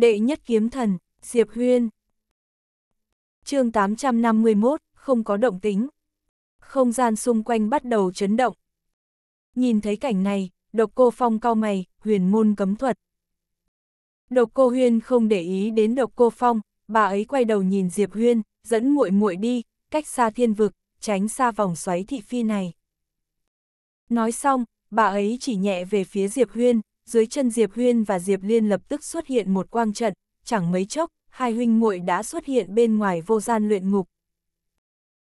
Đệ nhất kiếm thần, Diệp Huyên. chương 851, không có động tính. Không gian xung quanh bắt đầu chấn động. Nhìn thấy cảnh này, độc cô phong cao mày, huyền môn cấm thuật. Độc cô Huyên không để ý đến độc cô phong, bà ấy quay đầu nhìn Diệp Huyên, dẫn muội muội đi, cách xa thiên vực, tránh xa vòng xoáy thị phi này. Nói xong, bà ấy chỉ nhẹ về phía Diệp Huyên, dưới chân Diệp Huyên và Diệp Liên lập tức xuất hiện một quang trận, chẳng mấy chốc, hai huynh muội đã xuất hiện bên ngoài vô gian luyện ngục.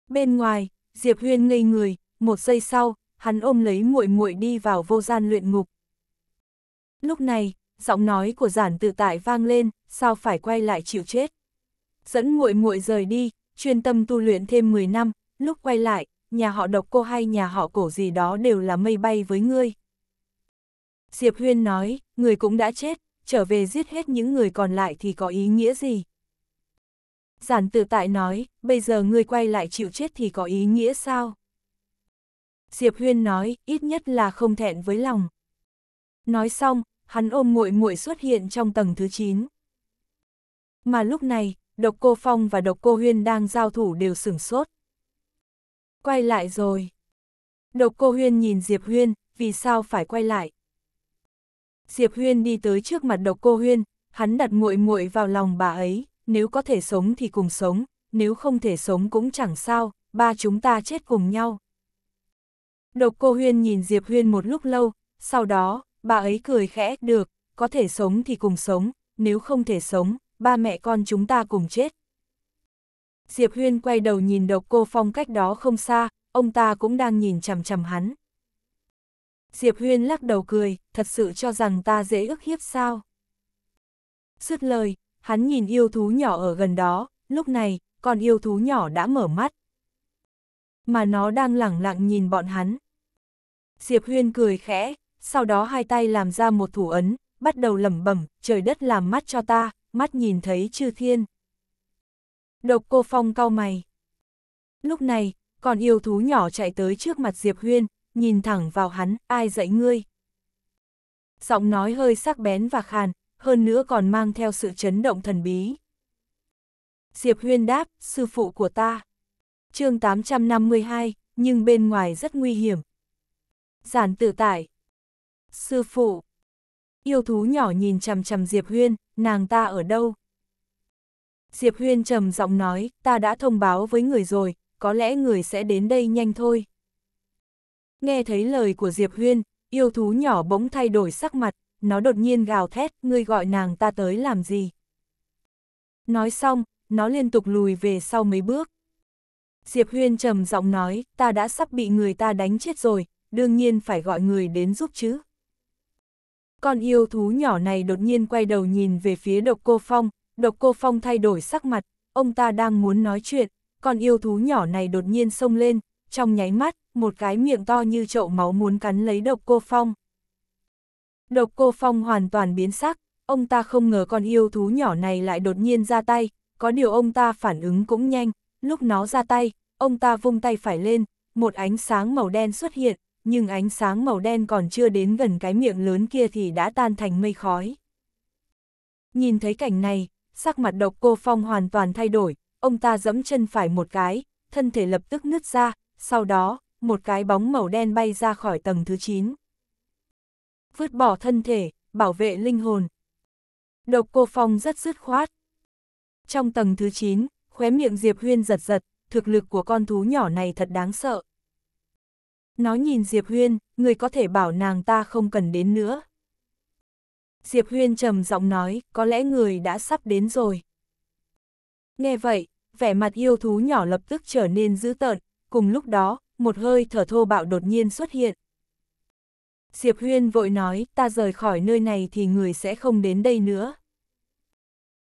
Bên ngoài, Diệp Huyên ngây người, một giây sau, hắn ôm lấy muội muội đi vào vô gian luyện ngục. Lúc này, giọng nói của giản tự tại vang lên, sao phải quay lại chịu chết. Dẫn muội muội rời đi, chuyên tâm tu luyện thêm 10 năm, lúc quay lại, nhà họ độc cô hay nhà họ cổ gì đó đều là mây bay với ngươi. Diệp Huyên nói, người cũng đã chết, trở về giết hết những người còn lại thì có ý nghĩa gì? Giản tự tại nói, bây giờ ngươi quay lại chịu chết thì có ý nghĩa sao? Diệp Huyên nói, ít nhất là không thẹn với lòng. Nói xong, hắn ôm muội muội xuất hiện trong tầng thứ 9. Mà lúc này, độc cô Phong và độc cô Huyên đang giao thủ đều sửng sốt. Quay lại rồi. Độc cô Huyên nhìn Diệp Huyên, vì sao phải quay lại? Diệp Huyên đi tới trước mặt độc cô Huyên, hắn đặt muội muội vào lòng bà ấy, nếu có thể sống thì cùng sống, nếu không thể sống cũng chẳng sao, ba chúng ta chết cùng nhau. Độc cô Huyên nhìn Diệp Huyên một lúc lâu, sau đó, bà ấy cười khẽ, được, có thể sống thì cùng sống, nếu không thể sống, ba mẹ con chúng ta cùng chết. Diệp Huyên quay đầu nhìn độc cô Phong cách đó không xa, ông ta cũng đang nhìn chằm chằm hắn. Diệp Huyên lắc đầu cười, thật sự cho rằng ta dễ ức hiếp sao. Sứt lời, hắn nhìn yêu thú nhỏ ở gần đó, lúc này, con yêu thú nhỏ đã mở mắt. Mà nó đang lẳng lặng nhìn bọn hắn. Diệp Huyên cười khẽ, sau đó hai tay làm ra một thủ ấn, bắt đầu lẩm bẩm, trời đất làm mắt cho ta, mắt nhìn thấy chư thiên. Độc cô phong cau mày. Lúc này, con yêu thú nhỏ chạy tới trước mặt Diệp Huyên, nhìn thẳng vào hắn, ai dạy ngươi? Giọng nói hơi sắc bén và khàn, hơn nữa còn mang theo sự chấn động thần bí. Diệp Huyên đáp, sư phụ của ta. chương 852, nhưng bên ngoài rất nguy hiểm. Giản tự tại. Sư phụ. Yêu thú nhỏ nhìn chằm chằm Diệp Huyên, nàng ta ở đâu? Diệp Huyên trầm giọng nói, ta đã thông báo với người rồi, có lẽ người sẽ đến đây nhanh thôi. Nghe thấy lời của Diệp Huyên, yêu thú nhỏ bỗng thay đổi sắc mặt, nó đột nhiên gào thét, ngươi gọi nàng ta tới làm gì? Nói xong, nó liên tục lùi về sau mấy bước. Diệp Huyên trầm giọng nói, ta đã sắp bị người ta đánh chết rồi, đương nhiên phải gọi người đến giúp chứ. Con yêu thú nhỏ này đột nhiên quay đầu nhìn về phía độc cô Phong, độc cô Phong thay đổi sắc mặt, ông ta đang muốn nói chuyện, con yêu thú nhỏ này đột nhiên xông lên, trong nháy mắt, một cái miệng to như chậu máu muốn cắn lấy độc cô phong. Độc cô phong hoàn toàn biến sắc, ông ta không ngờ con yêu thú nhỏ này lại đột nhiên ra tay, có điều ông ta phản ứng cũng nhanh, lúc nó ra tay, ông ta vung tay phải lên, một ánh sáng màu đen xuất hiện, nhưng ánh sáng màu đen còn chưa đến gần cái miệng lớn kia thì đã tan thành mây khói. Nhìn thấy cảnh này, sắc mặt độc cô phong hoàn toàn thay đổi, ông ta dẫm chân phải một cái, thân thể lập tức nứt ra, sau đó, một cái bóng màu đen bay ra khỏi tầng thứ 9. Vứt bỏ thân thể, bảo vệ linh hồn. Độc cô Phong rất dứt khoát. Trong tầng thứ 9, khóe miệng Diệp Huyên giật giật, thực lực của con thú nhỏ này thật đáng sợ. Nó nhìn Diệp Huyên, người có thể bảo nàng ta không cần đến nữa. Diệp Huyên trầm giọng nói, có lẽ người đã sắp đến rồi. Nghe vậy, vẻ mặt yêu thú nhỏ lập tức trở nên dữ tợn, Cùng lúc đó, một hơi thở thô bạo đột nhiên xuất hiện. Diệp Huyên vội nói, ta rời khỏi nơi này thì người sẽ không đến đây nữa.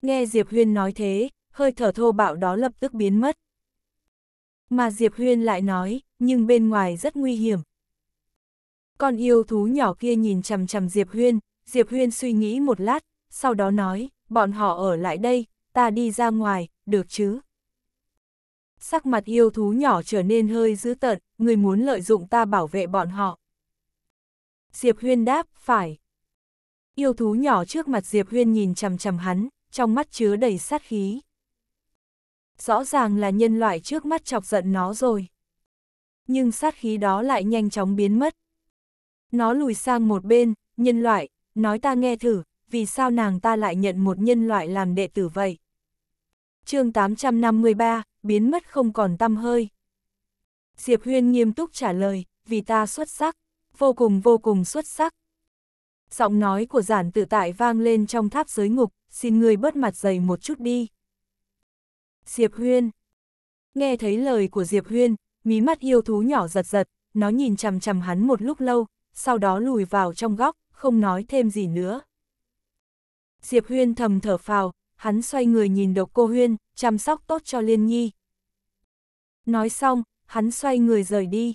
Nghe Diệp Huyên nói thế, hơi thở thô bạo đó lập tức biến mất. Mà Diệp Huyên lại nói, nhưng bên ngoài rất nguy hiểm. Con yêu thú nhỏ kia nhìn chằm chằm Diệp Huyên, Diệp Huyên suy nghĩ một lát, sau đó nói, bọn họ ở lại đây, ta đi ra ngoài, được chứ? sắc mặt yêu thú nhỏ trở nên hơi dữ tợn, người muốn lợi dụng ta bảo vệ bọn họ. Diệp Huyên đáp, phải. Yêu thú nhỏ trước mặt Diệp Huyên nhìn chằm chằm hắn, trong mắt chứa đầy sát khí. Rõ ràng là nhân loại trước mắt chọc giận nó rồi. Nhưng sát khí đó lại nhanh chóng biến mất. Nó lùi sang một bên, nhân loại, nói ta nghe thử, vì sao nàng ta lại nhận một nhân loại làm đệ tử vậy? chương 853, biến mất không còn tăm hơi. Diệp Huyên nghiêm túc trả lời, vì ta xuất sắc, vô cùng vô cùng xuất sắc. Giọng nói của giản tự tại vang lên trong tháp giới ngục, xin người bớt mặt dày một chút đi. Diệp Huyên Nghe thấy lời của Diệp Huyên, mí mắt yêu thú nhỏ giật giật, nó nhìn chằm chằm hắn một lúc lâu, sau đó lùi vào trong góc, không nói thêm gì nữa. Diệp Huyên thầm thở phào, hắn xoay người nhìn độc cô Huyên, chăm sóc tốt cho Liên Nhi. Nói xong, hắn xoay người rời đi.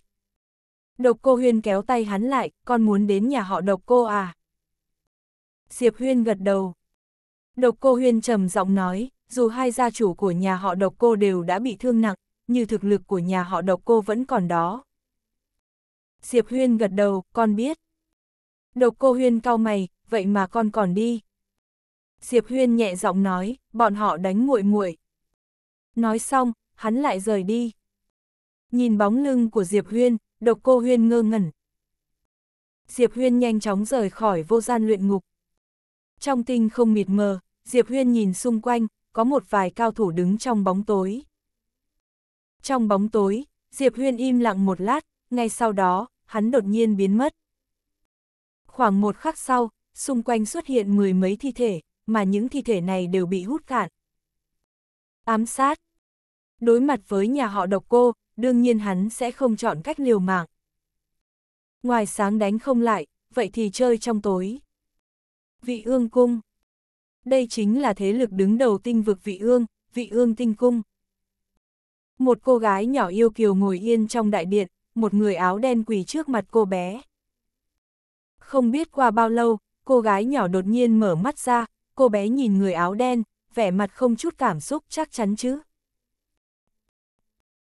Độc cô Huyên kéo tay hắn lại, con muốn đến nhà họ độc cô à? Diệp Huyên gật đầu. Độc cô Huyên trầm giọng nói, dù hai gia chủ của nhà họ độc cô đều đã bị thương nặng, như thực lực của nhà họ độc cô vẫn còn đó. Diệp Huyên gật đầu, con biết. Độc cô Huyên cau mày, vậy mà con còn đi. Diệp Huyên nhẹ giọng nói, bọn họ đánh nguội muội. Nói xong, hắn lại rời đi. Nhìn bóng lưng của Diệp Huyên, độc cô Huyên ngơ ngẩn. Diệp Huyên nhanh chóng rời khỏi vô gian luyện ngục. Trong tinh không mịt mờ, Diệp Huyên nhìn xung quanh, có một vài cao thủ đứng trong bóng tối. Trong bóng tối, Diệp Huyên im lặng một lát, ngay sau đó, hắn đột nhiên biến mất. Khoảng một khắc sau, xung quanh xuất hiện mười mấy thi thể, mà những thi thể này đều bị hút cạn ám sát. Đối mặt với nhà họ độc cô, đương nhiên hắn sẽ không chọn cách liều mạng. Ngoài sáng đánh không lại, vậy thì chơi trong tối. Vị ương cung Đây chính là thế lực đứng đầu tinh vực vị ương, vị ương tinh cung. Một cô gái nhỏ yêu kiều ngồi yên trong đại điện, một người áo đen quỳ trước mặt cô bé. Không biết qua bao lâu, cô gái nhỏ đột nhiên mở mắt ra, cô bé nhìn người áo đen, vẻ mặt không chút cảm xúc chắc chắn chứ.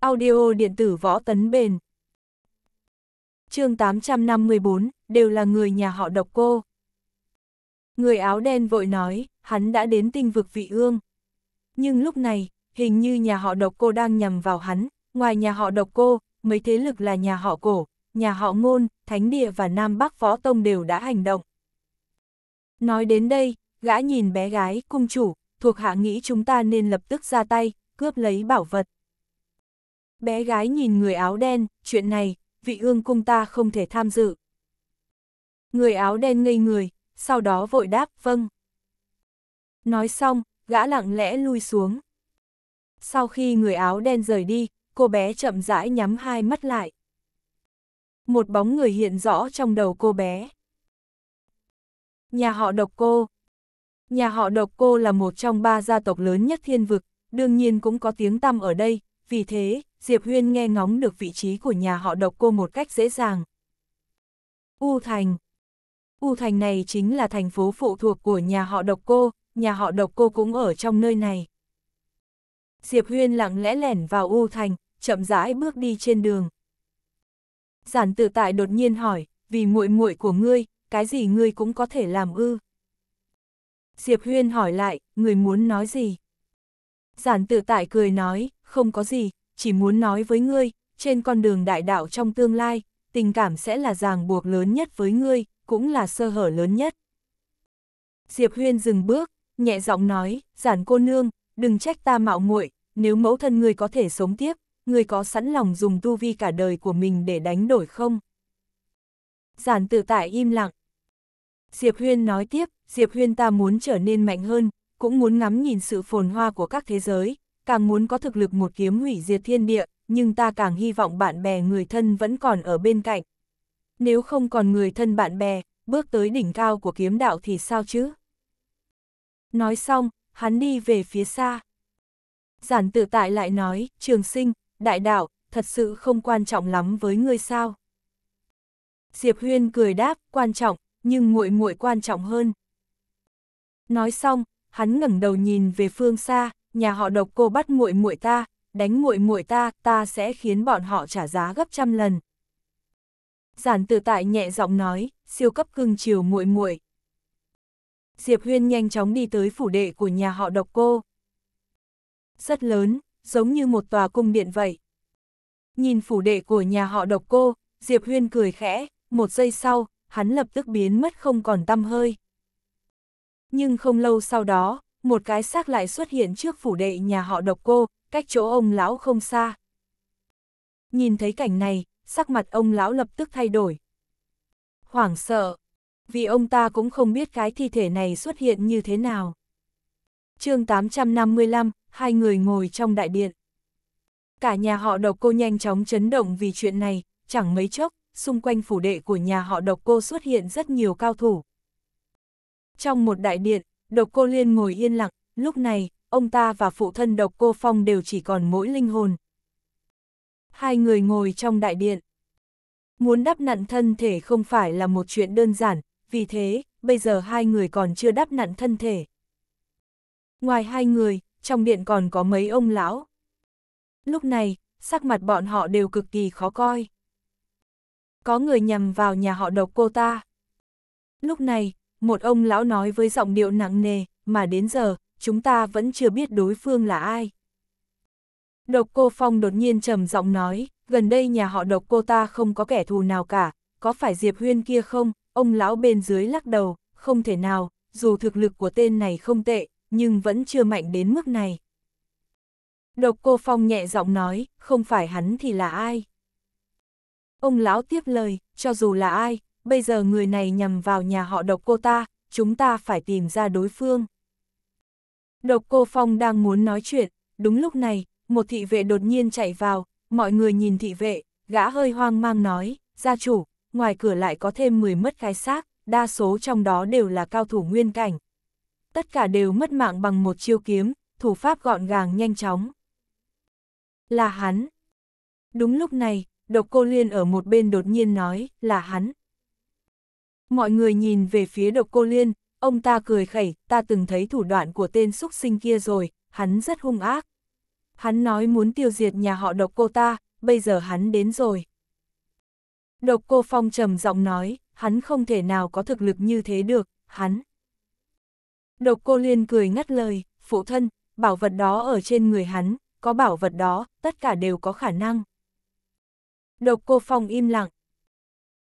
Audio điện tử võ tấn bền chương 854, đều là người nhà họ độc cô. Người áo đen vội nói, hắn đã đến tinh vực vị ương. Nhưng lúc này, hình như nhà họ độc cô đang nhằm vào hắn, ngoài nhà họ độc cô, mấy thế lực là nhà họ cổ, nhà họ ngôn, thánh địa và nam bắc võ tông đều đã hành động. Nói đến đây, gã nhìn bé gái, cung chủ, thuộc hạ nghĩ chúng ta nên lập tức ra tay, cướp lấy bảo vật. Bé gái nhìn người áo đen, chuyện này, vị ương cung ta không thể tham dự. Người áo đen ngây người, sau đó vội đáp vâng. Nói xong, gã lặng lẽ lui xuống. Sau khi người áo đen rời đi, cô bé chậm rãi nhắm hai mắt lại. Một bóng người hiện rõ trong đầu cô bé. Nhà họ độc cô, Nhà họ độc cô là một trong ba gia tộc lớn nhất thiên vực, đương nhiên cũng có tiếng tăm ở đây, vì thế, Diệp Huyên nghe ngóng được vị trí của nhà họ độc cô một cách dễ dàng. U Thành U Thành này chính là thành phố phụ thuộc của nhà họ độc cô, nhà họ độc cô cũng ở trong nơi này. Diệp Huyên lặng lẽ lẻn vào U Thành, chậm rãi bước đi trên đường. Giản tự tại đột nhiên hỏi, vì muội muội của ngươi, cái gì ngươi cũng có thể làm ư? Diệp Huyên hỏi lại, người muốn nói gì? Giản tự tại cười nói, không có gì, chỉ muốn nói với ngươi, trên con đường đại đạo trong tương lai, tình cảm sẽ là ràng buộc lớn nhất với ngươi, cũng là sơ hở lớn nhất. Diệp Huyên dừng bước, nhẹ giọng nói, giản cô nương, đừng trách ta mạo muội nếu mẫu thân ngươi có thể sống tiếp, ngươi có sẵn lòng dùng tu vi cả đời của mình để đánh đổi không? Giản tự tại im lặng, Diệp Huyên nói tiếp, Diệp Huyên ta muốn trở nên mạnh hơn, cũng muốn ngắm nhìn sự phồn hoa của các thế giới, càng muốn có thực lực một kiếm hủy diệt thiên địa, nhưng ta càng hy vọng bạn bè người thân vẫn còn ở bên cạnh. Nếu không còn người thân bạn bè, bước tới đỉnh cao của kiếm đạo thì sao chứ? Nói xong, hắn đi về phía xa. Giản tự tại lại nói, trường sinh, đại đạo, thật sự không quan trọng lắm với ngươi sao? Diệp Huyên cười đáp, quan trọng, nhưng muội muội quan trọng hơn. Nói xong, hắn ngẩng đầu nhìn về phương xa, nhà họ độc cô bắt muội muội ta, đánh muội muội ta, ta sẽ khiến bọn họ trả giá gấp trăm lần. Giản Tử tại nhẹ giọng nói, siêu cấp cưng chiều muội muội. Diệp Huyên nhanh chóng đi tới phủ đệ của nhà họ độc cô. Rất lớn, giống như một tòa cung điện vậy. Nhìn phủ đệ của nhà họ độc cô, Diệp Huyên cười khẽ, một giây sau, hắn lập tức biến mất không còn tăm hơi. Nhưng không lâu sau đó, một cái xác lại xuất hiện trước phủ đệ nhà họ độc cô, cách chỗ ông lão không xa. Nhìn thấy cảnh này, sắc mặt ông lão lập tức thay đổi. Hoảng sợ, vì ông ta cũng không biết cái thi thể này xuất hiện như thế nào. chương 855, hai người ngồi trong đại điện. Cả nhà họ độc cô nhanh chóng chấn động vì chuyện này, chẳng mấy chốc, xung quanh phủ đệ của nhà họ độc cô xuất hiện rất nhiều cao thủ. Trong một đại điện, độc cô liên ngồi yên lặng, lúc này, ông ta và phụ thân độc cô phong đều chỉ còn mỗi linh hồn. Hai người ngồi trong đại điện. Muốn đắp nặn thân thể không phải là một chuyện đơn giản, vì thế, bây giờ hai người còn chưa đắp nặn thân thể. Ngoài hai người, trong điện còn có mấy ông lão. Lúc này, sắc mặt bọn họ đều cực kỳ khó coi có người nhằm vào nhà họ độc cô ta. Lúc này, một ông lão nói với giọng điệu nặng nề, mà đến giờ, chúng ta vẫn chưa biết đối phương là ai. Độc cô Phong đột nhiên trầm giọng nói, gần đây nhà họ độc cô ta không có kẻ thù nào cả, có phải Diệp Huyên kia không? Ông lão bên dưới lắc đầu, không thể nào, dù thực lực của tên này không tệ, nhưng vẫn chưa mạnh đến mức này. Độc cô Phong nhẹ giọng nói, không phải hắn thì là ai? Ông lão tiếp lời, cho dù là ai, bây giờ người này nhằm vào nhà họ độc cô ta, chúng ta phải tìm ra đối phương. Độc cô Phong đang muốn nói chuyện, đúng lúc này, một thị vệ đột nhiên chạy vào, mọi người nhìn thị vệ, gã hơi hoang mang nói, gia chủ, ngoài cửa lại có thêm 10 mất cái xác, đa số trong đó đều là cao thủ nguyên cảnh. Tất cả đều mất mạng bằng một chiêu kiếm, thủ pháp gọn gàng nhanh chóng. Là hắn. Đúng lúc này, độc cô Liên ở một bên đột nhiên nói, là hắn. Mọi người nhìn về phía độc cô Liên, ông ta cười khẩy, ta từng thấy thủ đoạn của tên xúc sinh kia rồi, hắn rất hung ác. Hắn nói muốn tiêu diệt nhà họ độc cô ta, bây giờ hắn đến rồi. Độc cô Phong trầm giọng nói, hắn không thể nào có thực lực như thế được, hắn. Độc cô Liên cười ngắt lời, phụ thân, bảo vật đó ở trên người hắn, có bảo vật đó, tất cả đều có khả năng. Độc cô Phong im lặng.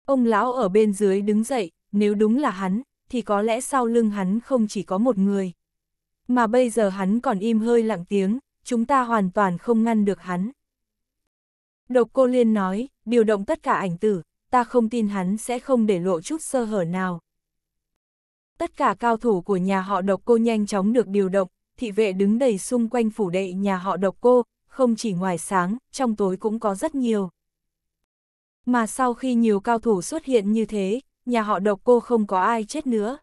Ông lão ở bên dưới đứng dậy, nếu đúng là hắn, thì có lẽ sau lưng hắn không chỉ có một người. Mà bây giờ hắn còn im hơi lặng tiếng, chúng ta hoàn toàn không ngăn được hắn. Độc cô Liên nói, điều động tất cả ảnh tử, ta không tin hắn sẽ không để lộ chút sơ hở nào. Tất cả cao thủ của nhà họ độc cô nhanh chóng được điều động, thị vệ đứng đầy xung quanh phủ đệ nhà họ độc cô, không chỉ ngoài sáng, trong tối cũng có rất nhiều. Mà sau khi nhiều cao thủ xuất hiện như thế, nhà họ độc cô không có ai chết nữa.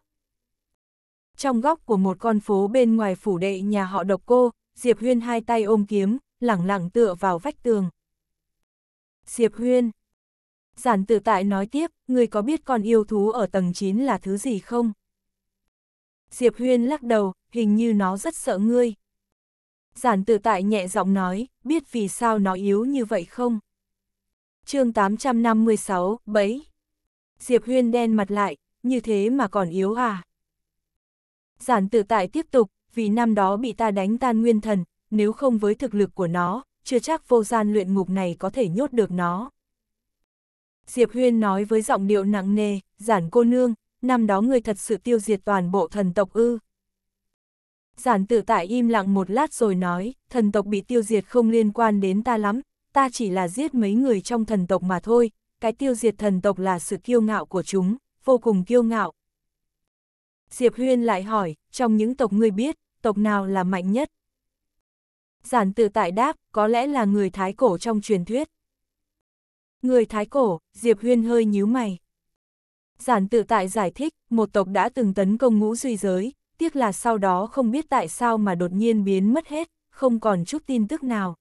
Trong góc của một con phố bên ngoài phủ đệ nhà họ độc cô, Diệp Huyên hai tay ôm kiếm, lẳng lặng tựa vào vách tường. Diệp Huyên Giản tự tại nói tiếp, người có biết con yêu thú ở tầng 9 là thứ gì không? Diệp Huyên lắc đầu, hình như nó rất sợ ngươi. Giản tự tại nhẹ giọng nói, biết vì sao nó yếu như vậy không? chương 856, bấy. Diệp Huyên đen mặt lại, như thế mà còn yếu à. Giản tự tại tiếp tục, vì năm đó bị ta đánh tan nguyên thần, nếu không với thực lực của nó, chưa chắc vô gian luyện ngục này có thể nhốt được nó. Diệp Huyên nói với giọng điệu nặng nề, giản cô nương, năm đó người thật sự tiêu diệt toàn bộ thần tộc ư. Giản tự tại im lặng một lát rồi nói, thần tộc bị tiêu diệt không liên quan đến ta lắm, ta chỉ là giết mấy người trong thần tộc mà thôi, cái tiêu diệt thần tộc là sự kiêu ngạo của chúng, vô cùng kiêu ngạo. Diệp Huyên lại hỏi, trong những tộc ngươi biết, tộc nào là mạnh nhất? Giản tự tại đáp, có lẽ là người Thái Cổ trong truyền thuyết. Người Thái Cổ, Diệp Huyên hơi nhíu mày. Giản tự tại giải thích, một tộc đã từng tấn công ngũ duy giới, tiếc là sau đó không biết tại sao mà đột nhiên biến mất hết, không còn chút tin tức nào.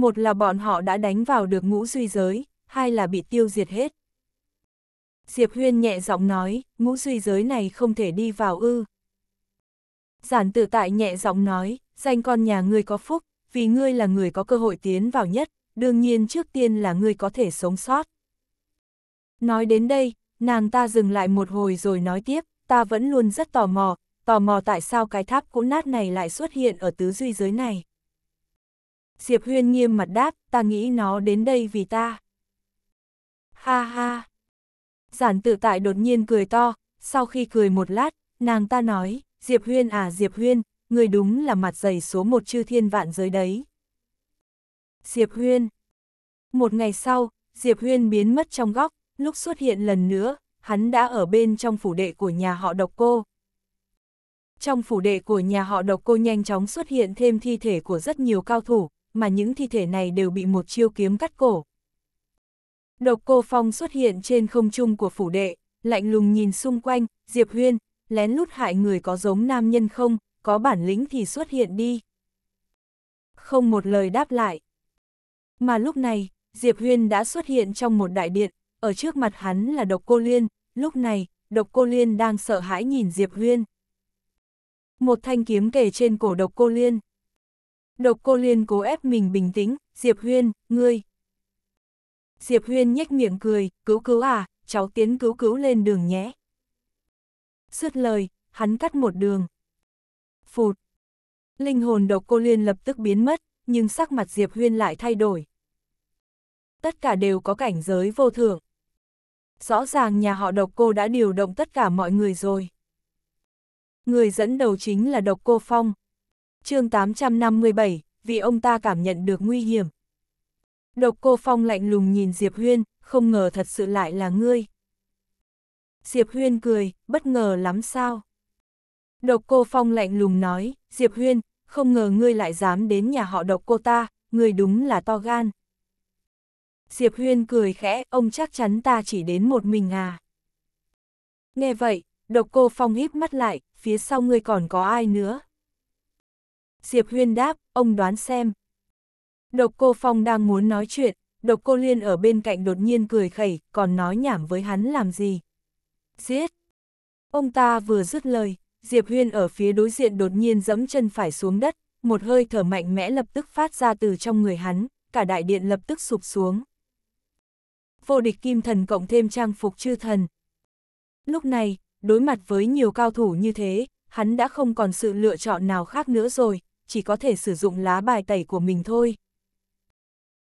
Một là bọn họ đã đánh vào được ngũ duy giới, hai là bị tiêu diệt hết. Diệp Huyên nhẹ giọng nói, ngũ duy giới này không thể đi vào ư. Giản tự tại nhẹ giọng nói, danh con nhà ngươi có phúc, vì ngươi là người có cơ hội tiến vào nhất, đương nhiên trước tiên là ngươi có thể sống sót. Nói đến đây, nàng ta dừng lại một hồi rồi nói tiếp, ta vẫn luôn rất tò mò, tò mò tại sao cái tháp cũ nát này lại xuất hiện ở tứ duy giới này. Diệp Huyên nghiêm mặt đáp, ta nghĩ nó đến đây vì ta. Ha ha! Giản tự tại đột nhiên cười to, sau khi cười một lát, nàng ta nói, Diệp Huyên à Diệp Huyên, người đúng là mặt dày số một chư thiên vạn giới đấy. Diệp Huyên Một ngày sau, Diệp Huyên biến mất trong góc, lúc xuất hiện lần nữa, hắn đã ở bên trong phủ đệ của nhà họ độc cô. Trong phủ đệ của nhà họ độc cô nhanh chóng xuất hiện thêm thi thể của rất nhiều cao thủ, mà những thi thể này đều bị một chiêu kiếm cắt cổ. Độc cô phong xuất hiện trên không trung của phủ đệ, lạnh lùng nhìn xung quanh, Diệp Huyên, lén lút hại người có giống nam nhân không, có bản lĩnh thì xuất hiện đi. Không một lời đáp lại. Mà lúc này, Diệp Huyên đã xuất hiện trong một đại điện, ở trước mặt hắn là độc cô Liên, lúc này, độc cô Liên đang sợ hãi nhìn Diệp Huyên. Một thanh kiếm kề trên cổ độc cô Liên. Độc cô liên cố ép mình bình tĩnh, Diệp Huyên, ngươi. Diệp Huyên nhếch miệng cười, cứu cứu à, cháu tiến cứu cứu lên đường nhé. Sứt lời, hắn cắt một đường. Phụt. Linh hồn độc cô liên lập tức biến mất, nhưng sắc mặt Diệp Huyên lại thay đổi. Tất cả đều có cảnh giới vô thượng. Rõ ràng nhà họ độc cô đã điều động tất cả mọi người rồi. Người dẫn đầu chính là độc cô Phong, chương 857, vì ông ta cảm nhận được nguy hiểm. Độc cô Phong lạnh lùng nhìn Diệp Huyên, không ngờ thật sự lại là ngươi. Diệp Huyên cười, bất ngờ lắm sao. Độc cô Phong lạnh lùng nói, Diệp Huyên, không ngờ ngươi lại dám đến nhà họ độc cô ta, ngươi đúng là to gan. Diệp Huyên cười khẽ, ông chắc chắn ta chỉ đến một mình à. Nghe vậy, độc cô Phong híp mắt lại, phía sau ngươi còn có ai nữa. Diệp Huyên đáp, ông đoán xem. Độc cô Phong đang muốn nói chuyện, độc cô Liên ở bên cạnh đột nhiên cười khẩy, còn nói nhảm với hắn làm gì. Giết! Ông ta vừa dứt lời, Diệp Huyên ở phía đối diện đột nhiên dẫm chân phải xuống đất, một hơi thở mạnh mẽ lập tức phát ra từ trong người hắn, cả đại điện lập tức sụp xuống. Vô địch kim thần cộng thêm trang phục chư thần. Lúc này, đối mặt với nhiều cao thủ như thế, hắn đã không còn sự lựa chọn nào khác nữa rồi, chỉ có thể sử dụng lá bài tẩy của mình thôi.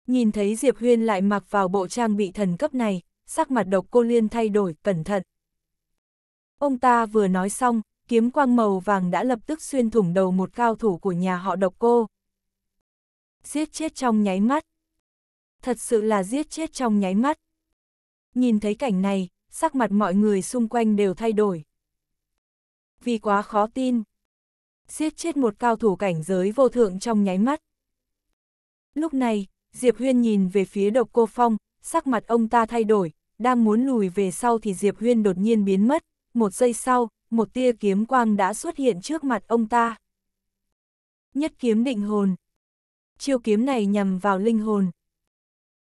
Nhìn thấy Diệp Huyên lại mặc vào bộ trang bị thần cấp này, sắc mặt độc cô Liên thay đổi, cẩn thận. Ông ta vừa nói xong, kiếm quang màu vàng đã lập tức xuyên thủng đầu một cao thủ của nhà họ độc cô. Giết chết trong nháy mắt. Thật sự là giết chết trong nháy mắt. Nhìn thấy cảnh này, sắc mặt mọi người xung quanh đều thay đổi. Vì quá khó tin, Giết chết một cao thủ cảnh giới vô thượng trong nháy mắt. Lúc này, Diệp Huyên nhìn về phía độc cô Phong, sắc mặt ông ta thay đổi, đang muốn lùi về sau thì Diệp Huyên đột nhiên biến mất, một giây sau, một tia kiếm quang đã xuất hiện trước mặt ông ta. Nhất kiếm định hồn. Chiêu kiếm này nhằm vào linh hồn.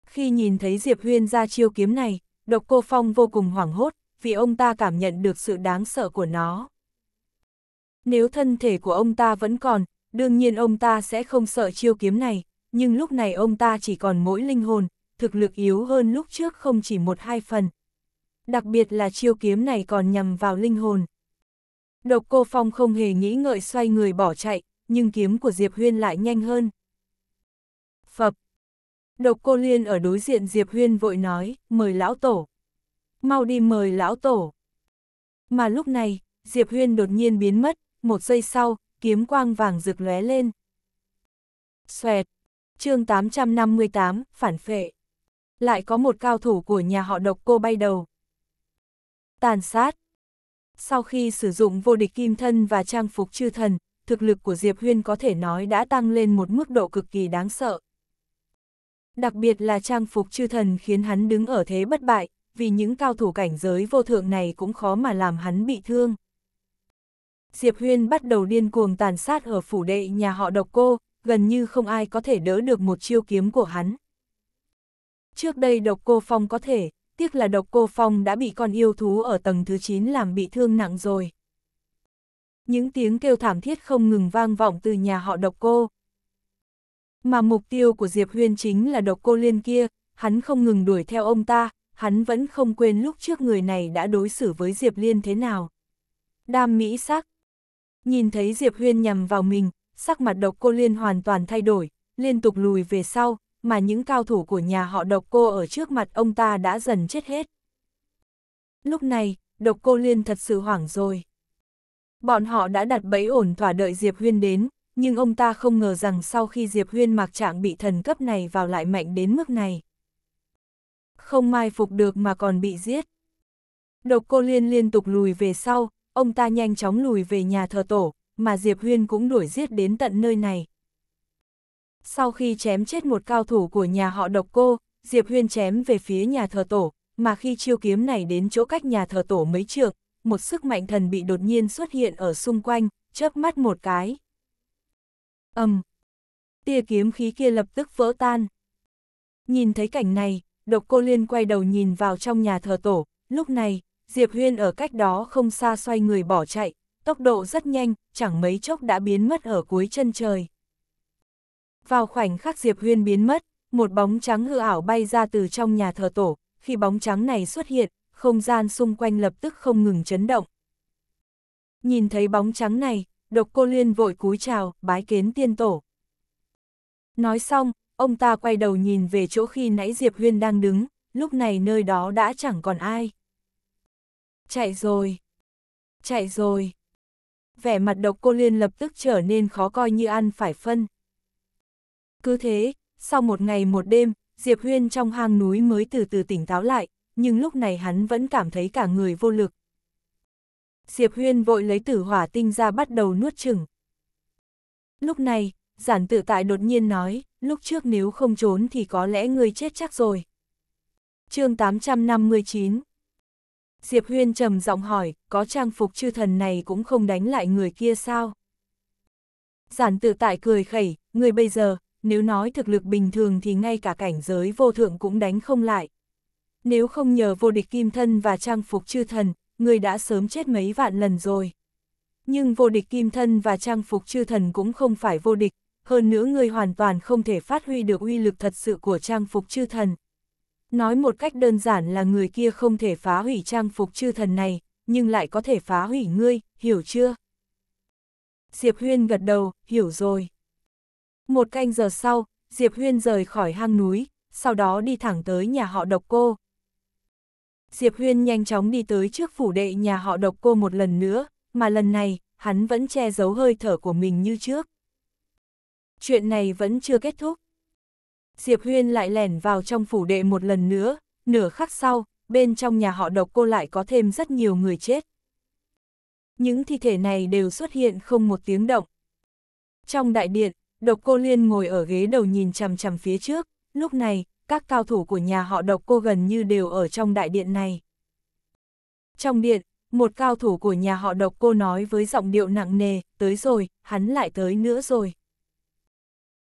Khi nhìn thấy Diệp Huyên ra chiêu kiếm này, độc cô Phong vô cùng hoảng hốt, vì ông ta cảm nhận được sự đáng sợ của nó. Nếu thân thể của ông ta vẫn còn, đương nhiên ông ta sẽ không sợ chiêu kiếm này, nhưng lúc này ông ta chỉ còn mỗi linh hồn, thực lực yếu hơn lúc trước không chỉ một hai phần. Đặc biệt là chiêu kiếm này còn nhằm vào linh hồn. Độc cô Phong không hề nghĩ ngợi xoay người bỏ chạy, nhưng kiếm của Diệp Huyên lại nhanh hơn. Phập! Độc cô Liên ở đối diện Diệp Huyên vội nói, mời lão tổ. Mau đi mời lão tổ. Mà lúc này, Diệp Huyên đột nhiên biến mất, một giây sau, kiếm quang vàng rực lóe lên. Xoẹt! chương 858, phản phệ. Lại có một cao thủ của nhà họ độc cô bay đầu. Tàn sát! Sau khi sử dụng vô địch kim thân và trang phục chư thần, thực lực của Diệp Huyên có thể nói đã tăng lên một mức độ cực kỳ đáng sợ. Đặc biệt là trang phục chư thần khiến hắn đứng ở thế bất bại, vì những cao thủ cảnh giới vô thượng này cũng khó mà làm hắn bị thương. Diệp Huyên bắt đầu điên cuồng tàn sát ở phủ đệ nhà họ độc cô, gần như không ai có thể đỡ được một chiêu kiếm của hắn. Trước đây độc cô Phong có thể, tiếc là độc cô Phong đã bị con yêu thú ở tầng thứ 9 làm bị thương nặng rồi. Những tiếng kêu thảm thiết không ngừng vang vọng từ nhà họ độc cô. Mà mục tiêu của Diệp Huyên chính là độc cô liên kia, hắn không ngừng đuổi theo ông ta, hắn vẫn không quên lúc trước người này đã đối xử với Diệp Liên thế nào. Đam mỹ sắc, Nhìn thấy Diệp Huyên nhằm vào mình, sắc mặt độc cô Liên hoàn toàn thay đổi, liên tục lùi về sau, mà những cao thủ của nhà họ độc cô ở trước mặt ông ta đã dần chết hết. Lúc này, độc cô Liên thật sự hoảng rồi. Bọn họ đã đặt bẫy ổn thỏa đợi Diệp Huyên đến, nhưng ông ta không ngờ rằng sau khi Diệp Huyên mặc trạng bị thần cấp này vào lại mạnh đến mức này. Không mai phục được mà còn bị giết. Độc cô Liên liên tục lùi về sau, ông ta nhanh chóng lùi về nhà thờ tổ, mà Diệp Huyên cũng đuổi giết đến tận nơi này. Sau khi chém chết một cao thủ của nhà họ độc cô, Diệp Huyên chém về phía nhà thờ tổ, mà khi chiêu kiếm này đến chỗ cách nhà thờ tổ mấy trượng, một sức mạnh thần bị đột nhiên xuất hiện ở xung quanh, chớp mắt một cái. ầm, um, tia kiếm khí kia lập tức vỡ tan. Nhìn thấy cảnh này, độc cô liên quay đầu nhìn vào trong nhà thờ tổ, lúc này, Diệp Huyên ở cách đó không xa xoay người bỏ chạy, tốc độ rất nhanh, chẳng mấy chốc đã biến mất ở cuối chân trời. Vào khoảnh khắc Diệp Huyên biến mất, một bóng trắng hư ảo bay ra từ trong nhà thờ tổ, khi bóng trắng này xuất hiện, không gian xung quanh lập tức không ngừng chấn động. Nhìn thấy bóng trắng này, độc cô Liên vội cúi chào, bái kiến tiên tổ. Nói xong, ông ta quay đầu nhìn về chỗ khi nãy Diệp Huyên đang đứng, lúc này nơi đó đã chẳng còn ai. Chạy rồi. Chạy rồi. Vẻ mặt độc cô Liên lập tức trở nên khó coi như ăn phải phân. Cứ thế, sau một ngày một đêm, Diệp Huyên trong hang núi mới từ từ tỉnh táo lại, nhưng lúc này hắn vẫn cảm thấy cả người vô lực. Diệp Huyên vội lấy tử hỏa tinh ra bắt đầu nuốt chừng. Lúc này, giản tự tại đột nhiên nói, lúc trước nếu không trốn thì có lẽ ngươi chết chắc rồi. chương 859 Diệp Huyên trầm giọng hỏi, có trang phục chư thần này cũng không đánh lại người kia sao? Giản tự tại cười khẩy, người bây giờ, nếu nói thực lực bình thường thì ngay cả cảnh giới vô thượng cũng đánh không lại. Nếu không nhờ vô địch kim thân và trang phục chư thần, người đã sớm chết mấy vạn lần rồi. Nhưng vô địch kim thân và trang phục chư thần cũng không phải vô địch, hơn nữa người hoàn toàn không thể phát huy được uy lực thật sự của trang phục chư thần. Nói một cách đơn giản là người kia không thể phá hủy trang phục chư thần này, nhưng lại có thể phá hủy ngươi, hiểu chưa? Diệp Huyên gật đầu, hiểu rồi. Một canh giờ sau, Diệp Huyên rời khỏi hang núi, sau đó đi thẳng tới nhà họ độc cô. Diệp Huyên nhanh chóng đi tới trước phủ đệ nhà họ độc cô một lần nữa, mà lần này, hắn vẫn che giấu hơi thở của mình như trước. Chuyện này vẫn chưa kết thúc. Diệp Huyên lại lẻn vào trong phủ đệ một lần nữa, nửa khắc sau, bên trong nhà họ độc cô lại có thêm rất nhiều người chết. Những thi thể này đều xuất hiện không một tiếng động. Trong đại điện, độc cô Liên ngồi ở ghế đầu nhìn chằm chằm phía trước, lúc này, các cao thủ của nhà họ độc cô gần như đều ở trong đại điện này. Trong điện, một cao thủ của nhà họ độc cô nói với giọng điệu nặng nề, tới rồi, hắn lại tới nữa rồi.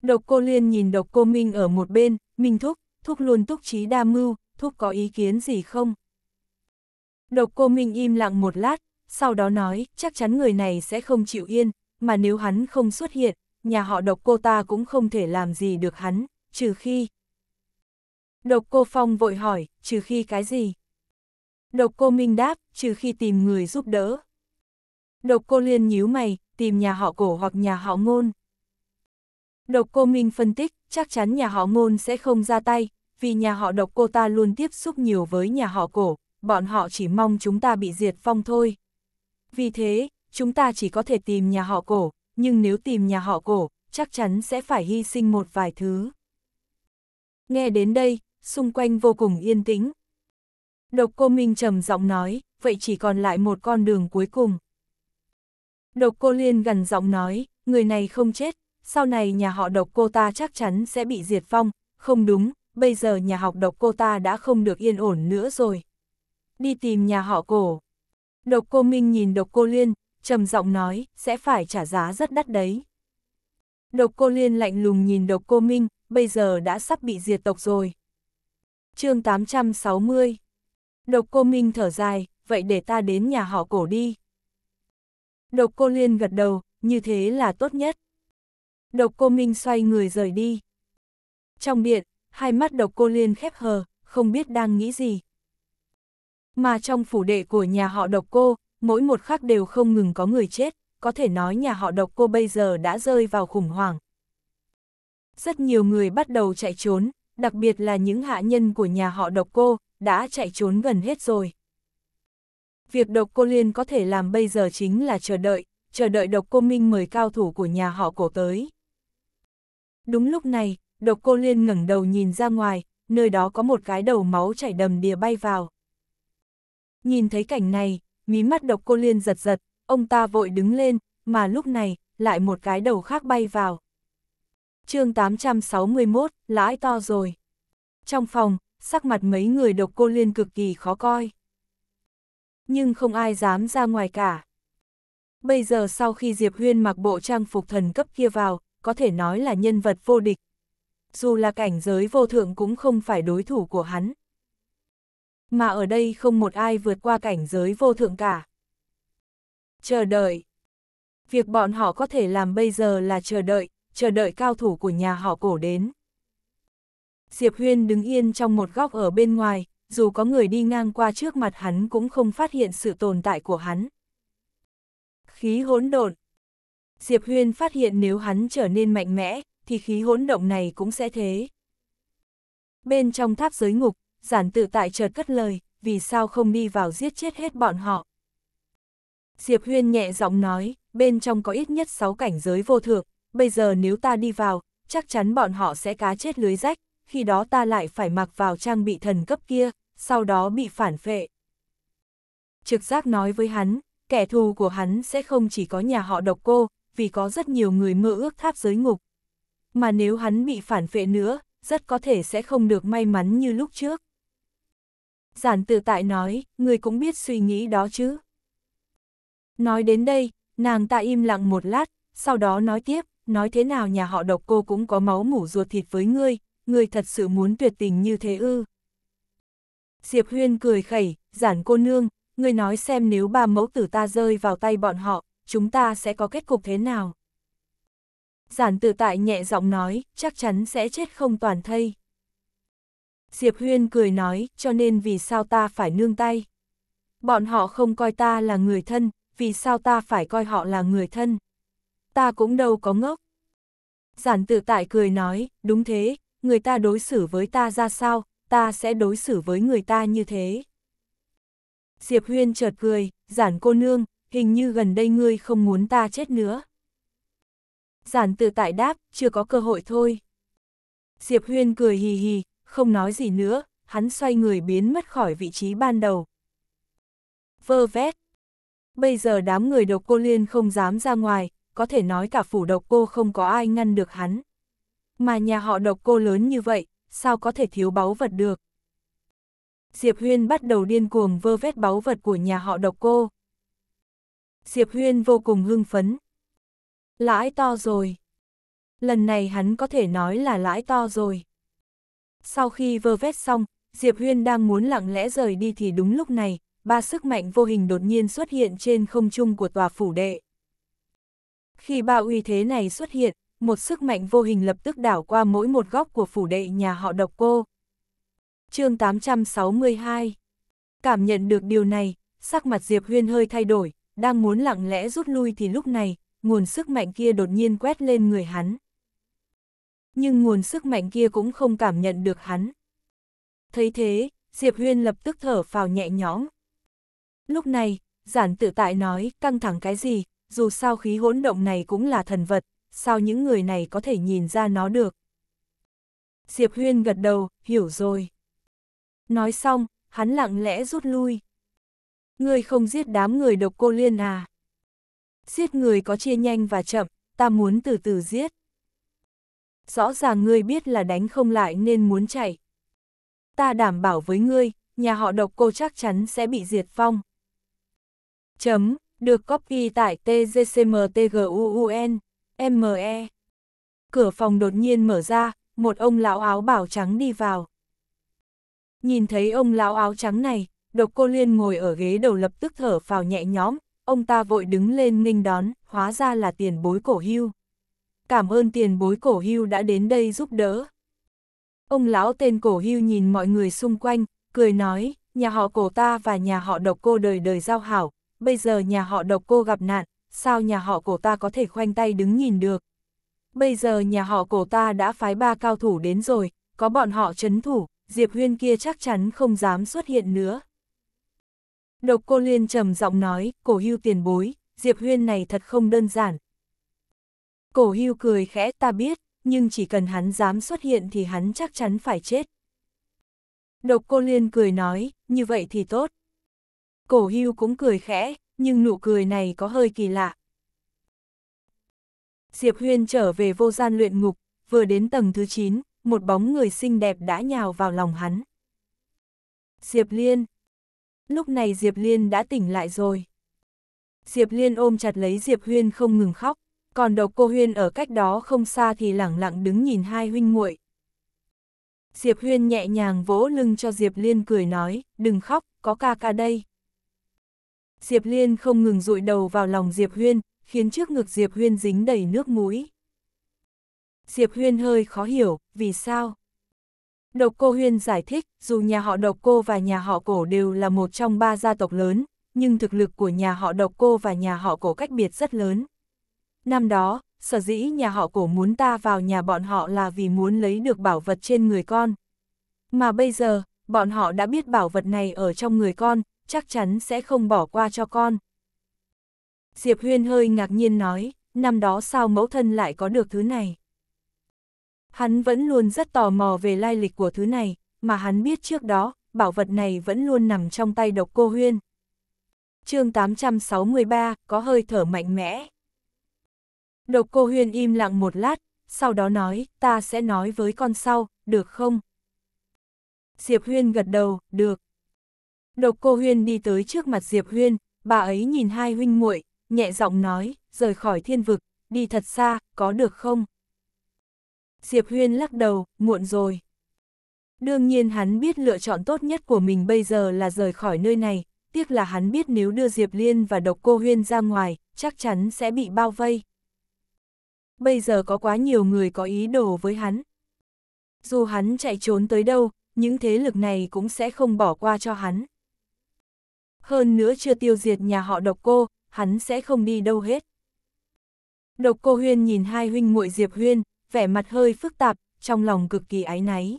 Độc cô Liên nhìn độc cô Minh ở một bên, Minh Thúc, Thúc luôn túc trí đa mưu, Thúc có ý kiến gì không? Độc cô Minh im lặng một lát, sau đó nói, chắc chắn người này sẽ không chịu yên, mà nếu hắn không xuất hiện, nhà họ độc cô ta cũng không thể làm gì được hắn, trừ khi... Độc cô Phong vội hỏi, trừ khi cái gì? Độc cô Minh đáp, trừ khi tìm người giúp đỡ. Độc cô Liên nhíu mày, tìm nhà họ cổ hoặc nhà họ ngôn. Độc cô Minh phân tích, chắc chắn nhà họ ngôn sẽ không ra tay, vì nhà họ độc cô ta luôn tiếp xúc nhiều với nhà họ cổ, bọn họ chỉ mong chúng ta bị diệt phong thôi. Vì thế, chúng ta chỉ có thể tìm nhà họ cổ, nhưng nếu tìm nhà họ cổ, chắc chắn sẽ phải hy sinh một vài thứ. Nghe đến đây, xung quanh vô cùng yên tĩnh. Độc cô Minh trầm giọng nói, vậy chỉ còn lại một con đường cuối cùng. Độc cô Liên gần giọng nói, người này không chết, sau này nhà họ độc cô ta chắc chắn sẽ bị diệt phong, không đúng, bây giờ nhà học độc cô ta đã không được yên ổn nữa rồi. Đi tìm nhà họ cổ. Độc cô Minh nhìn độc cô Liên, trầm giọng nói, sẽ phải trả giá rất đắt đấy. Độc cô Liên lạnh lùng nhìn độc cô Minh, bây giờ đã sắp bị diệt tộc rồi. chương 860 Độc cô Minh thở dài, vậy để ta đến nhà họ cổ đi. Độc cô Liên gật đầu, như thế là tốt nhất độc cô Minh xoay người rời đi. Trong điện, hai mắt độc cô Liên khép hờ, không biết đang nghĩ gì. Mà trong phủ đệ của nhà họ độc cô, mỗi một khắc đều không ngừng có người chết, có thể nói nhà họ độc cô bây giờ đã rơi vào khủng hoảng. Rất nhiều người bắt đầu chạy trốn, đặc biệt là những hạ nhân của nhà họ độc cô, đã chạy trốn gần hết rồi. Việc độc cô Liên có thể làm bây giờ chính là chờ đợi, chờ đợi độc cô Minh mời cao thủ của nhà họ cổ tới. Đúng lúc này, độc cô Liên ngẩng đầu nhìn ra ngoài, nơi đó có một cái đầu máu chảy đầm đìa bay vào. Nhìn thấy cảnh này, mí mắt độc cô Liên giật giật, ông ta vội đứng lên, mà lúc này, lại một cái đầu khác bay vào. chương 861, lãi to rồi. Trong phòng, sắc mặt mấy người độc cô Liên cực kỳ khó coi. Nhưng không ai dám ra ngoài cả. Bây giờ sau khi Diệp Huyên mặc bộ trang phục thần cấp kia vào, có thể nói là nhân vật vô địch. Dù là cảnh giới vô thượng cũng không phải đối thủ của hắn. Mà ở đây không một ai vượt qua cảnh giới vô thượng cả. Chờ đợi. Việc bọn họ có thể làm bây giờ là chờ đợi, chờ đợi cao thủ của nhà họ cổ đến. Diệp Huyên đứng yên trong một góc ở bên ngoài, dù có người đi ngang qua trước mặt hắn cũng không phát hiện sự tồn tại của hắn. Khí hỗn độn Diệp Huyên phát hiện nếu hắn trở nên mạnh mẽ, thì khí hỗn động này cũng sẽ thế. Bên trong tháp giới ngục, giản tự tại chợt cất lời, vì sao không đi vào giết chết hết bọn họ. Diệp Huyên nhẹ giọng nói, bên trong có ít nhất 6 cảnh giới vô thượng, bây giờ nếu ta đi vào, chắc chắn bọn họ sẽ cá chết lưới rách, khi đó ta lại phải mặc vào trang bị thần cấp kia, sau đó bị phản phệ. Trực giác nói với hắn, kẻ thù của hắn sẽ không chỉ có nhà họ độc cô, vì có rất nhiều người mơ ước tháp giới ngục. Mà nếu hắn bị phản phệ nữa, rất có thể sẽ không được may mắn như lúc trước. Giản tự tại nói, người cũng biết suy nghĩ đó chứ. Nói đến đây, nàng ta im lặng một lát, sau đó nói tiếp, nói thế nào nhà họ độc cô cũng có máu mủ ruột thịt với ngươi, ngươi thật sự muốn tuyệt tình như thế ư. Diệp Huyên cười khẩy, giản cô nương, ngươi nói xem nếu ba mẫu tử ta rơi vào tay bọn họ, chúng ta sẽ có kết cục thế nào? Giản tự tại nhẹ giọng nói, chắc chắn sẽ chết không toàn thây. Diệp Huyên cười nói, cho nên vì sao ta phải nương tay? Bọn họ không coi ta là người thân, vì sao ta phải coi họ là người thân? Ta cũng đâu có ngốc. Giản tự tại cười nói, đúng thế, người ta đối xử với ta ra sao, ta sẽ đối xử với người ta như thế. Diệp Huyên chợt cười, giản cô nương, hình như gần đây ngươi không muốn ta chết nữa. Giản tự tại đáp, chưa có cơ hội thôi. Diệp Huyên cười hì hì, không nói gì nữa, hắn xoay người biến mất khỏi vị trí ban đầu. Vơ vét. Bây giờ đám người độc cô liên không dám ra ngoài, có thể nói cả phủ độc cô không có ai ngăn được hắn. Mà nhà họ độc cô lớn như vậy, sao có thể thiếu báu vật được. Diệp Huyên bắt đầu điên cuồng vơ vét báu vật của nhà họ độc cô. Diệp Huyên vô cùng hưng phấn. Lãi to rồi. Lần này hắn có thể nói là lãi to rồi. Sau khi vơ vét xong, Diệp Huyên đang muốn lặng lẽ rời đi thì đúng lúc này, ba sức mạnh vô hình đột nhiên xuất hiện trên không trung của tòa phủ đệ. Khi ba uy thế này xuất hiện, một sức mạnh vô hình lập tức đảo qua mỗi một góc của phủ đệ nhà họ độc cô. chương 862 Cảm nhận được điều này, sắc mặt Diệp Huyên hơi thay đổi, đang muốn lặng lẽ rút lui thì lúc này, nguồn sức mạnh kia đột nhiên quét lên người hắn. Nhưng nguồn sức mạnh kia cũng không cảm nhận được hắn. Thấy thế, Diệp Huyên lập tức thở phào nhẹ nhõm. Lúc này, giản tự tại nói căng thẳng cái gì, dù sao khí hỗn động này cũng là thần vật, sao những người này có thể nhìn ra nó được. Diệp Huyên gật đầu, hiểu rồi. Nói xong, hắn lặng lẽ rút lui. Ngươi không giết đám người độc cô liên à? Giết người có chia nhanh và chậm, ta muốn từ từ giết. Rõ ràng ngươi biết là đánh không lại nên muốn chạy. Ta đảm bảo với ngươi, nhà họ độc cô chắc chắn sẽ bị diệt vong. Chấm, được copy tại tgcmtguun, e. Cửa phòng đột nhiên mở ra, một ông lão áo bảo trắng đi vào. Nhìn thấy ông lão áo trắng này, độc cô Liên ngồi ở ghế đầu lập tức thở phào nhẹ nhõm, ông ta vội đứng lên nghênh đón, hóa ra là tiền bối cổ hưu. Cảm ơn tiền bối cổ hưu đã đến đây giúp đỡ. Ông lão tên cổ hưu nhìn mọi người xung quanh, cười nói, nhà họ cổ ta và nhà họ độc cô đời đời giao hảo, bây giờ nhà họ độc cô gặp nạn, sao nhà họ cổ ta có thể khoanh tay đứng nhìn được. Bây giờ nhà họ cổ ta đã phái ba cao thủ đến rồi, có bọn họ chấn thủ, Diệp Huyên kia chắc chắn không dám xuất hiện nữa. Độc cô Liên trầm giọng nói, cổ hưu tiền bối, Diệp Huyên này thật không đơn giản. Cổ hưu cười khẽ ta biết, nhưng chỉ cần hắn dám xuất hiện thì hắn chắc chắn phải chết. Độc cô Liên cười nói, như vậy thì tốt. Cổ hưu cũng cười khẽ, nhưng nụ cười này có hơi kỳ lạ. Diệp Huyên trở về vô gian luyện ngục, vừa đến tầng thứ 9, một bóng người xinh đẹp đã nhào vào lòng hắn. Diệp Liên, Lúc này Diệp Liên đã tỉnh lại rồi. Diệp Liên ôm chặt lấy Diệp Huyên không ngừng khóc, còn độc cô Huyên ở cách đó không xa thì lẳng lặng đứng nhìn hai huynh muội. Diệp Huyên nhẹ nhàng vỗ lưng cho Diệp Liên cười nói, đừng khóc, có ca ca đây. Diệp Liên không ngừng rụi đầu vào lòng Diệp Huyên, khiến trước ngực Diệp Huyên dính đầy nước mũi. Diệp Huyên hơi khó hiểu, vì sao? Độc cô Huyên giải thích, dù nhà họ độc cô và nhà họ cổ đều là một trong ba gia tộc lớn, nhưng thực lực của nhà họ độc cô và nhà họ cổ cách biệt rất lớn. Năm đó, sở dĩ nhà họ cổ muốn ta vào nhà bọn họ là vì muốn lấy được bảo vật trên người con. Mà bây giờ, bọn họ đã biết bảo vật này ở trong người con, chắc chắn sẽ không bỏ qua cho con. Diệp Huyên hơi ngạc nhiên nói, năm đó sao mẫu thân lại có được thứ này? Hắn vẫn luôn rất tò mò về lai lịch của thứ này, mà hắn biết trước đó, bảo vật này vẫn luôn nằm trong tay độc cô huyên. chương 863, có hơi thở mạnh mẽ. Độc cô huyên im lặng một lát, sau đó nói, ta sẽ nói với con sau, được không? Diệp Huyên gật đầu, được. Độc cô Huyên đi tới trước mặt Diệp Huyên, bà ấy nhìn hai huynh muội, nhẹ giọng nói, rời khỏi thiên vực, đi thật xa, có được không? Diệp Huyên lắc đầu, muộn rồi. Đương nhiên hắn biết lựa chọn tốt nhất của mình bây giờ là rời khỏi nơi này, tiếc là hắn biết nếu đưa Diệp Liên và độc cô Huyên ra ngoài, chắc chắn sẽ bị bao vây. Bây giờ có quá nhiều người có ý đồ với hắn. Dù hắn chạy trốn tới đâu, những thế lực này cũng sẽ không bỏ qua cho hắn. Hơn nữa chưa tiêu diệt nhà họ độc cô, hắn sẽ không đi đâu hết. Độc cô Huyên nhìn hai huynh muội Diệp Huyên, vẻ mặt hơi phức tạp, trong lòng cực kỳ áy náy.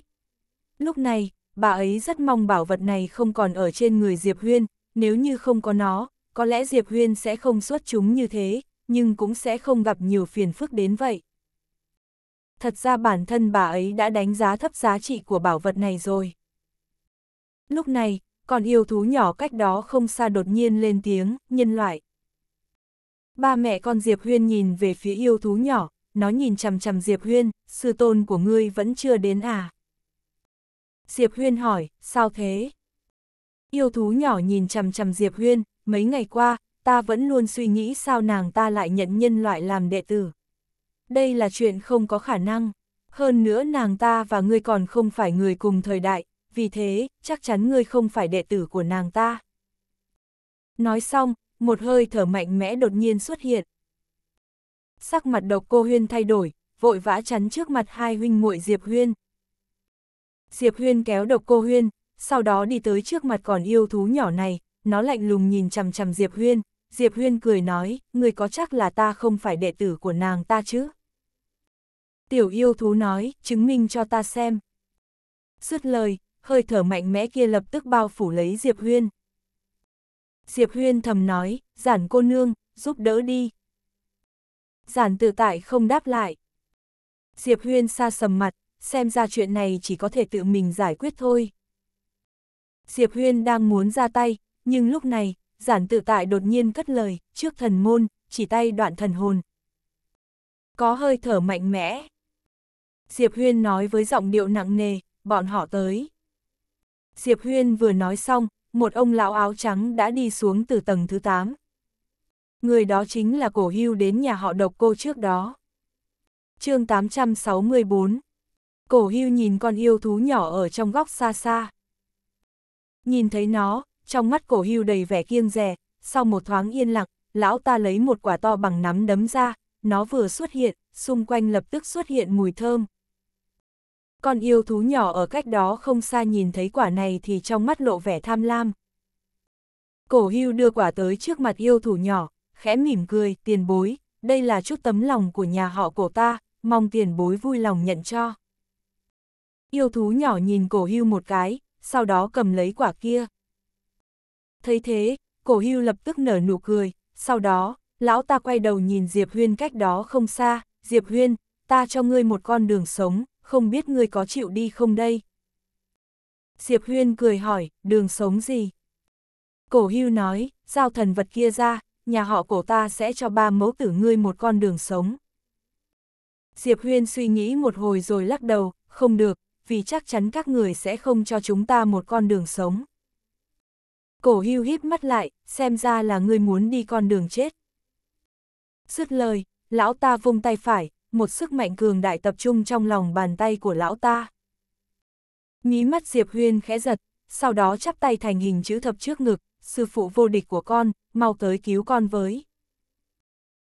Lúc này, bà ấy rất mong bảo vật này không còn ở trên người Diệp Huyên, nếu như không có nó, có lẽ Diệp Huyên sẽ không xuất chúng như thế, nhưng cũng sẽ không gặp nhiều phiền phức đến vậy. Thật ra bản thân bà ấy đã đánh giá thấp giá trị của bảo vật này rồi. Lúc này, còn yêu thú nhỏ cách đó không xa đột nhiên lên tiếng, nhân loại. Ba mẹ con Diệp Huyên nhìn về phía yêu thú nhỏ, nó nhìn chằm chằm Diệp Huyên, sư tôn của ngươi vẫn chưa đến à? Diệp Huyên hỏi, sao thế? Yêu thú nhỏ nhìn chằm chằm Diệp Huyên, mấy ngày qua, ta vẫn luôn suy nghĩ sao nàng ta lại nhận nhân loại làm đệ tử. Đây là chuyện không có khả năng, hơn nữa nàng ta và ngươi còn không phải người cùng thời đại, vì thế, chắc chắn ngươi không phải đệ tử của nàng ta. Nói xong, một hơi thở mạnh mẽ đột nhiên xuất hiện sắc mặt độc cô Huyên thay đổi, vội vã chắn trước mặt hai huynh muội Diệp Huyên. Diệp Huyên kéo độc cô Huyên, sau đó đi tới trước mặt còn yêu thú nhỏ này, nó lạnh lùng nhìn chằm chằm Diệp Huyên, Diệp Huyên cười nói, người có chắc là ta không phải đệ tử của nàng ta chứ? Tiểu yêu thú nói, chứng minh cho ta xem. Dứt lời, hơi thở mạnh mẽ kia lập tức bao phủ lấy Diệp Huyên. Diệp Huyên thầm nói, giản cô nương, giúp đỡ đi. Giản tự tại không đáp lại. Diệp Huyên xa sầm mặt, xem ra chuyện này chỉ có thể tự mình giải quyết thôi. Diệp Huyên đang muốn ra tay, nhưng lúc này, giản tự tại đột nhiên cất lời, trước thần môn, chỉ tay đoạn thần hồn. Có hơi thở mạnh mẽ. Diệp Huyên nói với giọng điệu nặng nề, bọn họ tới. Diệp Huyên vừa nói xong, một ông lão áo trắng đã đi xuống từ tầng thứ 8 người đó chính là cổ hưu đến nhà họ độc cô trước đó. chương 864 Cổ hưu nhìn con yêu thú nhỏ ở trong góc xa xa. Nhìn thấy nó, trong mắt cổ hưu đầy vẻ kiêng rè, sau một thoáng yên lặng, lão ta lấy một quả to bằng nắm đấm ra, nó vừa xuất hiện, xung quanh lập tức xuất hiện mùi thơm. Con yêu thú nhỏ ở cách đó không xa nhìn thấy quả này thì trong mắt lộ vẻ tham lam. Cổ hưu đưa quả tới trước mặt yêu thú nhỏ, khẽ mỉm cười, tiền bối, đây là chút tấm lòng của nhà họ cổ ta, mong tiền bối vui lòng nhận cho. Yêu thú nhỏ nhìn cổ hưu một cái, sau đó cầm lấy quả kia. Thấy thế, cổ hưu lập tức nở nụ cười, sau đó, lão ta quay đầu nhìn Diệp Huyên cách đó không xa, Diệp Huyên, ta cho ngươi một con đường sống, không biết ngươi có chịu đi không đây? Diệp Huyên cười hỏi, đường sống gì? Cổ hưu nói, giao thần vật kia ra, nhà họ cổ ta sẽ cho ba mẫu tử ngươi một con đường sống. Diệp Huyên suy nghĩ một hồi rồi lắc đầu, không được, vì chắc chắn các người sẽ không cho chúng ta một con đường sống. Cổ hưu híp mắt lại, xem ra là ngươi muốn đi con đường chết. Dứt lời, lão ta vung tay phải, một sức mạnh cường đại tập trung trong lòng bàn tay của lão ta. Mí mắt Diệp Huyên khẽ giật, sau đó chắp tay thành hình chữ thập trước ngực, sư phụ vô địch của con, mau tới cứu con với.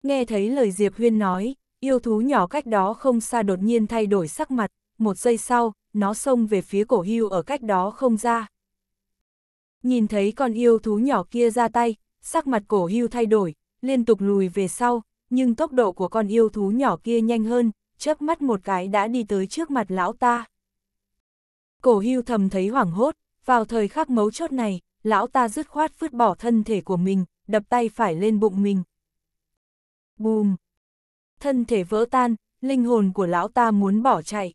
Nghe thấy lời Diệp Huyên nói, yêu thú nhỏ cách đó không xa đột nhiên thay đổi sắc mặt, một giây sau, nó xông về phía cổ hưu ở cách đó không ra. Nhìn thấy con yêu thú nhỏ kia ra tay, sắc mặt cổ hưu thay đổi, liên tục lùi về sau, nhưng tốc độ của con yêu thú nhỏ kia nhanh hơn, chớp mắt một cái đã đi tới trước mặt lão ta. Cổ hưu thầm thấy hoảng hốt, vào thời khắc mấu chốt này, lão ta dứt khoát vứt bỏ thân thể của mình, đập tay phải lên bụng mình. Bùm! Thân thể vỡ tan, linh hồn của lão ta muốn bỏ chạy.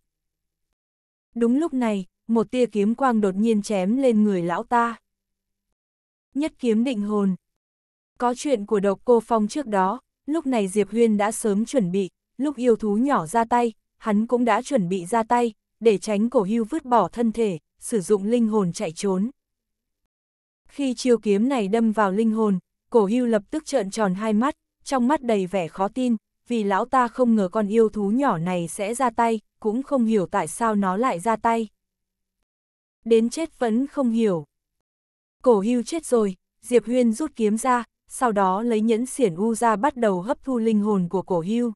Đúng lúc này, một tia kiếm quang đột nhiên chém lên người lão ta. Nhất kiếm định hồn. Có chuyện của độc cô phong trước đó, lúc này Diệp Huyên đã sớm chuẩn bị, lúc yêu thú nhỏ ra tay, hắn cũng đã chuẩn bị ra tay, để tránh cổ hưu vứt bỏ thân thể, sử dụng linh hồn chạy trốn. Khi chiêu kiếm này đâm vào linh hồn, cổ hưu lập tức trợn tròn hai mắt, trong mắt đầy vẻ khó tin, vì lão ta không ngờ con yêu thú nhỏ này sẽ ra tay, cũng không hiểu tại sao nó lại ra tay. Đến chết vẫn không hiểu. Cổ hưu chết rồi, Diệp Huyên rút kiếm ra, sau đó lấy nhẫn xiển u ra bắt đầu hấp thu linh hồn của cổ hưu.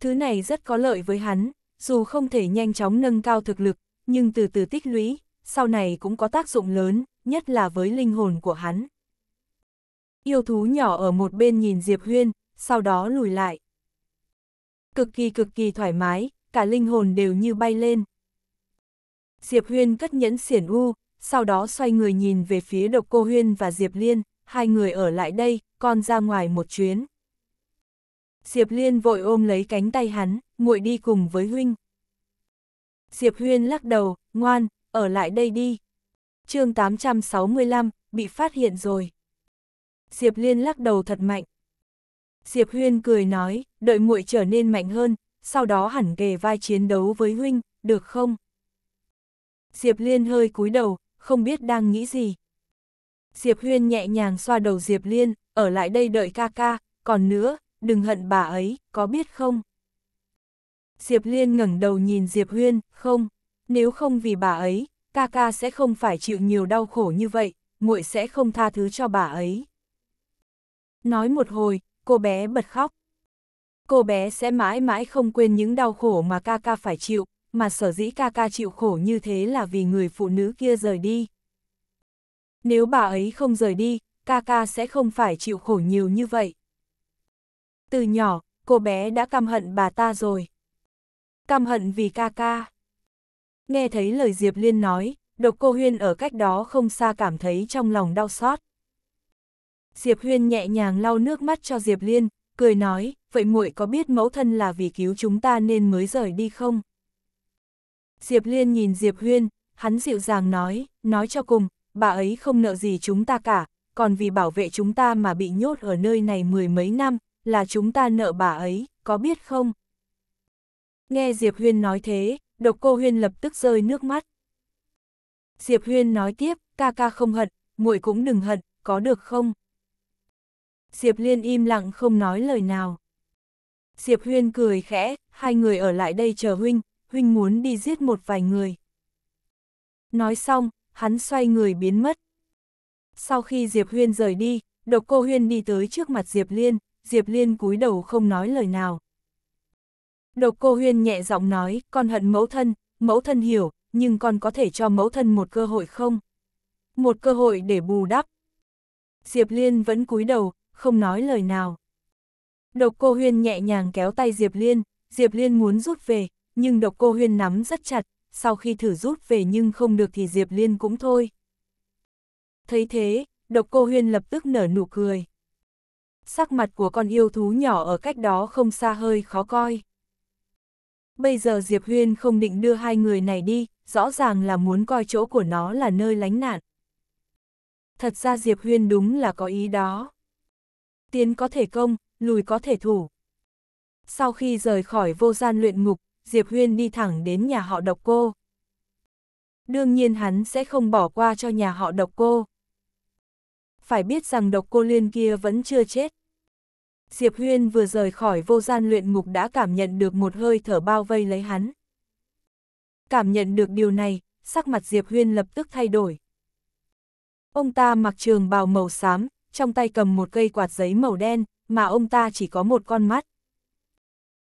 Thứ này rất có lợi với hắn, dù không thể nhanh chóng nâng cao thực lực, nhưng từ từ tích lũy, sau này cũng có tác dụng lớn nhất là với linh hồn của hắn. Yêu thú nhỏ ở một bên nhìn Diệp Huyên, sau đó lùi lại. Cực kỳ cực kỳ thoải mái, cả linh hồn đều như bay lên. Diệp Huyên cất nhẫn xiển u, sau đó xoay người nhìn về phía độc cô Huyên và Diệp Liên, hai người ở lại đây, con ra ngoài một chuyến. Diệp Liên vội ôm lấy cánh tay hắn, muội đi cùng với huynh. Diệp Huyên lắc đầu, ngoan, ở lại đây đi chương 865, bị phát hiện rồi. Diệp Liên lắc đầu thật mạnh. Diệp Huyên cười nói, đợi muội trở nên mạnh hơn, sau đó hẳn kề vai chiến đấu với huynh, được không? Diệp Liên hơi cúi đầu, không biết đang nghĩ gì. Diệp Huyên nhẹ nhàng xoa đầu Diệp Liên, ở lại đây đợi ca ca, còn nữa, đừng hận bà ấy, có biết không? Diệp Liên ngẩng đầu nhìn Diệp Huyên, không, nếu không vì bà ấy, ca ca sẽ không phải chịu nhiều đau khổ như vậy, muội sẽ không tha thứ cho bà ấy. Nói một hồi, cô bé bật khóc. Cô bé sẽ mãi mãi không quên những đau khổ mà ca ca phải chịu, mà sở dĩ ca ca chịu khổ như thế là vì người phụ nữ kia rời đi. Nếu bà ấy không rời đi, ca ca sẽ không phải chịu khổ nhiều như vậy. Từ nhỏ, cô bé đã căm hận bà ta rồi. Căm hận vì ca ca. Nghe thấy lời Diệp Liên nói, độc cô Huyên ở cách đó không xa cảm thấy trong lòng đau xót. Diệp Huyên nhẹ nhàng lau nước mắt cho Diệp Liên, cười nói, vậy muội có biết mẫu thân là vì cứu chúng ta nên mới rời đi không? Diệp Liên nhìn Diệp Huyên, hắn dịu dàng nói, nói cho cùng, bà ấy không nợ gì chúng ta cả, còn vì bảo vệ chúng ta mà bị nhốt ở nơi này mười mấy năm, là chúng ta nợ bà ấy, có biết không? Nghe Diệp Huyên nói thế, độc cô Huyên lập tức rơi nước mắt. Diệp Huyên nói tiếp, ca ca không hận, muội cũng đừng hận, có được không? Diệp Liên im lặng không nói lời nào. Diệp Huyên cười khẽ, hai người ở lại đây chờ Huynh, Huynh muốn đi giết một vài người. Nói xong, hắn xoay người biến mất. Sau khi Diệp Huyên rời đi, độc cô Huyên đi tới trước mặt Diệp Liên, Diệp Liên cúi đầu không nói lời nào, Độc cô huyên nhẹ giọng nói, con hận mẫu thân, mẫu thân hiểu, nhưng con có thể cho mẫu thân một cơ hội không? Một cơ hội để bù đắp. Diệp Liên vẫn cúi đầu, không nói lời nào. Độc cô huyên nhẹ nhàng kéo tay Diệp Liên, Diệp Liên muốn rút về, nhưng độc cô huyên nắm rất chặt, sau khi thử rút về nhưng không được thì Diệp Liên cũng thôi. Thấy thế, độc cô huyên lập tức nở nụ cười. Sắc mặt của con yêu thú nhỏ ở cách đó không xa hơi khó coi bây giờ Diệp Huyên không định đưa hai người này đi, rõ ràng là muốn coi chỗ của nó là nơi lánh nạn. Thật ra Diệp Huyên đúng là có ý đó. Tiến có thể công, lùi có thể thủ. Sau khi rời khỏi vô gian luyện ngục, Diệp Huyên đi thẳng đến nhà họ độc cô. Đương nhiên hắn sẽ không bỏ qua cho nhà họ độc cô. Phải biết rằng độc cô liên kia vẫn chưa chết. Diệp Huyên vừa rời khỏi vô gian luyện ngục đã cảm nhận được một hơi thở bao vây lấy hắn. Cảm nhận được điều này, sắc mặt Diệp Huyên lập tức thay đổi. Ông ta mặc trường bào màu xám, trong tay cầm một cây quạt giấy màu đen, mà ông ta chỉ có một con mắt.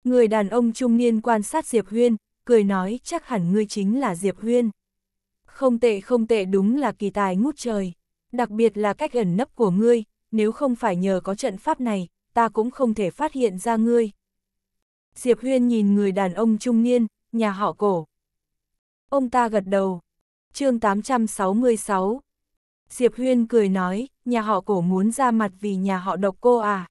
Người đàn ông trung niên quan sát Diệp Huyên, cười nói chắc hẳn ngươi chính là Diệp Huyên. Không tệ không tệ đúng là kỳ tài ngút trời, đặc biệt là cách ẩn nấp của ngươi, nếu không phải nhờ có trận pháp này, ta cũng không thể phát hiện ra ngươi. Diệp Huyên nhìn người đàn ông trung niên, nhà họ cổ. Ông ta gật đầu. chương 866. Diệp Huyên cười nói, nhà họ cổ muốn ra mặt vì nhà họ độc cô à.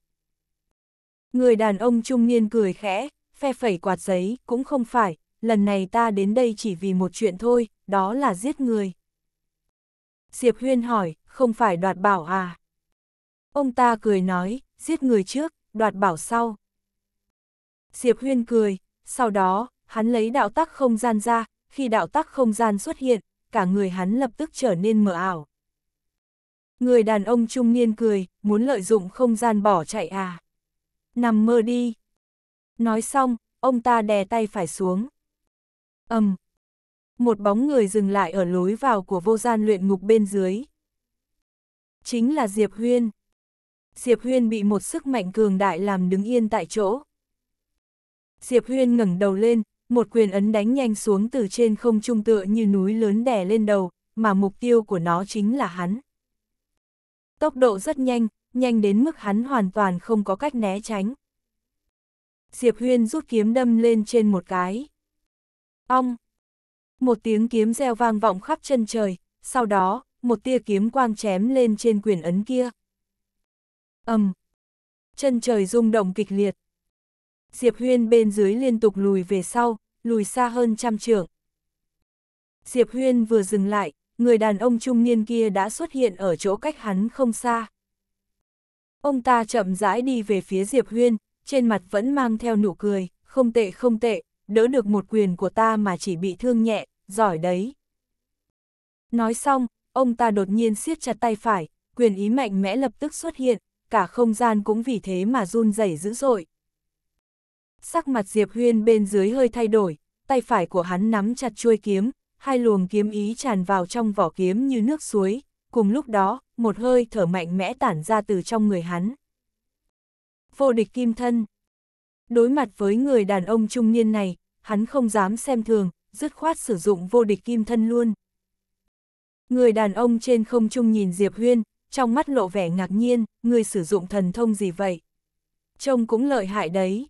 Người đàn ông trung niên cười khẽ, phe phẩy quạt giấy, cũng không phải, lần này ta đến đây chỉ vì một chuyện thôi, đó là giết người. Diệp Huyên hỏi, không phải đoạt bảo à? Ông ta cười nói, giết người trước, đoạt bảo sau. Diệp Huyên cười, sau đó, hắn lấy đạo tắc không gian ra, khi đạo tắc không gian xuất hiện, cả người hắn lập tức trở nên mờ ảo. Người đàn ông trung niên cười, muốn lợi dụng không gian bỏ chạy à. Nằm mơ đi. Nói xong, ông ta đè tay phải xuống. ầm Một bóng người dừng lại ở lối vào của vô gian luyện ngục bên dưới. Chính là Diệp Huyên. Diệp Huyên bị một sức mạnh cường đại làm đứng yên tại chỗ. Diệp Huyên ngẩng đầu lên, một quyền ấn đánh nhanh xuống từ trên không trung tựa như núi lớn đè lên đầu, mà mục tiêu của nó chính là hắn. Tốc độ rất nhanh, nhanh đến mức hắn hoàn toàn không có cách né tránh. Diệp Huyên rút kiếm đâm lên trên một cái. Ong! Một tiếng kiếm reo vang vọng khắp chân trời, sau đó, một tia kiếm quang chém lên trên quyền ấn kia ầm. Chân trời rung động kịch liệt. Diệp Huyên bên dưới liên tục lùi về sau, lùi xa hơn trăm trượng. Diệp Huyên vừa dừng lại, người đàn ông trung niên kia đã xuất hiện ở chỗ cách hắn không xa. Ông ta chậm rãi đi về phía Diệp Huyên, trên mặt vẫn mang theo nụ cười, không tệ không tệ, đỡ được một quyền của ta mà chỉ bị thương nhẹ, giỏi đấy. Nói xong, ông ta đột nhiên siết chặt tay phải, quyền ý mạnh mẽ lập tức xuất hiện, cả không gian cũng vì thế mà run rẩy dữ dội. Sắc mặt Diệp Huyên bên dưới hơi thay đổi, tay phải của hắn nắm chặt chuôi kiếm, hai luồng kiếm ý tràn vào trong vỏ kiếm như nước suối, cùng lúc đó, một hơi thở mạnh mẽ tản ra từ trong người hắn. Vô địch kim thân Đối mặt với người đàn ông trung niên này, hắn không dám xem thường, dứt khoát sử dụng vô địch kim thân luôn. Người đàn ông trên không trung nhìn Diệp Huyên, trong mắt lộ vẻ ngạc nhiên, người sử dụng thần thông gì vậy? Trông cũng lợi hại đấy.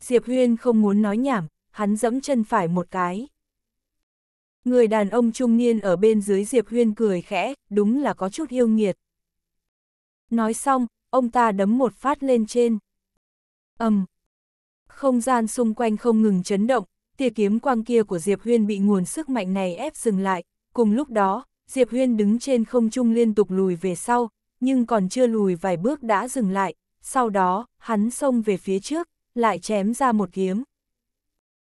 Diệp Huyên không muốn nói nhảm, hắn dẫm chân phải một cái. Người đàn ông trung niên ở bên dưới Diệp Huyên cười khẽ, đúng là có chút yêu nghiệt. Nói xong, ông ta đấm một phát lên trên. ầm, um, Không gian xung quanh không ngừng chấn động, tia kiếm quang kia của Diệp Huyên bị nguồn sức mạnh này ép dừng lại. Cùng lúc đó, Diệp Huyên đứng trên không trung liên tục lùi về sau, nhưng còn chưa lùi vài bước đã dừng lại, sau đó, hắn xông về phía trước, lại chém ra một kiếm.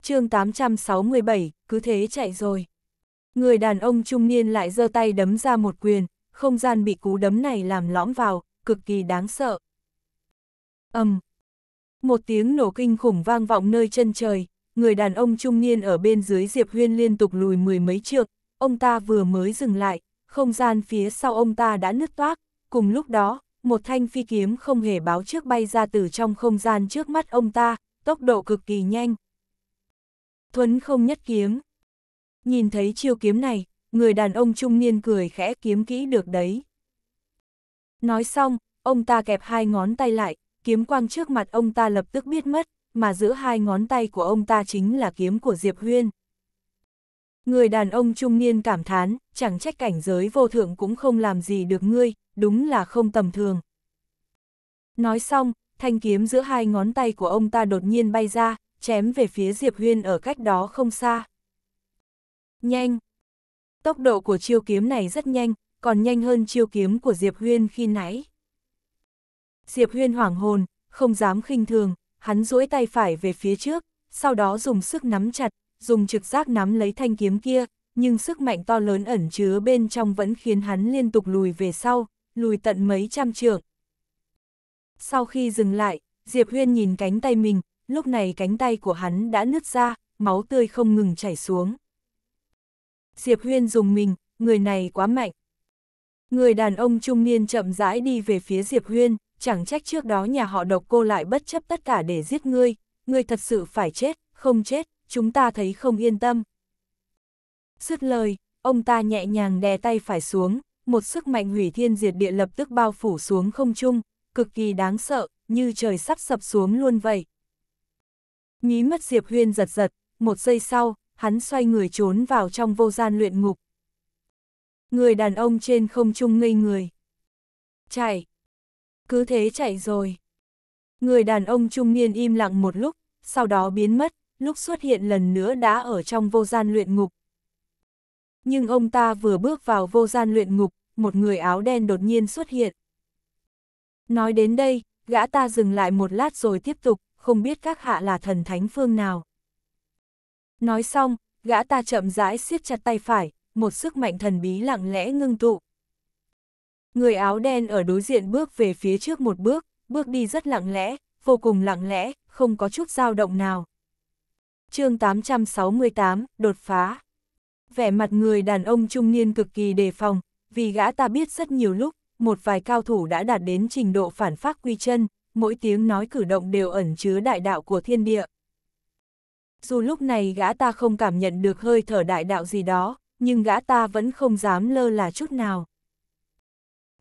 chương 867, cứ thế chạy rồi. Người đàn ông trung niên lại giơ tay đấm ra một quyền, không gian bị cú đấm này làm lõm vào, cực kỳ đáng sợ. ầm um, Một tiếng nổ kinh khủng vang vọng nơi chân trời, người đàn ông trung niên ở bên dưới Diệp Huyên liên tục lùi mười mấy trượng, ông ta vừa mới dừng lại, không gian phía sau ông ta đã nứt toác, cùng lúc đó, một thanh phi kiếm không hề báo trước bay ra từ trong không gian trước mắt ông ta, tốc độ cực kỳ nhanh. Thuấn không nhất kiếm. Nhìn thấy chiêu kiếm này, người đàn ông trung niên cười khẽ kiếm kỹ được đấy. Nói xong, ông ta kẹp hai ngón tay lại, kiếm quang trước mặt ông ta lập tức biết mất, mà giữa hai ngón tay của ông ta chính là kiếm của Diệp Huyên. Người đàn ông trung niên cảm thán, chẳng trách cảnh giới vô thượng cũng không làm gì được ngươi, đúng là không tầm thường. Nói xong, thanh kiếm giữa hai ngón tay của ông ta đột nhiên bay ra, chém về phía Diệp Huyên ở cách đó không xa. Nhanh! Tốc độ của chiêu kiếm này rất nhanh, còn nhanh hơn chiêu kiếm của Diệp Huyên khi nãy. Diệp Huyên hoảng hồn, không dám khinh thường, hắn duỗi tay phải về phía trước, sau đó dùng sức nắm chặt, dùng trực giác nắm lấy thanh kiếm kia, nhưng sức mạnh to lớn ẩn chứa bên trong vẫn khiến hắn liên tục lùi về sau, lùi tận mấy trăm trượng. Sau khi dừng lại, Diệp Huyên nhìn cánh tay mình, lúc này cánh tay của hắn đã nứt ra, máu tươi không ngừng chảy xuống. Diệp Huyên dùng mình, người này quá mạnh. Người đàn ông trung niên chậm rãi đi về phía Diệp Huyên, chẳng trách trước đó nhà họ độc cô lại bất chấp tất cả để giết ngươi, ngươi thật sự phải chết, không chết, chúng ta thấy không yên tâm. Dứt lời, ông ta nhẹ nhàng đè tay phải xuống, một sức mạnh hủy thiên diệt địa lập tức bao phủ xuống không trung, cực kỳ đáng sợ, như trời sắp sập xuống luôn vậy. Nhí mất Diệp Huyên giật giật, một giây sau, hắn xoay người trốn vào trong vô gian luyện ngục. Người đàn ông trên không trung ngây người. Chạy. Cứ thế chạy rồi. Người đàn ông trung niên im lặng một lúc, sau đó biến mất, lúc xuất hiện lần nữa đã ở trong vô gian luyện ngục. Nhưng ông ta vừa bước vào vô gian luyện ngục, một người áo đen đột nhiên xuất hiện. Nói đến đây, gã ta dừng lại một lát rồi tiếp tục, không biết các hạ là thần thánh phương nào. Nói xong, gã ta chậm rãi siết chặt tay phải, một sức mạnh thần bí lặng lẽ ngưng tụ. Người áo đen ở đối diện bước về phía trước một bước, bước đi rất lặng lẽ, vô cùng lặng lẽ, không có chút dao động nào chương 868, đột phá. Vẻ mặt người đàn ông trung niên cực kỳ đề phòng, vì gã ta biết rất nhiều lúc, một vài cao thủ đã đạt đến trình độ phản phát quy chân, mỗi tiếng nói cử động đều ẩn chứa đại đạo của thiên địa. Dù lúc này gã ta không cảm nhận được hơi thở đại đạo gì đó, nhưng gã ta vẫn không dám lơ là chút nào.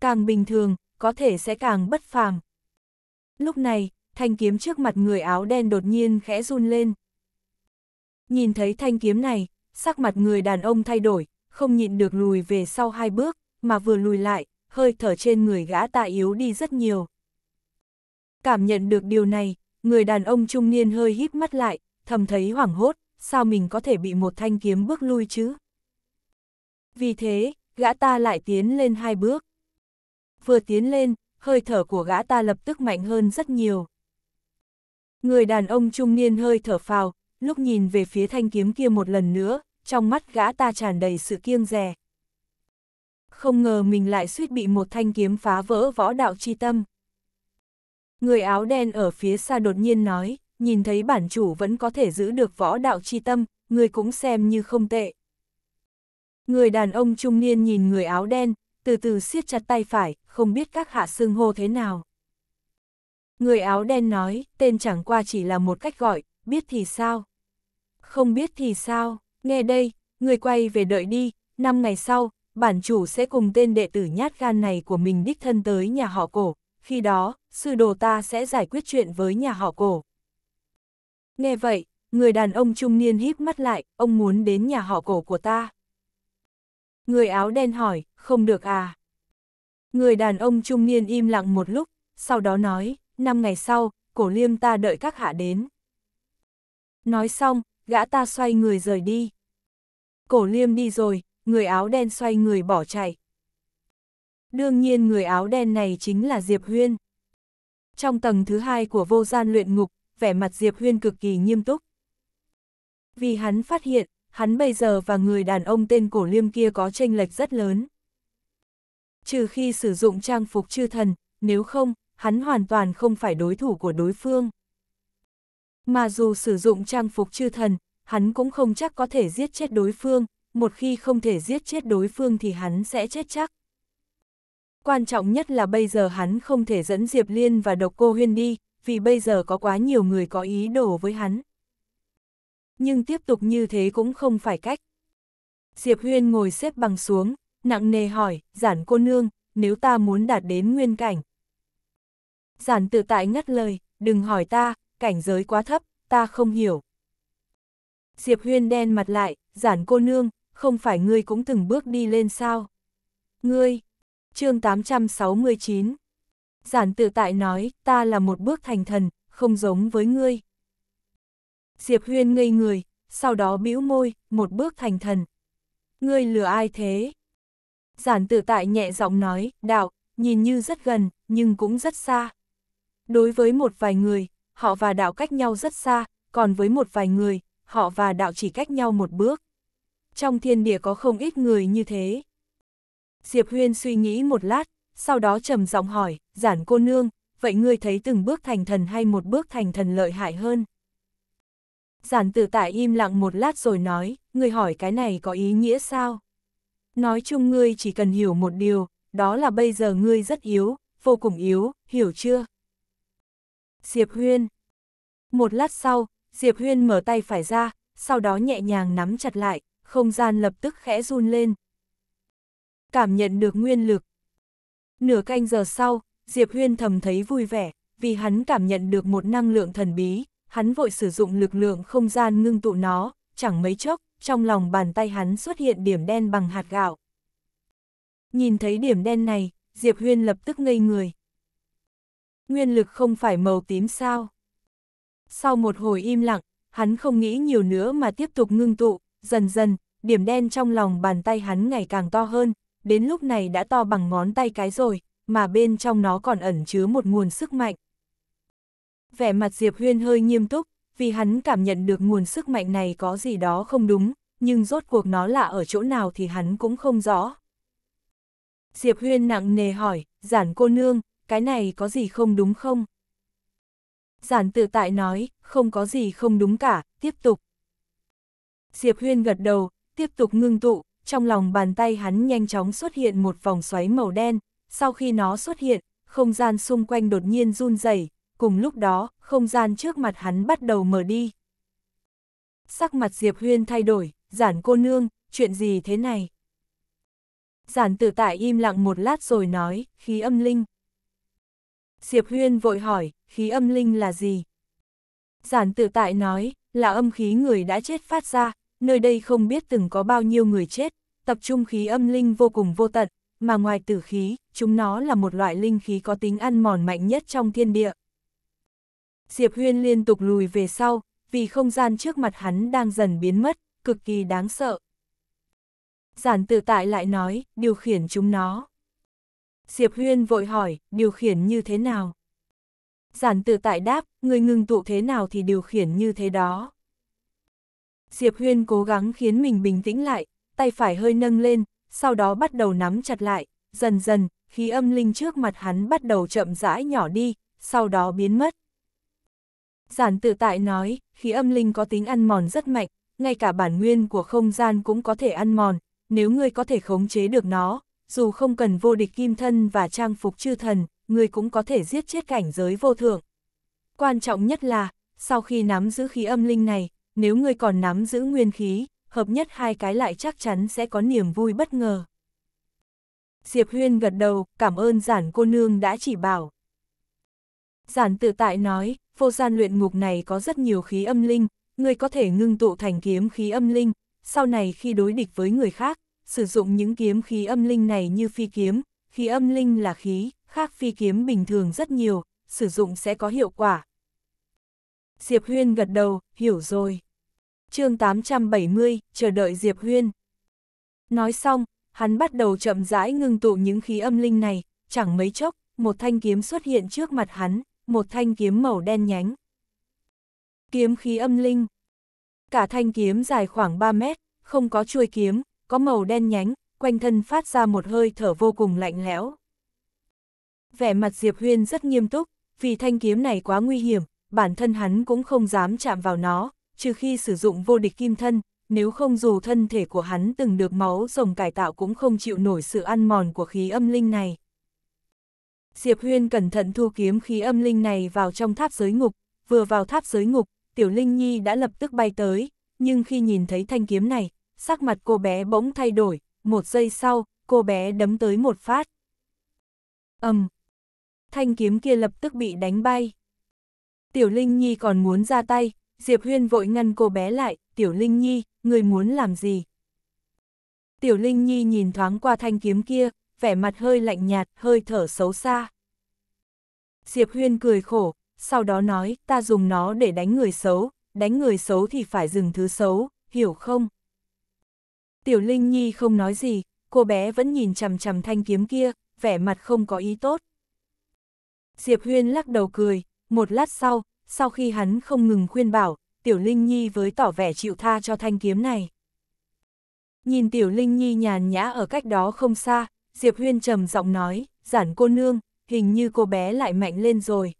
Càng bình thường, có thể sẽ càng bất phàm. Lúc này, thanh kiếm trước mặt người áo đen đột nhiên khẽ run lên, Nhìn thấy thanh kiếm này, sắc mặt người đàn ông thay đổi, không nhịn được lùi về sau hai bước, mà vừa lùi lại, hơi thở trên người gã ta yếu đi rất nhiều. Cảm nhận được điều này, người đàn ông trung niên hơi híp mắt lại, thầm thấy hoảng hốt, sao mình có thể bị một thanh kiếm bước lui chứ? Vì thế, gã ta lại tiến lên hai bước. Vừa tiến lên, hơi thở của gã ta lập tức mạnh hơn rất nhiều. Người đàn ông trung niên hơi thở phào, lúc nhìn về phía thanh kiếm kia một lần nữa, trong mắt gã ta tràn đầy sự kiêng rè. Không ngờ mình lại suýt bị một thanh kiếm phá vỡ võ đạo chi tâm. Người áo đen ở phía xa đột nhiên nói, nhìn thấy bản chủ vẫn có thể giữ được võ đạo chi tâm, người cũng xem như không tệ. Người đàn ông trung niên nhìn người áo đen, từ từ siết chặt tay phải, không biết các hạ xưng hô thế nào. Người áo đen nói, tên chẳng qua chỉ là một cách gọi, biết thì sao? Không biết thì sao? Nghe đây, người quay về đợi đi, năm ngày sau, bản chủ sẽ cùng tên đệ tử nhát gan này của mình đích thân tới nhà họ cổ, khi đó, sư đồ ta sẽ giải quyết chuyện với nhà họ cổ. Nghe vậy, người đàn ông trung niên híp mắt lại, ông muốn đến nhà họ cổ của ta. Người áo đen hỏi, không được à? Người đàn ông trung niên im lặng một lúc, sau đó nói, năm ngày sau, cổ liêm ta đợi các hạ đến. Nói xong, gã ta xoay người rời đi. Cổ liêm đi rồi, người áo đen xoay người bỏ chạy. Đương nhiên người áo đen này chính là Diệp Huyên. Trong tầng thứ hai của vô gian luyện ngục, vẻ mặt Diệp Huyên cực kỳ nghiêm túc. Vì hắn phát hiện, hắn bây giờ và người đàn ông tên cổ liêm kia có tranh lệch rất lớn. Trừ khi sử dụng trang phục chư thần, nếu không, hắn hoàn toàn không phải đối thủ của đối phương. Mà dù sử dụng trang phục chư thần, hắn cũng không chắc có thể giết chết đối phương, một khi không thể giết chết đối phương thì hắn sẽ chết chắc. Quan trọng nhất là bây giờ hắn không thể dẫn Diệp Liên và độc cô huyên đi, vì bây giờ có quá nhiều người có ý đồ với hắn. Nhưng tiếp tục như thế cũng không phải cách. Diệp Huyên ngồi xếp bằng xuống, nặng nề hỏi, giản cô nương, nếu ta muốn đạt đến nguyên cảnh. Giản tự tại ngắt lời, đừng hỏi ta, cảnh giới quá thấp, ta không hiểu. Diệp Huyên đen mặt lại, giản cô nương, không phải ngươi cũng từng bước đi lên sao? Ngươi, chương 869. Giản tự tại nói, ta là một bước thành thần, không giống với ngươi. Diệp Huyên ngây người, sau đó bĩu môi, một bước thành thần. Ngươi lừa ai thế? Giản tự tại nhẹ giọng nói, đạo, nhìn như rất gần, nhưng cũng rất xa. Đối với một vài người, họ và đạo cách nhau rất xa, còn với một vài người, họ và đạo chỉ cách nhau một bước. Trong thiên địa có không ít người như thế. Diệp Huyên suy nghĩ một lát, sau đó trầm giọng hỏi, giản cô nương, vậy ngươi thấy từng bước thành thần hay một bước thành thần lợi hại hơn? Giản tử tại im lặng một lát rồi nói, ngươi hỏi cái này có ý nghĩa sao? Nói chung ngươi chỉ cần hiểu một điều, đó là bây giờ ngươi rất yếu, vô cùng yếu, hiểu chưa? Diệp Huyên. Một lát sau, Diệp Huyên mở tay phải ra, sau đó nhẹ nhàng nắm chặt lại, không gian lập tức khẽ run lên. Cảm nhận được nguyên lực. Nửa canh giờ sau, Diệp Huyên thầm thấy vui vẻ, vì hắn cảm nhận được một năng lượng thần bí, hắn vội sử dụng lực lượng không gian ngưng tụ nó, chẳng mấy chốc, trong lòng bàn tay hắn xuất hiện điểm đen bằng hạt gạo. Nhìn thấy điểm đen này, Diệp Huyên lập tức ngây người nguyên lực không phải màu tím sao. Sau một hồi im lặng, hắn không nghĩ nhiều nữa mà tiếp tục ngưng tụ, dần dần, điểm đen trong lòng bàn tay hắn ngày càng to hơn, đến lúc này đã to bằng ngón tay cái rồi, mà bên trong nó còn ẩn chứa một nguồn sức mạnh. Vẻ mặt Diệp Huyên hơi nghiêm túc, vì hắn cảm nhận được nguồn sức mạnh này có gì đó không đúng, nhưng rốt cuộc nó là ở chỗ nào thì hắn cũng không rõ. Diệp Huyên nặng nề hỏi, giản cô nương, cái này có gì không đúng không? Giản tự tại nói, không có gì không đúng cả, tiếp tục. Diệp Huyên gật đầu, tiếp tục ngưng tụ, trong lòng bàn tay hắn nhanh chóng xuất hiện một vòng xoáy màu đen, sau khi nó xuất hiện, không gian xung quanh đột nhiên run rẩy, cùng lúc đó, không gian trước mặt hắn bắt đầu mở đi. Sắc mặt Diệp Huyên thay đổi, giản cô nương, chuyện gì thế này? Giản tự tại im lặng một lát rồi nói, khí âm linh. Diệp Huyên vội hỏi, khí âm linh là gì? Giản tự tại nói, là âm khí người đã chết phát ra, nơi đây không biết từng có bao nhiêu người chết, tập trung khí âm linh vô cùng vô tận, mà ngoài tử khí, chúng nó là một loại linh khí có tính ăn mòn mạnh nhất trong thiên địa. Diệp Huyên liên tục lùi về sau, vì không gian trước mặt hắn đang dần biến mất, cực kỳ đáng sợ. Giản tự tại lại nói, điều khiển chúng nó. Diệp Huyên vội hỏi, điều khiển như thế nào? Giản tự tại đáp, người ngừng tụ thế nào thì điều khiển như thế đó. Diệp Huyên cố gắng khiến mình bình tĩnh lại, tay phải hơi nâng lên, sau đó bắt đầu nắm chặt lại, dần dần, khí âm linh trước mặt hắn bắt đầu chậm rãi nhỏ đi, sau đó biến mất. Giản tự tại nói, khí âm linh có tính ăn mòn rất mạnh, ngay cả bản nguyên của không gian cũng có thể ăn mòn, nếu ngươi có thể khống chế được nó, dù không cần vô địch kim thân và trang phục chư thần, người cũng có thể giết chết cảnh giới vô thượng. Quan trọng nhất là, sau khi nắm giữ khí âm linh này, nếu người còn nắm giữ nguyên khí, hợp nhất hai cái lại chắc chắn sẽ có niềm vui bất ngờ. Diệp Huyên gật đầu, cảm ơn giản cô nương đã chỉ bảo. Giản tự tại nói, vô gian luyện ngục này có rất nhiều khí âm linh, người có thể ngưng tụ thành kiếm khí âm linh, sau này khi đối địch với người khác, sử dụng những kiếm khí âm linh này như phi kiếm, khí âm linh là khí, khác phi kiếm bình thường rất nhiều, sử dụng sẽ có hiệu quả. Diệp Huyên gật đầu, hiểu rồi. chương 870, chờ đợi Diệp Huyên. Nói xong, hắn bắt đầu chậm rãi ngưng tụ những khí âm linh này, chẳng mấy chốc, một thanh kiếm xuất hiện trước mặt hắn, một thanh kiếm màu đen nhánh. Kiếm khí âm linh. Cả thanh kiếm dài khoảng 3 mét, không có chuôi kiếm, có màu đen nhánh, quanh thân phát ra một hơi thở vô cùng lạnh lẽo. Vẻ mặt Diệp Huyên rất nghiêm túc, vì thanh kiếm này quá nguy hiểm, bản thân hắn cũng không dám chạm vào nó, trừ khi sử dụng vô địch kim thân, nếu không dù thân thể của hắn từng được máu rồng cải tạo cũng không chịu nổi sự ăn mòn của khí âm linh này. Diệp Huyên cẩn thận thu kiếm khí âm linh này vào trong tháp giới ngục, vừa vào tháp giới ngục, Tiểu Linh Nhi đã lập tức bay tới, nhưng khi nhìn thấy thanh kiếm này, sắc mặt cô bé bỗng thay đổi, một giây sau, cô bé đấm tới một phát. ầm, um, Thanh kiếm kia lập tức bị đánh bay. Tiểu Linh Nhi còn muốn ra tay, Diệp Huyên vội ngăn cô bé lại, Tiểu Linh Nhi, người muốn làm gì? Tiểu Linh Nhi nhìn thoáng qua thanh kiếm kia, vẻ mặt hơi lạnh nhạt, hơi thở xấu xa. Diệp Huyên cười khổ, sau đó nói, ta dùng nó để đánh người xấu, đánh người xấu thì phải dừng thứ xấu, hiểu không? Tiểu Linh Nhi không nói gì, cô bé vẫn nhìn chằm chằm thanh kiếm kia, vẻ mặt không có ý tốt. Diệp Huyên lắc đầu cười, một lát sau, sau khi hắn không ngừng khuyên bảo, Tiểu Linh Nhi với tỏ vẻ chịu tha cho thanh kiếm này. Nhìn Tiểu Linh Nhi nhàn nhã ở cách đó không xa, Diệp Huyên trầm giọng nói, giản cô nương, hình như cô bé lại mạnh lên rồi.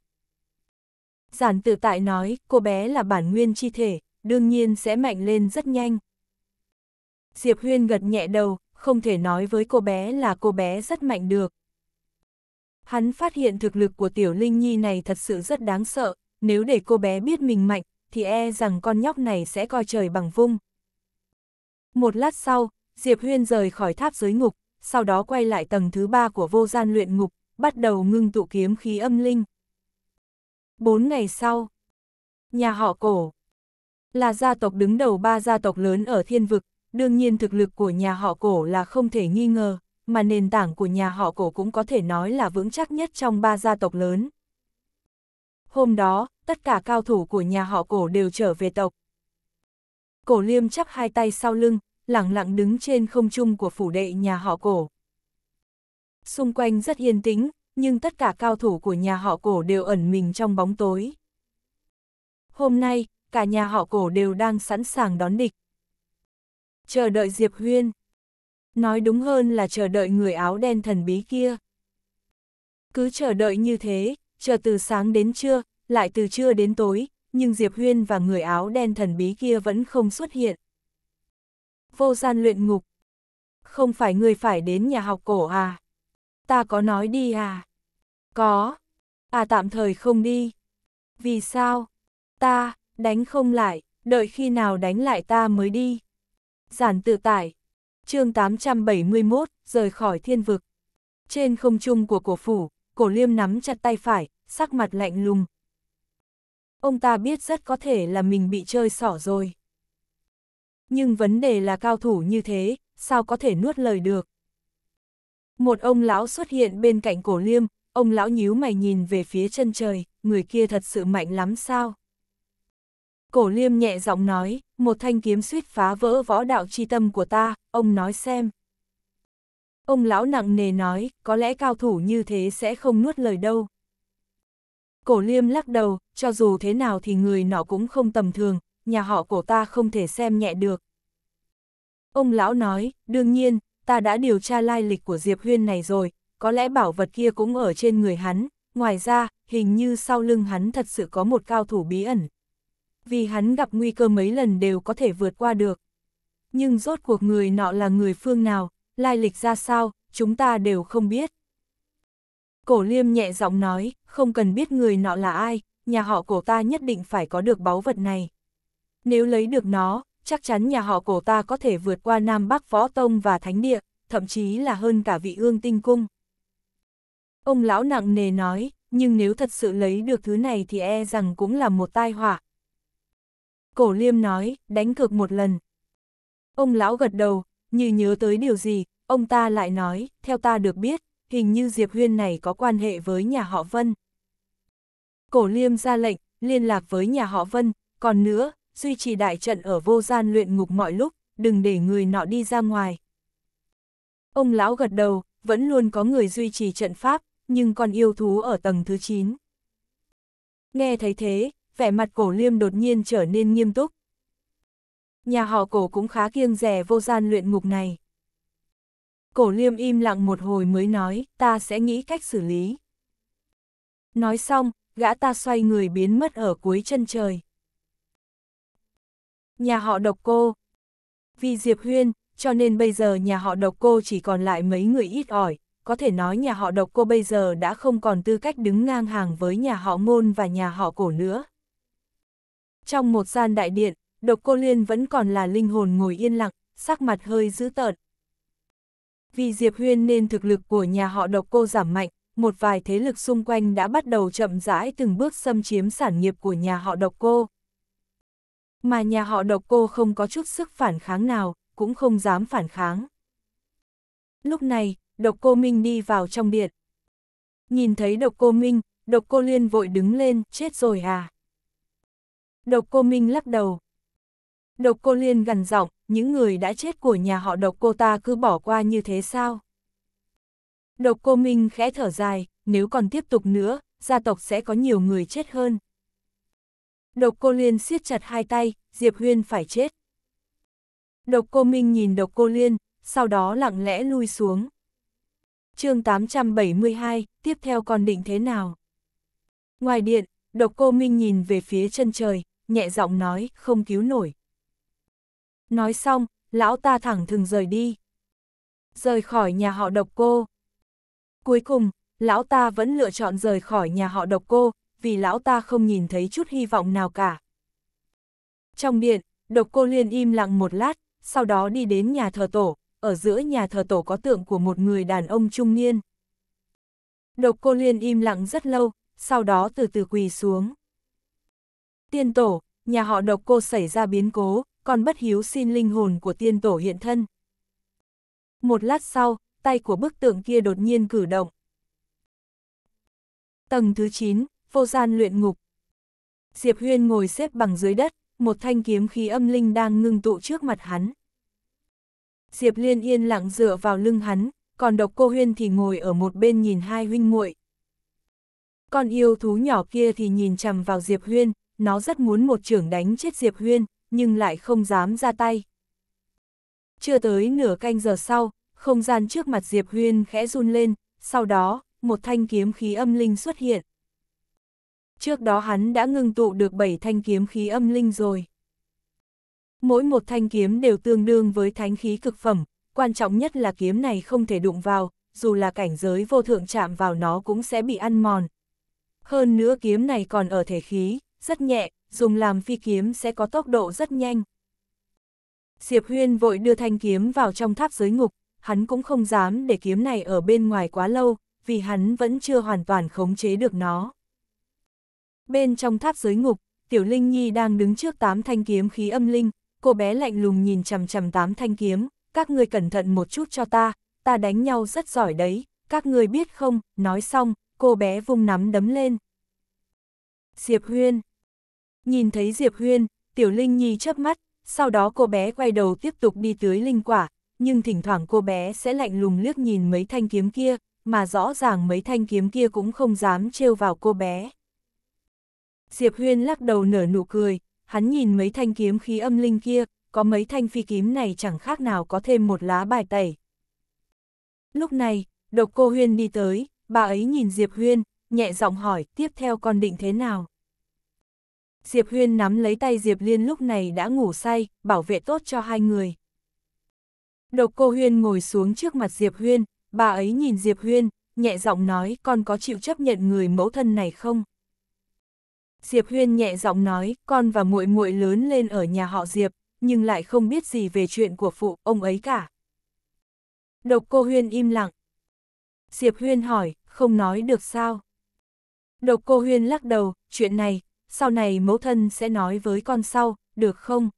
Giản tự tại nói, cô bé là bản nguyên chi thể, đương nhiên sẽ mạnh lên rất nhanh. Diệp Huyên gật nhẹ đầu, không thể nói với cô bé là cô bé rất mạnh được. Hắn phát hiện thực lực của tiểu Linh Nhi này thật sự rất đáng sợ, nếu để cô bé biết mình mạnh, thì e rằng con nhóc này sẽ coi trời bằng vung. Một lát sau, Diệp Huyên rời khỏi tháp giới ngục, sau đó quay lại tầng thứ ba của vô gian luyện ngục, bắt đầu ngưng tụ kiếm khí âm linh. Bốn ngày sau, nhà họ cổ là gia tộc đứng đầu ba gia tộc lớn ở thiên vực, Đương nhiên thực lực của nhà họ cổ là không thể nghi ngờ, mà nền tảng của nhà họ cổ cũng có thể nói là vững chắc nhất trong ba gia tộc lớn. Hôm đó, tất cả cao thủ của nhà họ cổ đều trở về tộc. Cổ liêm chắp hai tay sau lưng, lặng lặng đứng trên không trung của phủ đệ nhà họ cổ. Xung quanh rất yên tĩnh, nhưng tất cả cao thủ của nhà họ cổ đều ẩn mình trong bóng tối. Hôm nay, cả nhà họ cổ đều đang sẵn sàng đón địch. Chờ đợi Diệp Huyên. Nói đúng hơn là chờ đợi người áo đen thần bí kia. Cứ chờ đợi như thế, chờ từ sáng đến trưa, lại từ trưa đến tối, nhưng Diệp Huyên và người áo đen thần bí kia vẫn không xuất hiện. Vô gian luyện ngục. Không phải người phải đến nhà học cổ à? Ta có nói đi à? Có. À tạm thời không đi. Vì sao? Ta, đánh không lại, đợi khi nào đánh lại ta mới đi. Giản tự tại. chương 871, rời khỏi thiên vực. Trên không trung của cổ phủ, cổ liêm nắm chặt tay phải, sắc mặt lạnh lùng. Ông ta biết rất có thể là mình bị chơi xỏ rồi. Nhưng vấn đề là cao thủ như thế, sao có thể nuốt lời được. Một ông lão xuất hiện bên cạnh cổ liêm, ông lão nhíu mày nhìn về phía chân trời, người kia thật sự mạnh lắm sao? Cổ liêm nhẹ giọng nói, một thanh kiếm suýt phá vỡ võ đạo chi tâm của ta, ông nói xem. Ông lão nặng nề nói, có lẽ cao thủ như thế sẽ không nuốt lời đâu. Cổ liêm lắc đầu, cho dù thế nào thì người nọ cũng không tầm thường, nhà họ cổ ta không thể xem nhẹ được. Ông lão nói, đương nhiên, ta đã điều tra lai lịch của Diệp Huyên này rồi, có lẽ bảo vật kia cũng ở trên người hắn, ngoài ra, hình như sau lưng hắn thật sự có một cao thủ bí ẩn vì hắn gặp nguy cơ mấy lần đều có thể vượt qua được. Nhưng rốt cuộc người nọ là người phương nào, lai lịch ra sao, chúng ta đều không biết. Cổ liêm nhẹ giọng nói, không cần biết người nọ là ai, nhà họ cổ ta nhất định phải có được báu vật này. Nếu lấy được nó, chắc chắn nhà họ cổ ta có thể vượt qua Nam Bắc Võ Tông và Thánh Địa, thậm chí là hơn cả vị ương tinh cung. Ông lão nặng nề nói, nhưng nếu thật sự lấy được thứ này thì e rằng cũng là một tai họa, cổ liêm nói, đánh cược một lần. Ông lão gật đầu, như nhớ tới điều gì, ông ta lại nói, theo ta được biết, hình như Diệp Huyên này có quan hệ với nhà họ Vân. Cổ liêm ra lệnh, liên lạc với nhà họ Vân, còn nữa, duy trì đại trận ở vô gian luyện ngục mọi lúc, đừng để người nọ đi ra ngoài. Ông lão gật đầu, vẫn luôn có người duy trì trận pháp, nhưng còn yêu thú ở tầng thứ 9. Nghe thấy thế, vẻ mặt cổ liêm đột nhiên trở nên nghiêm túc. Nhà họ cổ cũng khá kiêng rẻ vô gian luyện ngục này. Cổ liêm im lặng một hồi mới nói, ta sẽ nghĩ cách xử lý. Nói xong, gã ta xoay người biến mất ở cuối chân trời. Nhà họ độc cô. Vì Diệp Huyên, cho nên bây giờ nhà họ độc cô chỉ còn lại mấy người ít ỏi, có thể nói nhà họ độc cô bây giờ đã không còn tư cách đứng ngang hàng với nhà họ môn và nhà họ cổ nữa. Trong một gian đại điện, độc cô Liên vẫn còn là linh hồn ngồi yên lặng, sắc mặt hơi dữ tợn. Vì Diệp Huyên nên thực lực của nhà họ độc cô giảm mạnh, một vài thế lực xung quanh đã bắt đầu chậm rãi từng bước xâm chiếm sản nghiệp của nhà họ độc cô. Mà nhà họ độc cô không có chút sức phản kháng nào, cũng không dám phản kháng. Lúc này, độc cô Minh đi vào trong điện. Nhìn thấy độc cô Minh, độc cô Liên vội đứng lên, chết rồi à. Độc cô Minh lắc đầu. Độc cô Liên gần giọng, những người đã chết của nhà họ độc cô ta cứ bỏ qua như thế sao? Độc cô Minh khẽ thở dài, nếu còn tiếp tục nữa, gia tộc sẽ có nhiều người chết hơn. Độc cô Liên siết chặt hai tay, Diệp Huyên phải chết. Độc cô Minh nhìn độc cô Liên, sau đó lặng lẽ lui xuống. chương 872, tiếp theo còn định thế nào? Ngoài điện, độc cô Minh nhìn về phía chân trời, nhẹ giọng nói, không cứu nổi. Nói xong, lão ta thẳng thừng rời đi. Rời khỏi nhà họ độc cô. Cuối cùng, lão ta vẫn lựa chọn rời khỏi nhà họ độc cô, vì lão ta không nhìn thấy chút hy vọng nào cả. Trong điện, độc cô liên im lặng một lát, sau đó đi đến nhà thờ tổ, ở giữa nhà thờ tổ có tượng của một người đàn ông trung niên. Độc cô liên im lặng rất lâu, sau đó từ từ quỳ xuống. Tiên tổ, nhà họ độc cô xảy ra biến cố, còn bất hiếu xin linh hồn của tiên tổ hiện thân. Một lát sau, tay của bức tượng kia đột nhiên cử động. Tầng thứ 9, vô gian luyện ngục. Diệp Huyên ngồi xếp bằng dưới đất, một thanh kiếm khí âm linh đang ngưng tụ trước mặt hắn. Diệp Liên yên lặng dựa vào lưng hắn, còn độc cô Huyên thì ngồi ở một bên nhìn hai huynh muội. Con yêu thú nhỏ kia thì nhìn chằm vào Diệp Huyên, nó rất muốn một trưởng đánh chết Diệp Huyên, nhưng lại không dám ra tay. Chưa tới nửa canh giờ sau, không gian trước mặt Diệp Huyên khẽ run lên, sau đó, một thanh kiếm khí âm linh xuất hiện. Trước đó hắn đã ngưng tụ được 7 thanh kiếm khí âm linh rồi. Mỗi một thanh kiếm đều tương đương với thánh khí cực phẩm, quan trọng nhất là kiếm này không thể đụng vào, dù là cảnh giới vô thượng chạm vào nó cũng sẽ bị ăn mòn. Hơn nữa kiếm này còn ở thể khí, rất nhẹ, dùng làm phi kiếm sẽ có tốc độ rất nhanh. Diệp Huyên vội đưa thanh kiếm vào trong tháp giới ngục, hắn cũng không dám để kiếm này ở bên ngoài quá lâu, vì hắn vẫn chưa hoàn toàn khống chế được nó. Bên trong tháp giới ngục, Tiểu Linh Nhi đang đứng trước tám thanh kiếm khí âm linh, cô bé lạnh lùng nhìn chằm chằm tám thanh kiếm, các người cẩn thận một chút cho ta, ta đánh nhau rất giỏi đấy, các người biết không, nói xong, cô bé vung nắm đấm lên. Diệp Huyên Nhìn thấy Diệp Huyên, Tiểu Linh Nhi chớp mắt, sau đó cô bé quay đầu tiếp tục đi tưới linh quả, nhưng thỉnh thoảng cô bé sẽ lạnh lùng liếc nhìn mấy thanh kiếm kia, mà rõ ràng mấy thanh kiếm kia cũng không dám trêu vào cô bé. Diệp Huyên lắc đầu nở nụ cười, hắn nhìn mấy thanh kiếm khí âm linh kia, có mấy thanh phi kiếm này chẳng khác nào có thêm một lá bài tẩy. Lúc này, độc cô Huyên đi tới, bà ấy nhìn Diệp Huyên, nhẹ giọng hỏi tiếp theo con định thế nào. Diệp Huyên nắm lấy tay Diệp Liên lúc này đã ngủ say, bảo vệ tốt cho hai người. Độc cô Huyên ngồi xuống trước mặt Diệp Huyên, bà ấy nhìn Diệp Huyên, nhẹ giọng nói con có chịu chấp nhận người mẫu thân này không? Diệp Huyên nhẹ giọng nói, con và muội muội lớn lên ở nhà họ Diệp, nhưng lại không biết gì về chuyện của phụ ông ấy cả. Độc cô Huyên im lặng. Diệp Huyên hỏi, không nói được sao? Độc cô Huyên lắc đầu, chuyện này, sau này mẫu thân sẽ nói với con sau, được không?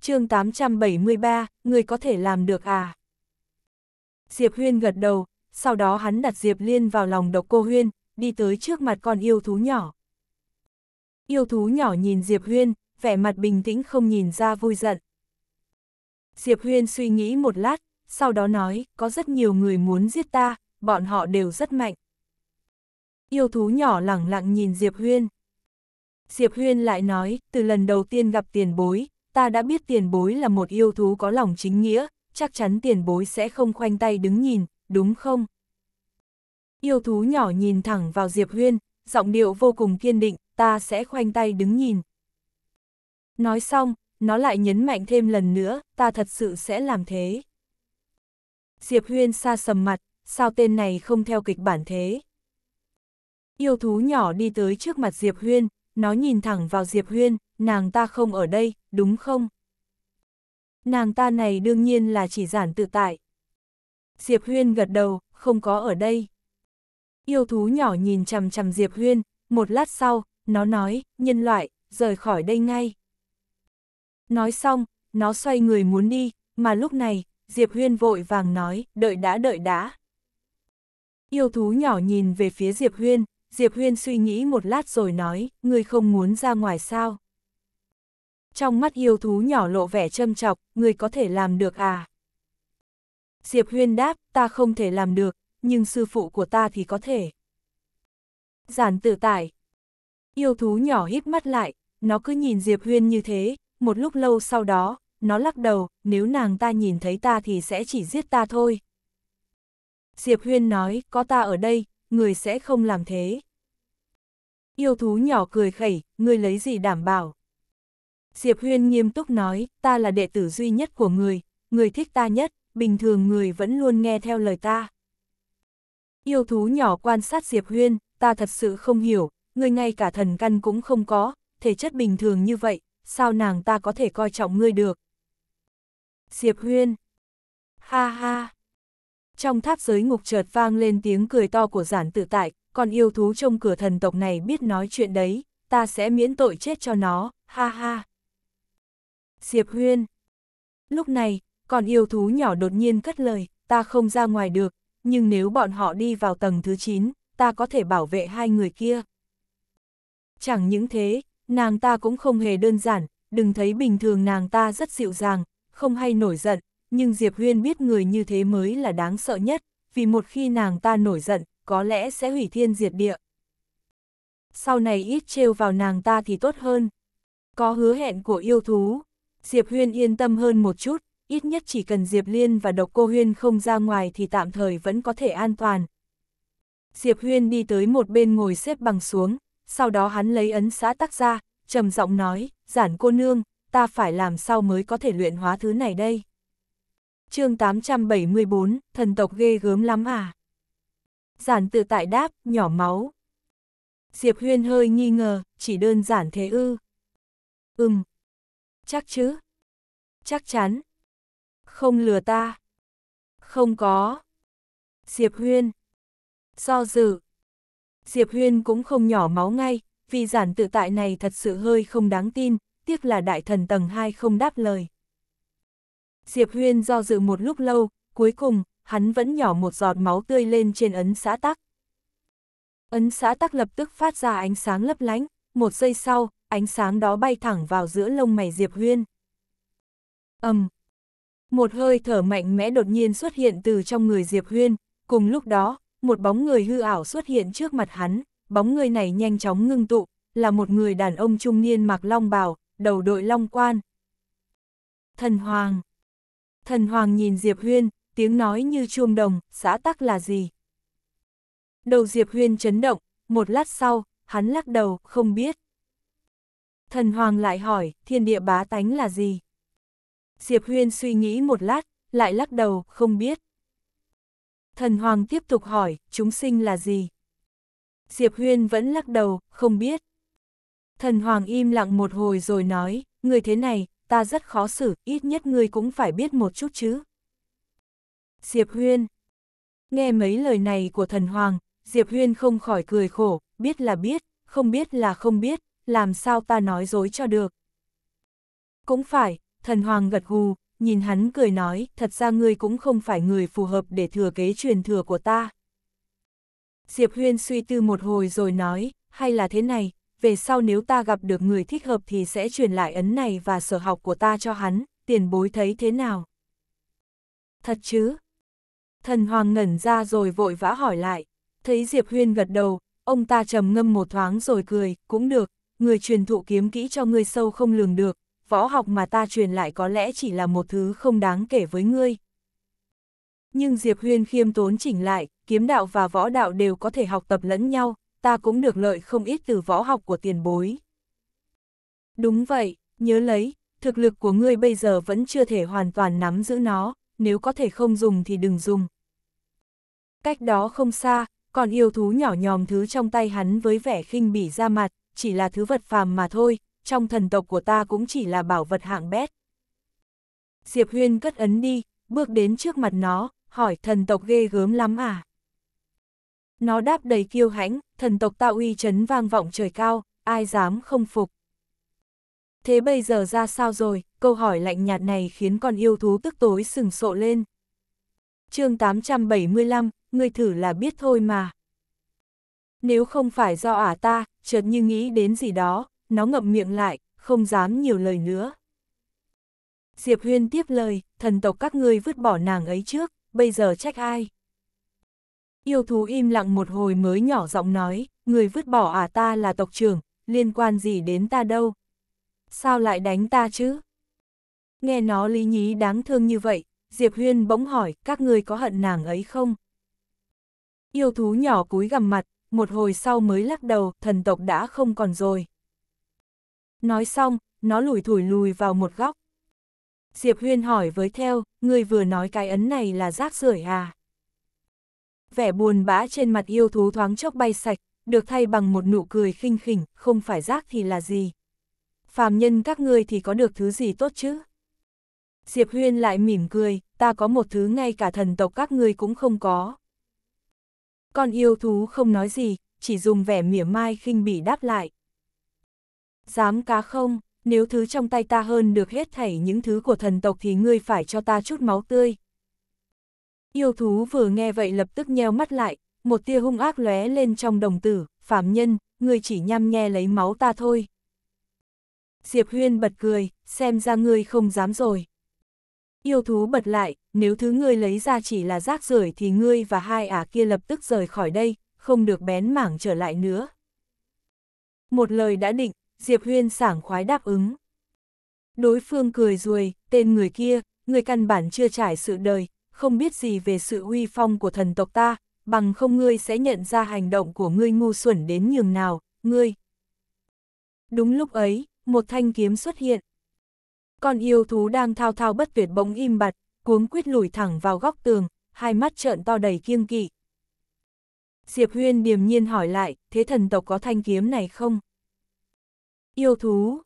chương 873, người có thể làm được à? Diệp Huyên gật đầu, sau đó hắn đặt Diệp Liên vào lòng độc cô Huyên, đi tới trước mặt con yêu thú nhỏ. Yêu thú nhỏ nhìn Diệp Huyên, vẻ mặt bình tĩnh không nhìn ra vui giận. Diệp Huyên suy nghĩ một lát, sau đó nói, có rất nhiều người muốn giết ta, bọn họ đều rất mạnh. Yêu thú nhỏ lẳng lặng nhìn Diệp Huyên. Diệp Huyên lại nói, từ lần đầu tiên gặp tiền bối, ta đã biết tiền bối là một yêu thú có lòng chính nghĩa, chắc chắn tiền bối sẽ không khoanh tay đứng nhìn, đúng không? Yêu thú nhỏ nhìn thẳng vào Diệp Huyên, giọng điệu vô cùng kiên định, ta sẽ khoanh tay đứng nhìn. Nói xong, nó lại nhấn mạnh thêm lần nữa, ta thật sự sẽ làm thế. Diệp Huyên xa sầm mặt, sao tên này không theo kịch bản thế? Yêu thú nhỏ đi tới trước mặt Diệp Huyên, nó nhìn thẳng vào Diệp Huyên, nàng ta không ở đây, đúng không? Nàng ta này đương nhiên là chỉ giản tự tại. Diệp Huyên gật đầu, không có ở đây. Yêu thú nhỏ nhìn chằm chằm Diệp Huyên, một lát sau, nó nói, nhân loại, rời khỏi đây ngay. Nói xong, nó xoay người muốn đi, mà lúc này, Diệp Huyên vội vàng nói, đợi đã đợi đã. Yêu thú nhỏ nhìn về phía Diệp Huyên, Diệp Huyên suy nghĩ một lát rồi nói, ngươi không muốn ra ngoài sao? Trong mắt yêu thú nhỏ lộ vẻ châm chọc, ngươi có thể làm được à? Diệp Huyên đáp, ta không thể làm được, nhưng sư phụ của ta thì có thể. Giản tự tại. Yêu thú nhỏ hít mắt lại, nó cứ nhìn Diệp Huyên như thế, một lúc lâu sau đó, nó lắc đầu, nếu nàng ta nhìn thấy ta thì sẽ chỉ giết ta thôi. Diệp Huyên nói, có ta ở đây, người sẽ không làm thế. Yêu thú nhỏ cười khẩy, người lấy gì đảm bảo. Diệp Huyên nghiêm túc nói, ta là đệ tử duy nhất của người, người thích ta nhất, bình thường người vẫn luôn nghe theo lời ta. Yêu thú nhỏ quan sát Diệp Huyên, ta thật sự không hiểu, người ngay cả thần căn cũng không có, thể chất bình thường như vậy, sao nàng ta có thể coi trọng ngươi được. Diệp Huyên. Ha ha, trong tháp giới ngục chợt vang lên tiếng cười to của giản tự tại, còn yêu thú trong cửa thần tộc này biết nói chuyện đấy, ta sẽ miễn tội chết cho nó, ha ha. Diệp Huyên Lúc này, còn yêu thú nhỏ đột nhiên cất lời, ta không ra ngoài được, nhưng nếu bọn họ đi vào tầng thứ 9, ta có thể bảo vệ hai người kia. Chẳng những thế, nàng ta cũng không hề đơn giản, đừng thấy bình thường nàng ta rất dịu dàng, không hay nổi giận, nhưng Diệp Huyên biết người như thế mới là đáng sợ nhất, vì một khi nàng ta nổi giận, có lẽ sẽ hủy thiên diệt địa. Sau này ít trêu vào nàng ta thì tốt hơn. Có hứa hẹn của yêu thú, Diệp Huyên yên tâm hơn một chút, ít nhất chỉ cần Diệp Liên và Độc Cô Huyên không ra ngoài thì tạm thời vẫn có thể an toàn. Diệp Huyên đi tới một bên ngồi xếp bằng xuống, sau đó hắn lấy ấn xã tắc ra, trầm giọng nói, giản cô nương, ta phải làm sao mới có thể luyện hóa thứ này đây chương 874, thần tộc ghê gớm lắm à? Giản tự tại đáp, nhỏ máu. Diệp Huyên hơi nghi ngờ, chỉ đơn giản thế ư. Ừm. Chắc chứ. Chắc chắn. Không lừa ta. Không có. Diệp Huyên. Do dự. Diệp Huyên cũng không nhỏ máu ngay, vì giản tự tại này thật sự hơi không đáng tin, tiếc là đại thần tầng 2 không đáp lời. Diệp Huyên do dự một lúc lâu, cuối cùng, hắn vẫn nhỏ một giọt máu tươi lên trên ấn xã tắc. Ấn xã tắc lập tức phát ra ánh sáng lấp lánh, một giây sau, ánh sáng đó bay thẳng vào giữa lông mày Diệp Huyên. ầm um, Một hơi thở mạnh mẽ đột nhiên xuất hiện từ trong người Diệp Huyên, cùng lúc đó, một bóng người hư ảo xuất hiện trước mặt hắn, bóng người này nhanh chóng ngưng tụ, là một người đàn ông trung niên mặc long bào, đầu đội long quan. Thần Hoàng Thần Hoàng nhìn Diệp Huyên, tiếng nói như chuông đồng, xã tắc là gì? Đầu Diệp Huyên chấn động, một lát sau, hắn lắc đầu, không biết. Thần Hoàng lại hỏi, thiên địa bá tánh là gì? Diệp Huyên suy nghĩ một lát, lại lắc đầu, không biết. Thần Hoàng tiếp tục hỏi, chúng sinh là gì? Diệp Huyên vẫn lắc đầu, không biết. Thần Hoàng im lặng một hồi rồi nói, người thế này, ta rất khó xử, ít nhất ngươi cũng phải biết một chút chứ. Diệp Huyên Nghe mấy lời này của thần Hoàng, Diệp Huyên không khỏi cười khổ, biết là biết, không biết là không biết, làm sao ta nói dối cho được. Cũng phải, thần Hoàng gật gù, nhìn hắn cười nói, thật ra ngươi cũng không phải người phù hợp để thừa kế truyền thừa của ta. Diệp Huyên suy tư một hồi rồi nói, hay là thế này, về sau nếu ta gặp được người thích hợp thì sẽ truyền lại ấn này và sở học của ta cho hắn, tiền bối thấy thế nào? Thật chứ? Thần Hoàng ngẩn ra rồi vội vã hỏi lại, thấy Diệp Huyên gật đầu, ông ta trầm ngâm một thoáng rồi cười, cũng được, người truyền thụ kiếm kỹ cho ngươi sâu không lường được, võ học mà ta truyền lại có lẽ chỉ là một thứ không đáng kể với ngươi. Nhưng Diệp Huyên khiêm tốn chỉnh lại, kiếm đạo và võ đạo đều có thể học tập lẫn nhau, ta cũng được lợi không ít từ võ học của tiền bối. Đúng vậy, nhớ lấy, thực lực của ngươi bây giờ vẫn chưa thể hoàn toàn nắm giữ nó, nếu có thể không dùng thì đừng dùng. Cách đó không xa, còn yêu thú nhỏ nhòm thứ trong tay hắn với vẻ khinh bỉ ra mặt, chỉ là thứ vật phàm mà thôi, trong thần tộc của ta cũng chỉ là bảo vật hạng bét. Diệp Huyên cất ấn đi, bước đến trước mặt nó, hỏi thần tộc ghê gớm lắm à? Nó đáp đầy kiêu hãnh, thần tộc ta uy chấn vang vọng trời cao, ai dám không phục. Thế bây giờ ra sao rồi, câu hỏi lạnh nhạt này khiến con yêu thú tức tối sừng sộ lên. chương 875, người thử là biết thôi mà. Nếu không phải do ả ta, chợt như nghĩ đến gì đó, nó ngậm miệng lại, không dám nhiều lời nữa. Diệp Huyên tiếp lời, thần tộc các ngươi vứt bỏ nàng ấy trước, bây giờ trách ai? Yêu thú im lặng một hồi mới nhỏ giọng nói, người vứt bỏ à ta là tộc trưởng, liên quan gì đến ta đâu. Sao lại đánh ta chứ? Nghe nó lý nhí đáng thương như vậy, Diệp Huyên bỗng hỏi, các người có hận nàng ấy không? Yêu thú nhỏ cúi gằm mặt, một hồi sau mới lắc đầu, thần tộc đã không còn rồi. Nói xong, nó lủi thủi lùi vào một góc. Diệp Huyên hỏi với theo, người vừa nói cái ấn này là rác rưởi à? vẻ buồn bã trên mặt yêu thú thoáng chốc bay sạch, được thay bằng một nụ cười khinh khỉnh, không phải rác thì là gì. Phàm nhân các ngươi thì có được thứ gì tốt chứ? Diệp Huyên lại mỉm cười, ta có một thứ ngay cả thần tộc các ngươi cũng không có. Con yêu thú không nói gì, chỉ dùng vẻ mỉa mai khinh bỉ đáp lại. Dám cá không, nếu thứ trong tay ta hơn được hết thảy những thứ của thần tộc thì ngươi phải cho ta chút máu tươi, Yêu thú vừa nghe vậy lập tức nheo mắt lại, một tia hung ác lóe lên trong đồng tử, phạm nhân, người chỉ nhăm nhe lấy máu ta thôi. Diệp Huyên bật cười, xem ra ngươi không dám rồi. Yêu thú bật lại, nếu thứ ngươi lấy ra chỉ là rác rưởi thì ngươi và hai ả kia lập tức rời khỏi đây, không được bén mảng trở lại nữa. Một lời đã định, Diệp Huyên sảng khoái đáp ứng. Đối phương cười ruồi, tên người kia, người căn bản chưa trải sự đời, không biết gì về sự uy phong của thần tộc ta, bằng không ngươi sẽ nhận ra hành động của ngươi ngu xuẩn đến nhường nào, ngươi. Đúng lúc ấy, một thanh kiếm xuất hiện. Con yêu thú đang thao thao bất tuyệt bỗng im bặt, cuống quýt lùi thẳng vào góc tường, hai mắt trợn to đầy kiêng kỵ. Diệp Huyên điềm nhiên hỏi lại, thế thần tộc có thanh kiếm này không? Yêu thú.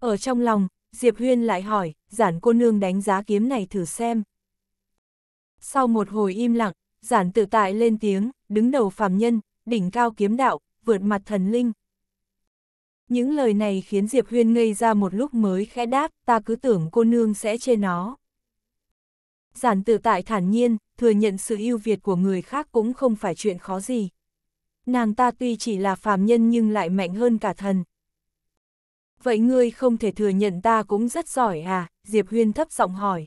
Ở trong lòng, Diệp Huyên lại hỏi, giản cô nương đánh giá kiếm này thử xem. Sau một hồi im lặng, giản tự tại lên tiếng, đứng đầu phàm nhân, đỉnh cao kiếm đạo, vượt mặt thần linh. Những lời này khiến Diệp Huyên ngây ra một lúc mới khẽ đáp, ta cứ tưởng cô nương sẽ chê nó. Giản tự tại thản nhiên, thừa nhận sự ưu việt của người khác cũng không phải chuyện khó gì. Nàng ta tuy chỉ là phàm nhân nhưng lại mạnh hơn cả thần. Vậy ngươi không thể thừa nhận ta cũng rất giỏi à, Diệp Huyên thấp giọng hỏi.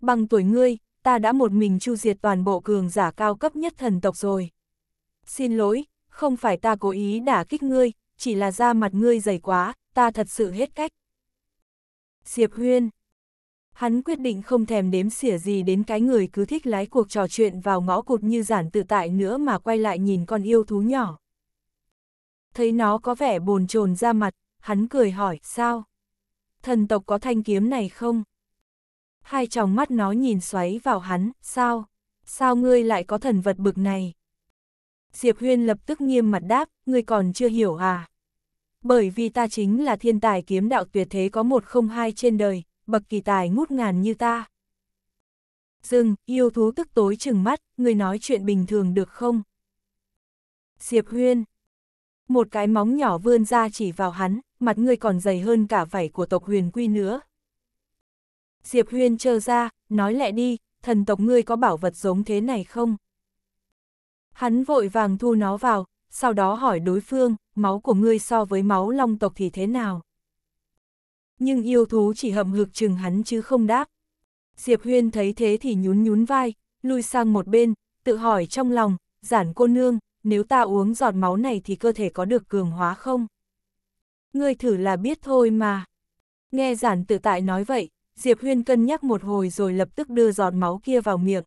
Bằng tuổi ngươi, ta đã một mình chu diệt toàn bộ cường giả cao cấp nhất thần tộc rồi. Xin lỗi, không phải ta cố ý đả kích ngươi, chỉ là da mặt ngươi dày quá, ta thật sự hết cách. Diệp Huyên Hắn quyết định không thèm đếm xỉa gì đến cái người cứ thích lái cuộc trò chuyện vào ngõ cụt như giản tự tại nữa mà quay lại nhìn con yêu thú nhỏ. Thấy nó có vẻ bồn chồn ra mặt, hắn cười hỏi, sao? Thần tộc có thanh kiếm này không? hai tròng mắt nó nhìn xoáy vào hắn, sao? Sao ngươi lại có thần vật bực này? Diệp Huyên lập tức nghiêm mặt đáp, ngươi còn chưa hiểu à? Bởi vì ta chính là thiên tài kiếm đạo tuyệt thế có một không hai trên đời, bậc kỳ tài ngút ngàn như ta. Dừng, yêu thú tức tối chừng mắt, ngươi nói chuyện bình thường được không? Diệp Huyên Một cái móng nhỏ vươn ra chỉ vào hắn, mặt ngươi còn dày hơn cả vảy của tộc huyền quy nữa. Diệp Huyên trơ ra, nói lẹ đi, thần tộc ngươi có bảo vật giống thế này không? Hắn vội vàng thu nó vào, sau đó hỏi đối phương, máu của ngươi so với máu long tộc thì thế nào? Nhưng yêu thú chỉ hậm hực chừng hắn chứ không đáp. Diệp Huyên thấy thế thì nhún nhún vai, lui sang một bên, tự hỏi trong lòng, giản cô nương, nếu ta uống giọt máu này thì cơ thể có được cường hóa không? Ngươi thử là biết thôi mà. Nghe giản tự tại nói vậy, Diệp Huyên cân nhắc một hồi rồi lập tức đưa giọt máu kia vào miệng.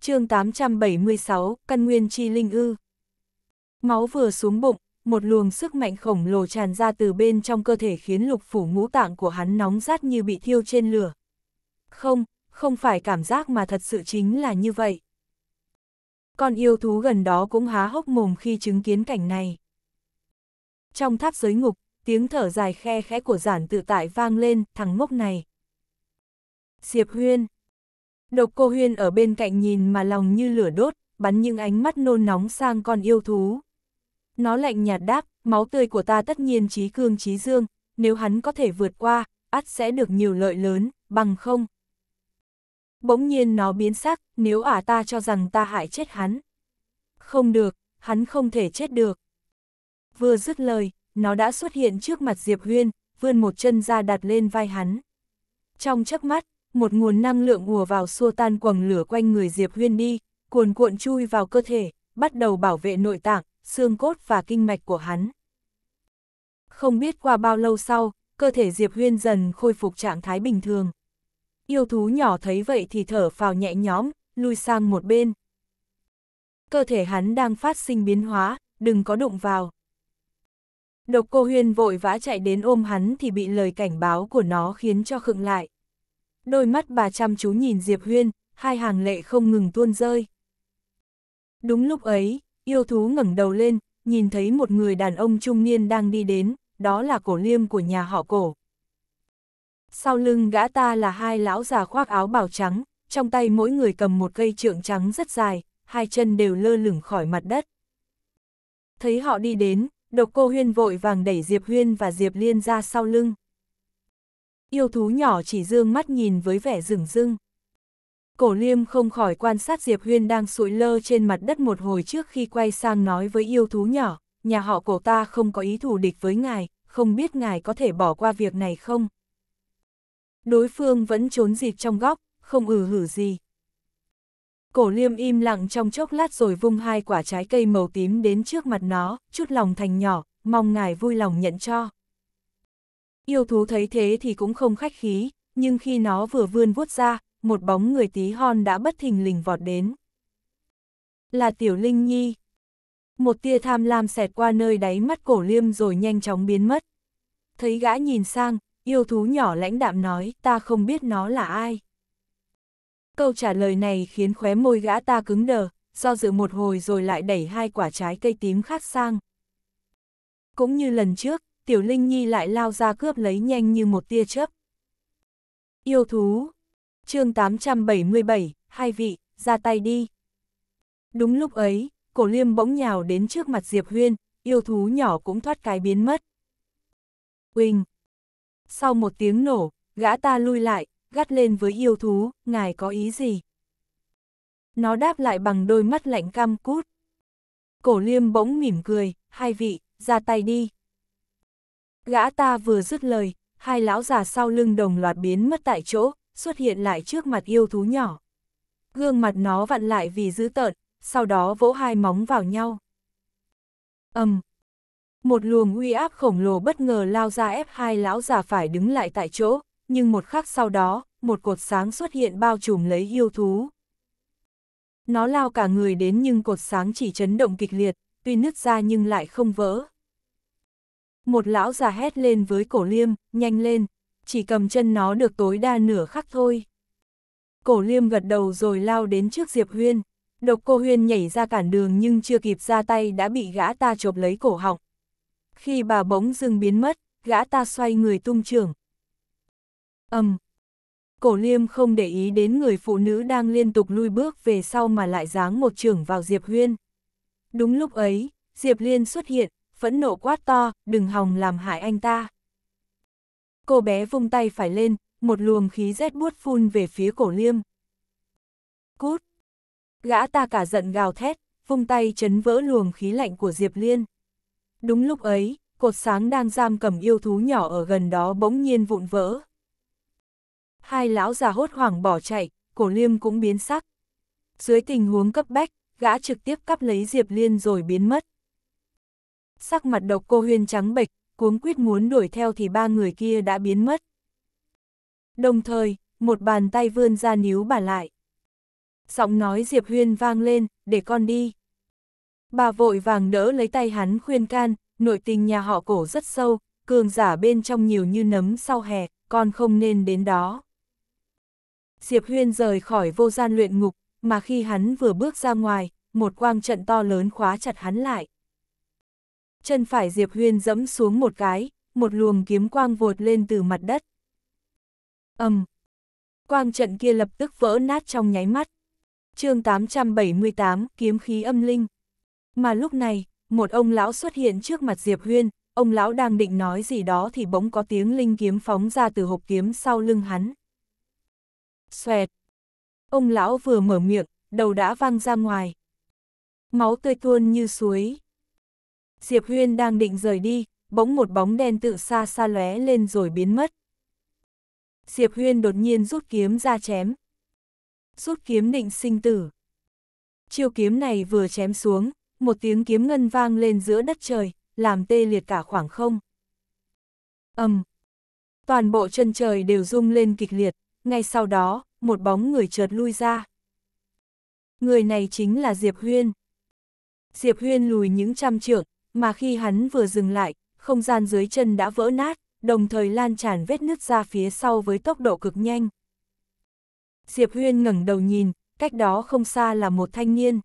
chương 876, Căn Nguyên Chi Linh Ư. Máu vừa xuống bụng, một luồng sức mạnh khổng lồ tràn ra từ bên trong cơ thể khiến lục phủ ngũ tạng của hắn nóng rát như bị thiêu trên lửa. Không, không phải cảm giác mà thật sự chính là như vậy. Con yêu thú gần đó cũng há hốc mồm khi chứng kiến cảnh này. Trong tháp giới ngục, tiếng thở dài khe khẽ của giản tự tại vang lên, thằng ngốc này, Diệp Huyên. Độc cô Huyên ở bên cạnh nhìn mà lòng như lửa đốt, bắn những ánh mắt nôn nóng sang con yêu thú. Nó lạnh nhạt đáp, máu tươi của ta tất nhiên trí cương trí dương, nếu hắn có thể vượt qua, ắt sẽ được nhiều lợi lớn, bằng không. Bỗng nhiên nó biến sắc, nếu ả ta cho rằng ta hại chết hắn. Không được, hắn không thể chết được. Vừa dứt lời, nó đã xuất hiện trước mặt Diệp Huyên, vươn một chân ra đặt lên vai hắn. Trong chớp mắt, một nguồn năng lượng ùa vào xua tan quầng lửa quanh người Diệp Huyên đi, cuồn cuộn chui vào cơ thể, bắt đầu bảo vệ nội tạng, xương cốt và kinh mạch của hắn. Không biết qua bao lâu sau, cơ thể Diệp Huyên dần khôi phục trạng thái bình thường. Yêu thú nhỏ thấy vậy thì thở phào nhẹ nhõm, lui sang một bên. Cơ thể hắn đang phát sinh biến hóa, đừng có đụng vào. Độc cô Huyên vội vã chạy đến ôm hắn thì bị lời cảnh báo của nó khiến cho khựng lại đôi mắt bà chăm chú nhìn Diệp Huyên, hai hàng lệ không ngừng tuôn rơi. Đúng lúc ấy, yêu thú ngẩng đầu lên, nhìn thấy một người đàn ông trung niên đang đi đến, đó là cổ liêm của nhà họ cổ. Sau lưng gã ta là hai lão già khoác áo bào trắng, trong tay mỗi người cầm một cây trượng trắng rất dài, hai chân đều lơ lửng khỏi mặt đất. Thấy họ đi đến, độc cô Huyên vội vàng đẩy Diệp Huyên và Diệp Liên ra sau lưng yêu thú nhỏ chỉ dương mắt nhìn với vẻ rừng rưng. Cổ liêm không khỏi quan sát Diệp Huyên đang sụi lơ trên mặt đất một hồi trước khi quay sang nói với yêu thú nhỏ, nhà họ cổ ta không có ý thù địch với ngài, không biết ngài có thể bỏ qua việc này không? Đối phương vẫn trốn dịp trong góc, không ừ hử gì. Cổ liêm im lặng trong chốc lát rồi vung hai quả trái cây màu tím đến trước mặt nó, chút lòng thành nhỏ, mong ngài vui lòng nhận cho. Yêu thú thấy thế thì cũng không khách khí, nhưng khi nó vừa vươn vuốt ra, một bóng người tí hon đã bất thình lình vọt đến. Là Tiểu Linh Nhi. Một tia tham lam xẹt qua nơi đáy mắt cổ liêm rồi nhanh chóng biến mất. Thấy gã nhìn sang, yêu thú nhỏ lãnh đạm nói ta không biết nó là ai. Câu trả lời này khiến khóe môi gã ta cứng đờ, do dự một hồi rồi lại đẩy hai quả trái cây tím khác sang. Cũng như lần trước, Tiểu Linh Nhi lại lao ra cướp lấy nhanh như một tia chớp. Yêu thú. chương 877, hai vị, ra tay đi. Đúng lúc ấy, cổ liêm bỗng nhào đến trước mặt Diệp Huyên, yêu thú nhỏ cũng thoát cái biến mất. Quỳnh. Sau một tiếng nổ, gã ta lui lại, gắt lên với yêu thú, ngài có ý gì? Nó đáp lại bằng đôi mắt lạnh cam cút. Cổ liêm bỗng mỉm cười, hai vị, ra tay đi. Gã ta vừa dứt lời, hai lão già sau lưng đồng loạt biến mất tại chỗ, xuất hiện lại trước mặt yêu thú nhỏ. Gương mặt nó vặn lại vì dữ tợn, sau đó vỗ hai móng vào nhau. ầm um, Một luồng uy áp khổng lồ bất ngờ lao ra ép hai lão già phải đứng lại tại chỗ, nhưng một khắc sau đó, một cột sáng xuất hiện bao trùm lấy yêu thú. Nó lao cả người đến nhưng cột sáng chỉ chấn động kịch liệt, tuy nứt ra nhưng lại không vỡ. Một lão già hét lên với cổ liêm, nhanh lên, chỉ cầm chân nó được tối đa nửa khắc thôi. Cổ liêm gật đầu rồi lao đến trước Diệp Huyên. Độc cô Huyên nhảy ra cản đường nhưng chưa kịp ra tay đã bị gã ta chộp lấy cổ họng. Khi bà bỗng dưng biến mất, gã ta xoay người tung trưởng. Âm! Um. Cổ liêm không để ý đến người phụ nữ đang liên tục lui bước về sau mà lại giáng một trưởng vào Diệp Huyên. Đúng lúc ấy, Diệp Liên xuất hiện, phẫn nộ quát to, đừng hòng làm hại anh ta. Cô bé vung tay phải lên, một luồng khí rét buốt phun về phía cổ liêm. Cút! Gã ta cả giận gào thét, vung tay chấn vỡ luồng khí lạnh của Diệp Liên. Đúng lúc ấy, cột sáng đang giam cầm yêu thú nhỏ ở gần đó bỗng nhiên vụn vỡ. Hai lão già hốt hoảng bỏ chạy, cổ liêm cũng biến sắc. Dưới tình huống cấp bách, gã trực tiếp cắp lấy Diệp Liên rồi biến mất sắc mặt độc cô huyên trắng bệch, cuống quyết muốn đuổi theo thì ba người kia đã biến mất. Đồng thời, một bàn tay vươn ra níu bà lại. Giọng nói Diệp Huyên vang lên, để con đi. Bà vội vàng đỡ lấy tay hắn khuyên can, nội tình nhà họ cổ rất sâu, cường giả bên trong nhiều như nấm sau hè, con không nên đến đó. Diệp Huyên rời khỏi vô gian luyện ngục, mà khi hắn vừa bước ra ngoài, một quang trận to lớn khóa chặt hắn lại chân phải Diệp Huyên dẫm xuống một cái, một luồng kiếm quang vột lên từ mặt đất. ầm, um, Quang trận kia lập tức vỡ nát trong nháy mắt. chương 878, kiếm khí âm linh. Mà lúc này, một ông lão xuất hiện trước mặt Diệp Huyên, ông lão đang định nói gì đó thì bỗng có tiếng linh kiếm phóng ra từ hộp kiếm sau lưng hắn. Xoẹt! Ông lão vừa mở miệng, đầu đã văng ra ngoài. Máu tươi tuôn như suối. Diệp Huyên đang định rời đi, bỗng một bóng đen tự xa xa lóe lên rồi biến mất. Diệp Huyên đột nhiên rút kiếm ra chém. Rút kiếm định sinh tử. Chiêu kiếm này vừa chém xuống, một tiếng kiếm ngân vang lên giữa đất trời, làm tê liệt cả khoảng không. ầm, um, Toàn bộ chân trời đều rung lên kịch liệt, ngay sau đó, một bóng người chợt lui ra. Người này chính là Diệp Huyên. Diệp Huyên lùi những trăm trượng, mà khi hắn vừa dừng lại, không gian dưới chân đã vỡ nát, đồng thời lan tràn vết nứt ra phía sau với tốc độ cực nhanh. Diệp Huyên ngẩng đầu nhìn, cách đó không xa là một thanh niên.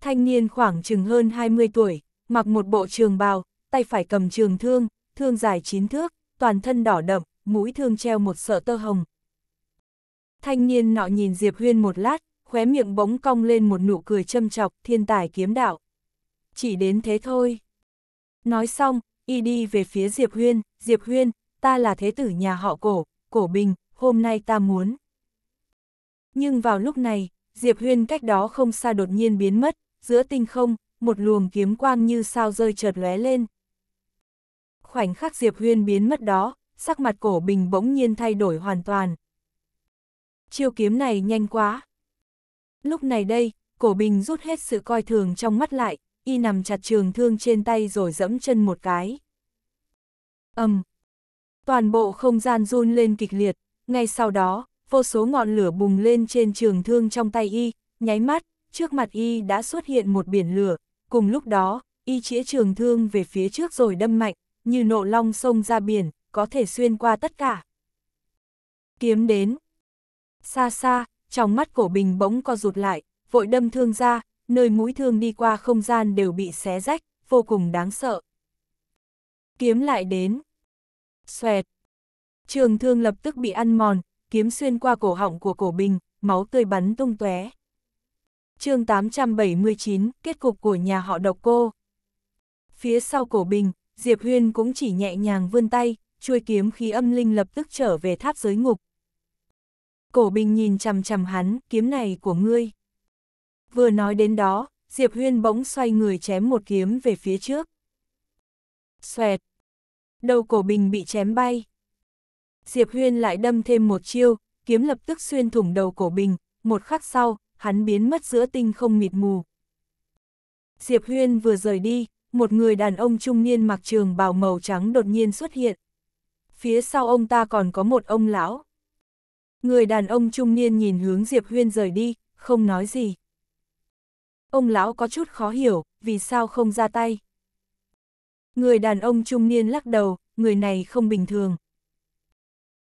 Thanh niên khoảng chừng hơn 20 tuổi, mặc một bộ trường bào, tay phải cầm trường thương, thương dài chín thước, toàn thân đỏ đậm, mũi thương treo một sợ tơ hồng. Thanh niên nọ nhìn Diệp Huyên một lát, khóe miệng bỗng cong lên một nụ cười châm chọc, thiên tài kiếm đạo. Chỉ đến thế thôi. Nói xong, y đi về phía Diệp Huyên, Diệp Huyên, ta là thế tử nhà họ cổ, cổ bình, hôm nay ta muốn. Nhưng vào lúc này, Diệp Huyên cách đó không xa đột nhiên biến mất, giữa tinh không, một luồng kiếm quang như sao rơi chợt lóe lên. Khoảnh khắc Diệp Huyên biến mất đó, sắc mặt cổ bình bỗng nhiên thay đổi hoàn toàn. Chiêu kiếm này nhanh quá. Lúc này đây, cổ bình rút hết sự coi thường trong mắt lại, y nằm chặt trường thương trên tay rồi dẫm chân một cái. ầm, um, Toàn bộ không gian run lên kịch liệt, ngay sau đó, vô số ngọn lửa bùng lên trên trường thương trong tay y, nháy mắt, trước mặt y đã xuất hiện một biển lửa, cùng lúc đó, y chĩa trường thương về phía trước rồi đâm mạnh, như nộ long sông ra biển, có thể xuyên qua tất cả. Kiếm đến. Xa xa, trong mắt cổ bình bỗng co rụt lại, vội đâm thương ra, nơi mũi thương đi qua không gian đều bị xé rách, vô cùng đáng sợ. Kiếm lại đến. Xoẹt. Trường thương lập tức bị ăn mòn, kiếm xuyên qua cổ họng của cổ bình, máu tươi bắn tung tóe. chương 879, kết cục của nhà họ độc cô. Phía sau cổ bình, Diệp Huyên cũng chỉ nhẹ nhàng vươn tay, chuôi kiếm khí âm linh lập tức trở về tháp giới ngục. Cổ bình nhìn chằm chằm hắn, kiếm này của ngươi. Vừa nói đến đó, Diệp Huyên bỗng xoay người chém một kiếm về phía trước. Xoẹt! Đầu cổ bình bị chém bay. Diệp Huyên lại đâm thêm một chiêu, kiếm lập tức xuyên thủng đầu cổ bình, một khắc sau, hắn biến mất giữa tinh không mịt mù. Diệp Huyên vừa rời đi, một người đàn ông trung niên mặc trường bào màu trắng đột nhiên xuất hiện. Phía sau ông ta còn có một ông lão. Người đàn ông trung niên nhìn hướng Diệp Huyên rời đi, không nói gì ông lão có chút khó hiểu, vì sao không ra tay. Người đàn ông trung niên lắc đầu, người này không bình thường.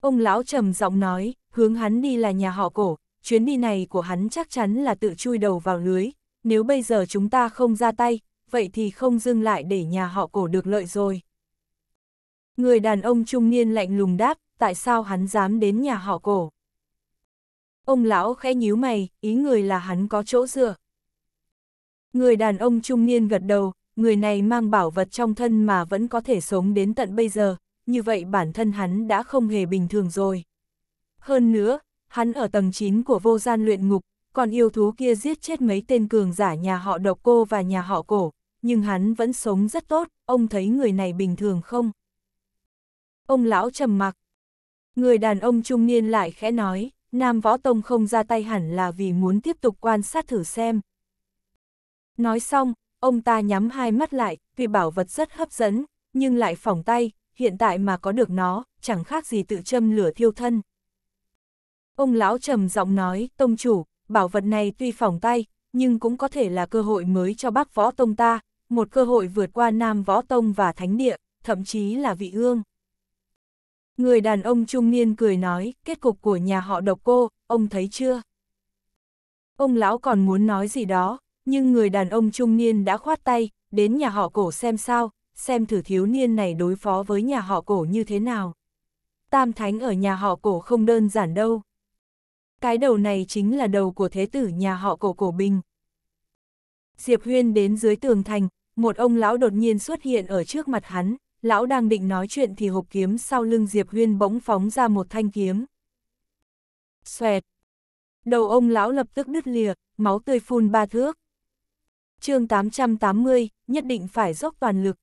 Ông lão trầm giọng nói, hướng hắn đi là nhà họ cổ, chuyến đi này của hắn chắc chắn là tự chui đầu vào lưới, nếu bây giờ chúng ta không ra tay, vậy thì không dưng lại để nhà họ cổ được lợi rồi. Người đàn ông trung niên lạnh lùng đáp, tại sao hắn dám đến nhà họ cổ? Ông lão khẽ nhíu mày, ý người là hắn có chỗ dựa. Người đàn ông trung niên gật đầu, người này mang bảo vật trong thân mà vẫn có thể sống đến tận bây giờ, như vậy bản thân hắn đã không hề bình thường rồi. Hơn nữa, hắn ở tầng 9 của vô gian luyện ngục, còn yêu thú kia giết chết mấy tên cường giả nhà họ độc cô và nhà họ cổ, nhưng hắn vẫn sống rất tốt, ông thấy người này bình thường không? Ông lão trầm mặc. Người đàn ông trung niên lại khẽ nói, Nam Võ Tông không ra tay hẳn là vì muốn tiếp tục quan sát thử xem, Nói xong, ông ta nhắm hai mắt lại, tuy bảo vật rất hấp dẫn, nhưng lại phỏng tay, hiện tại mà có được nó, chẳng khác gì tự châm lửa thiêu thân. Ông lão trầm giọng nói, tông chủ, bảo vật này tuy phỏng tay, nhưng cũng có thể là cơ hội mới cho bác võ tông ta, một cơ hội vượt qua nam võ tông và thánh địa, thậm chí là vị ương. Người đàn ông trung niên cười nói, kết cục của nhà họ độc cô, ông thấy chưa? Ông lão còn muốn nói gì đó, nhưng người đàn ông trung niên đã khoát tay, đến nhà họ cổ xem sao, xem thử thiếu niên này đối phó với nhà họ cổ như thế nào. Tam Thánh ở nhà họ cổ không đơn giản đâu. Cái đầu này chính là đầu của thế tử nhà họ cổ cổ bình. Diệp Huyên đến dưới tường thành, một ông lão đột nhiên xuất hiện ở trước mặt hắn, lão đang định nói chuyện thì hộp kiếm sau lưng Diệp Huyên bỗng phóng ra một thanh kiếm. Xoẹt! Đầu ông lão lập tức đứt lìa, máu tươi phun ba thước chương 880, nhất định phải dốc toàn lực.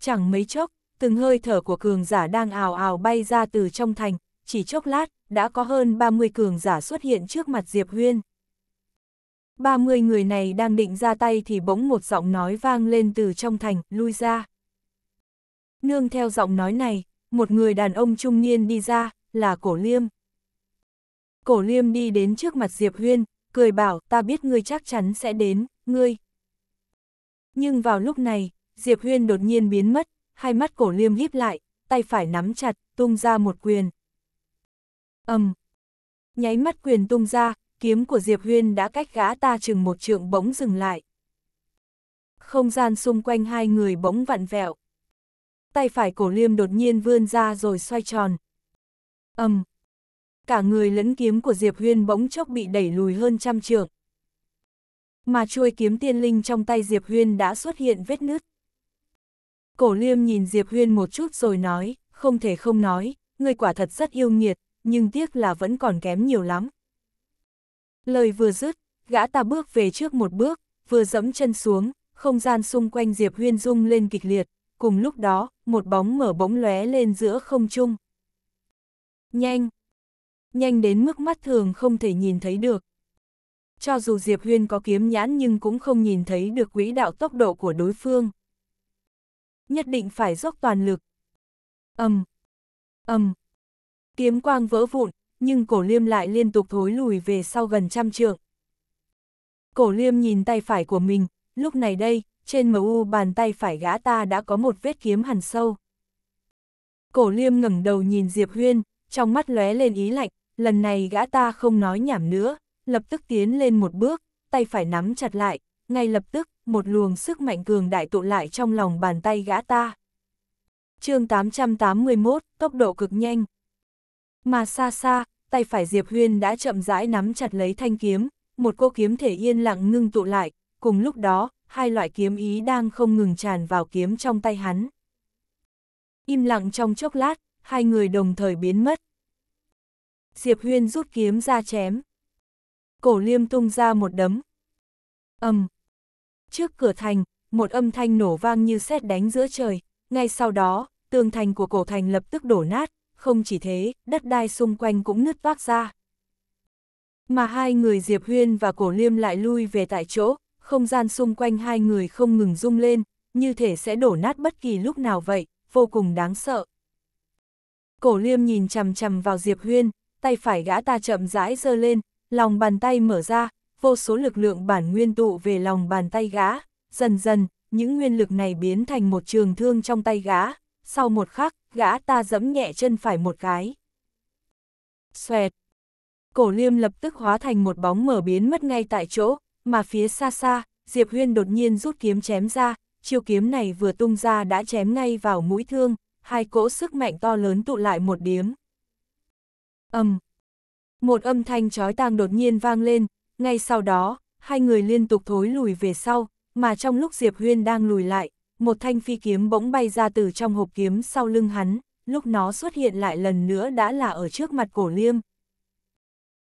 Chẳng mấy chốc, từng hơi thở của cường giả đang ào ào bay ra từ trong thành, chỉ chốc lát, đã có hơn 30 cường giả xuất hiện trước mặt Diệp Huyên. 30 người này đang định ra tay thì bỗng một giọng nói vang lên từ trong thành, lui ra. Nương theo giọng nói này, một người đàn ông trung niên đi ra, là Cổ Liêm. Cổ Liêm đi đến trước mặt Diệp Huyên, cười bảo ta biết ngươi chắc chắn sẽ đến ngươi. Nhưng vào lúc này, Diệp Huyên đột nhiên biến mất, hai mắt cổ liêm híp lại, tay phải nắm chặt, tung ra một quyền. ầm, Nháy mắt quyền tung ra, kiếm của Diệp Huyên đã cách gã ta chừng một trượng bỗng dừng lại. Không gian xung quanh hai người bỗng vặn vẹo. Tay phải cổ liêm đột nhiên vươn ra rồi xoay tròn. ầm, Cả người lẫn kiếm của Diệp Huyên bỗng chốc bị đẩy lùi hơn trăm trượng mà chuôi kiếm tiên linh trong tay Diệp Huyên đã xuất hiện vết nứt. Cổ liêm nhìn Diệp Huyên một chút rồi nói, không thể không nói, người quả thật rất yêu nghiệt, nhưng tiếc là vẫn còn kém nhiều lắm. Lời vừa dứt, gã ta bước về trước một bước, vừa dẫm chân xuống, không gian xung quanh Diệp Huyên rung lên kịch liệt, cùng lúc đó, một bóng mở bóng lóe lên giữa không trung. Nhanh! Nhanh đến mức mắt thường không thể nhìn thấy được cho dù Diệp Huyên có kiếm nhãn nhưng cũng không nhìn thấy được quỹ đạo tốc độ của đối phương. Nhất định phải dốc toàn lực. Âm, âm, kiếm quang vỡ vụn, nhưng cổ liêm lại liên tục thối lùi về sau gần trăm trượng. Cổ liêm nhìn tay phải của mình, lúc này đây, trên u bàn tay phải gã ta đã có một vết kiếm hằn sâu. Cổ liêm ngẩng đầu nhìn Diệp Huyên, trong mắt lóe lên ý lạnh, lần này gã ta không nói nhảm nữa, lập tức tiến lên một bước, tay phải nắm chặt lại, ngay lập tức, một luồng sức mạnh cường đại tụ lại trong lòng bàn tay gã ta. chương 881, tốc độ cực nhanh. Mà xa xa, tay phải Diệp Huyên đã chậm rãi nắm chặt lấy thanh kiếm, một cô kiếm thể yên lặng ngưng tụ lại, cùng lúc đó, hai loại kiếm ý đang không ngừng tràn vào kiếm trong tay hắn. Im lặng trong chốc lát, hai người đồng thời biến mất. Diệp Huyên rút kiếm ra chém cổ liêm tung ra một đấm. âm Trước cửa thành, một âm thanh nổ vang như sét đánh giữa trời, ngay sau đó, tường thành của cổ thành lập tức đổ nát, không chỉ thế, đất đai xung quanh cũng nứt vác ra. Mà hai người Diệp Huyên và Cổ Liêm lại lui về tại chỗ, không gian xung quanh hai người không ngừng rung lên, như thể sẽ đổ nát bất kỳ lúc nào vậy, vô cùng đáng sợ. Cổ Liêm nhìn chằm chằm vào Diệp Huyên, tay phải gã ta chậm rãi giơ lên, lòng bàn tay mở ra, vô số lực lượng bản nguyên tụ về lòng bàn tay gã, dần dần, những nguyên lực này biến thành một trường thương trong tay gã, sau một khắc, gã ta dẫm nhẹ chân phải một cái. Xoẹt! Cổ liêm lập tức hóa thành một bóng mở biến mất ngay tại chỗ, mà phía xa xa, Diệp Huyên đột nhiên rút kiếm chém ra, chiêu kiếm này vừa tung ra đã chém ngay vào mũi thương, hai cỗ sức mạnh to lớn tụ lại một điếm. Âm! Um, một âm thanh chói tang đột nhiên vang lên, ngay sau đó, hai người liên tục thối lùi về sau, mà trong lúc Diệp Huyên đang lùi lại, một thanh phi kiếm bỗng bay ra từ trong hộp kiếm sau lưng hắn, lúc nó xuất hiện lại lần nữa đã là ở trước mặt cổ liêm.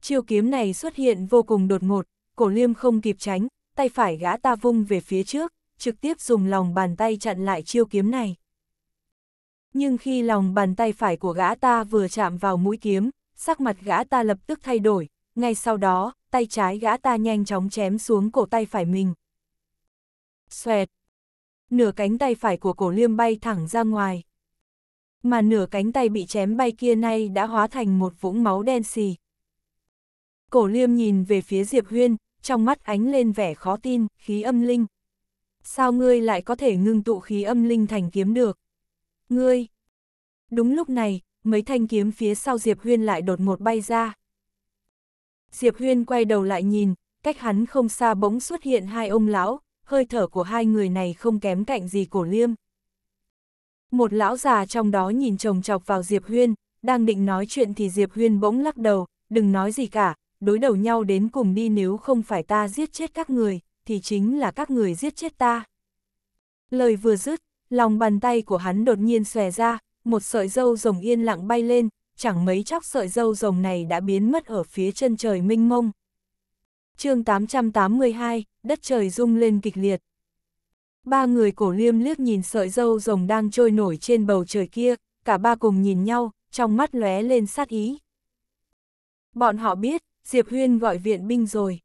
Chiêu kiếm này xuất hiện vô cùng đột ngột, cổ liêm không kịp tránh, tay phải gã ta vung về phía trước, trực tiếp dùng lòng bàn tay chặn lại chiêu kiếm này. Nhưng khi lòng bàn tay phải của gã ta vừa chạm vào mũi kiếm, sắc mặt gã ta lập tức thay đổi, ngay sau đó, tay trái gã ta nhanh chóng chém xuống cổ tay phải mình. Xoẹt! Nửa cánh tay phải của cổ liêm bay thẳng ra ngoài. Mà nửa cánh tay bị chém bay kia nay đã hóa thành một vũng máu đen xì. Cổ liêm nhìn về phía Diệp Huyên, trong mắt ánh lên vẻ khó tin, khí âm linh. Sao ngươi lại có thể ngưng tụ khí âm linh thành kiếm được? Ngươi! Đúng lúc này, mấy thanh kiếm phía sau Diệp Huyên lại đột ngột bay ra. Diệp Huyên quay đầu lại nhìn, cách hắn không xa bỗng xuất hiện hai ông lão, hơi thở của hai người này không kém cạnh gì cổ liêm. Một lão già trong đó nhìn chồng chọc vào Diệp Huyên, đang định nói chuyện thì Diệp Huyên bỗng lắc đầu, đừng nói gì cả, đối đầu nhau đến cùng đi nếu không phải ta giết chết các người, thì chính là các người giết chết ta. Lời vừa dứt, lòng bàn tay của hắn đột nhiên xòe ra, một sợi dâu rồng yên lặng bay lên, chẳng mấy chốc sợi dâu rồng này đã biến mất ở phía chân trời minh mông. chương 882, đất trời rung lên kịch liệt. Ba người cổ liêm liếc nhìn sợi dâu rồng đang trôi nổi trên bầu trời kia, cả ba cùng nhìn nhau, trong mắt lóe lên sát ý. Bọn họ biết, Diệp Huyên gọi viện binh rồi.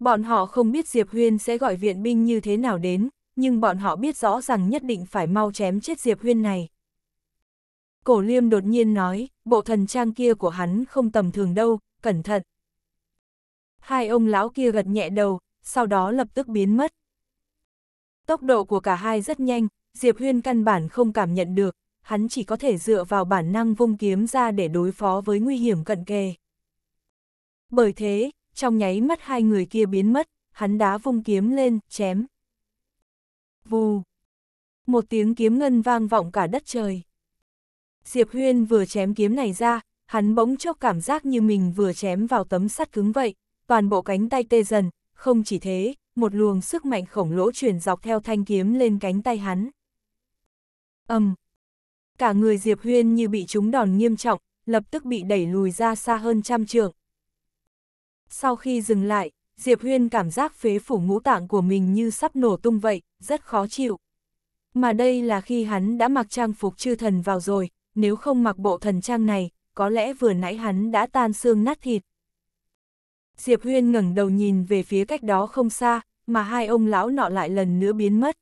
Bọn họ không biết Diệp Huyên sẽ gọi viện binh như thế nào đến, nhưng bọn họ biết rõ rằng nhất định phải mau chém chết Diệp Huyên này cổ liêm đột nhiên nói, bộ thần trang kia của hắn không tầm thường đâu, cẩn thận. Hai ông lão kia gật nhẹ đầu, sau đó lập tức biến mất. Tốc độ của cả hai rất nhanh, Diệp Huyên căn bản không cảm nhận được, hắn chỉ có thể dựa vào bản năng vung kiếm ra để đối phó với nguy hiểm cận kề. Bởi thế, trong nháy mắt hai người kia biến mất, hắn đá vung kiếm lên, chém. Vù! Một tiếng kiếm ngân vang vọng cả đất trời. Diệp Huyên vừa chém kiếm này ra, hắn bỗng chốc cảm giác như mình vừa chém vào tấm sắt cứng vậy, toàn bộ cánh tay tê dần, không chỉ thế, một luồng sức mạnh khổng lỗ truyền dọc theo thanh kiếm lên cánh tay hắn. Ầm. Um. Cả người Diệp Huyên như bị trúng đòn nghiêm trọng, lập tức bị đẩy lùi ra xa hơn trăm trượng. Sau khi dừng lại, Diệp Huyên cảm giác phế phủ ngũ tạng của mình như sắp nổ tung vậy, rất khó chịu. Mà đây là khi hắn đã mặc trang phục chư thần vào rồi, nếu không mặc bộ thần trang này, có lẽ vừa nãy hắn đã tan xương nát thịt. Diệp Huyên ngẩng đầu nhìn về phía cách đó không xa, mà hai ông lão nọ lại lần nữa biến mất.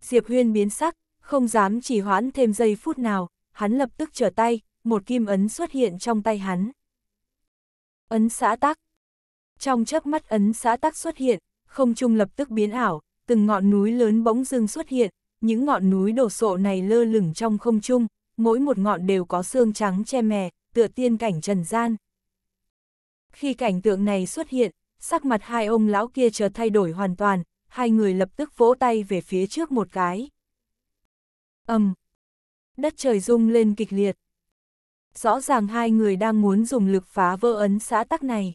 Diệp Huyên biến sắc, không dám chỉ hoãn thêm giây phút nào, hắn lập tức trở tay, một kim ấn xuất hiện trong tay hắn. Ấn xã tắc Trong chớp mắt ấn xã tắc xuất hiện, không trung lập tức biến ảo, từng ngọn núi lớn bỗng dưng xuất hiện, những ngọn núi đổ sộ này lơ lửng trong không trung, mỗi một ngọn đều có xương trắng che mè, tựa tiên cảnh trần gian. Khi cảnh tượng này xuất hiện, sắc mặt hai ông lão kia chợt thay đổi hoàn toàn, hai người lập tức vỗ tay về phía trước một cái. ầm, um, đất trời rung lên kịch liệt. Rõ ràng hai người đang muốn dùng lực phá vỡ ấn xã tắc này.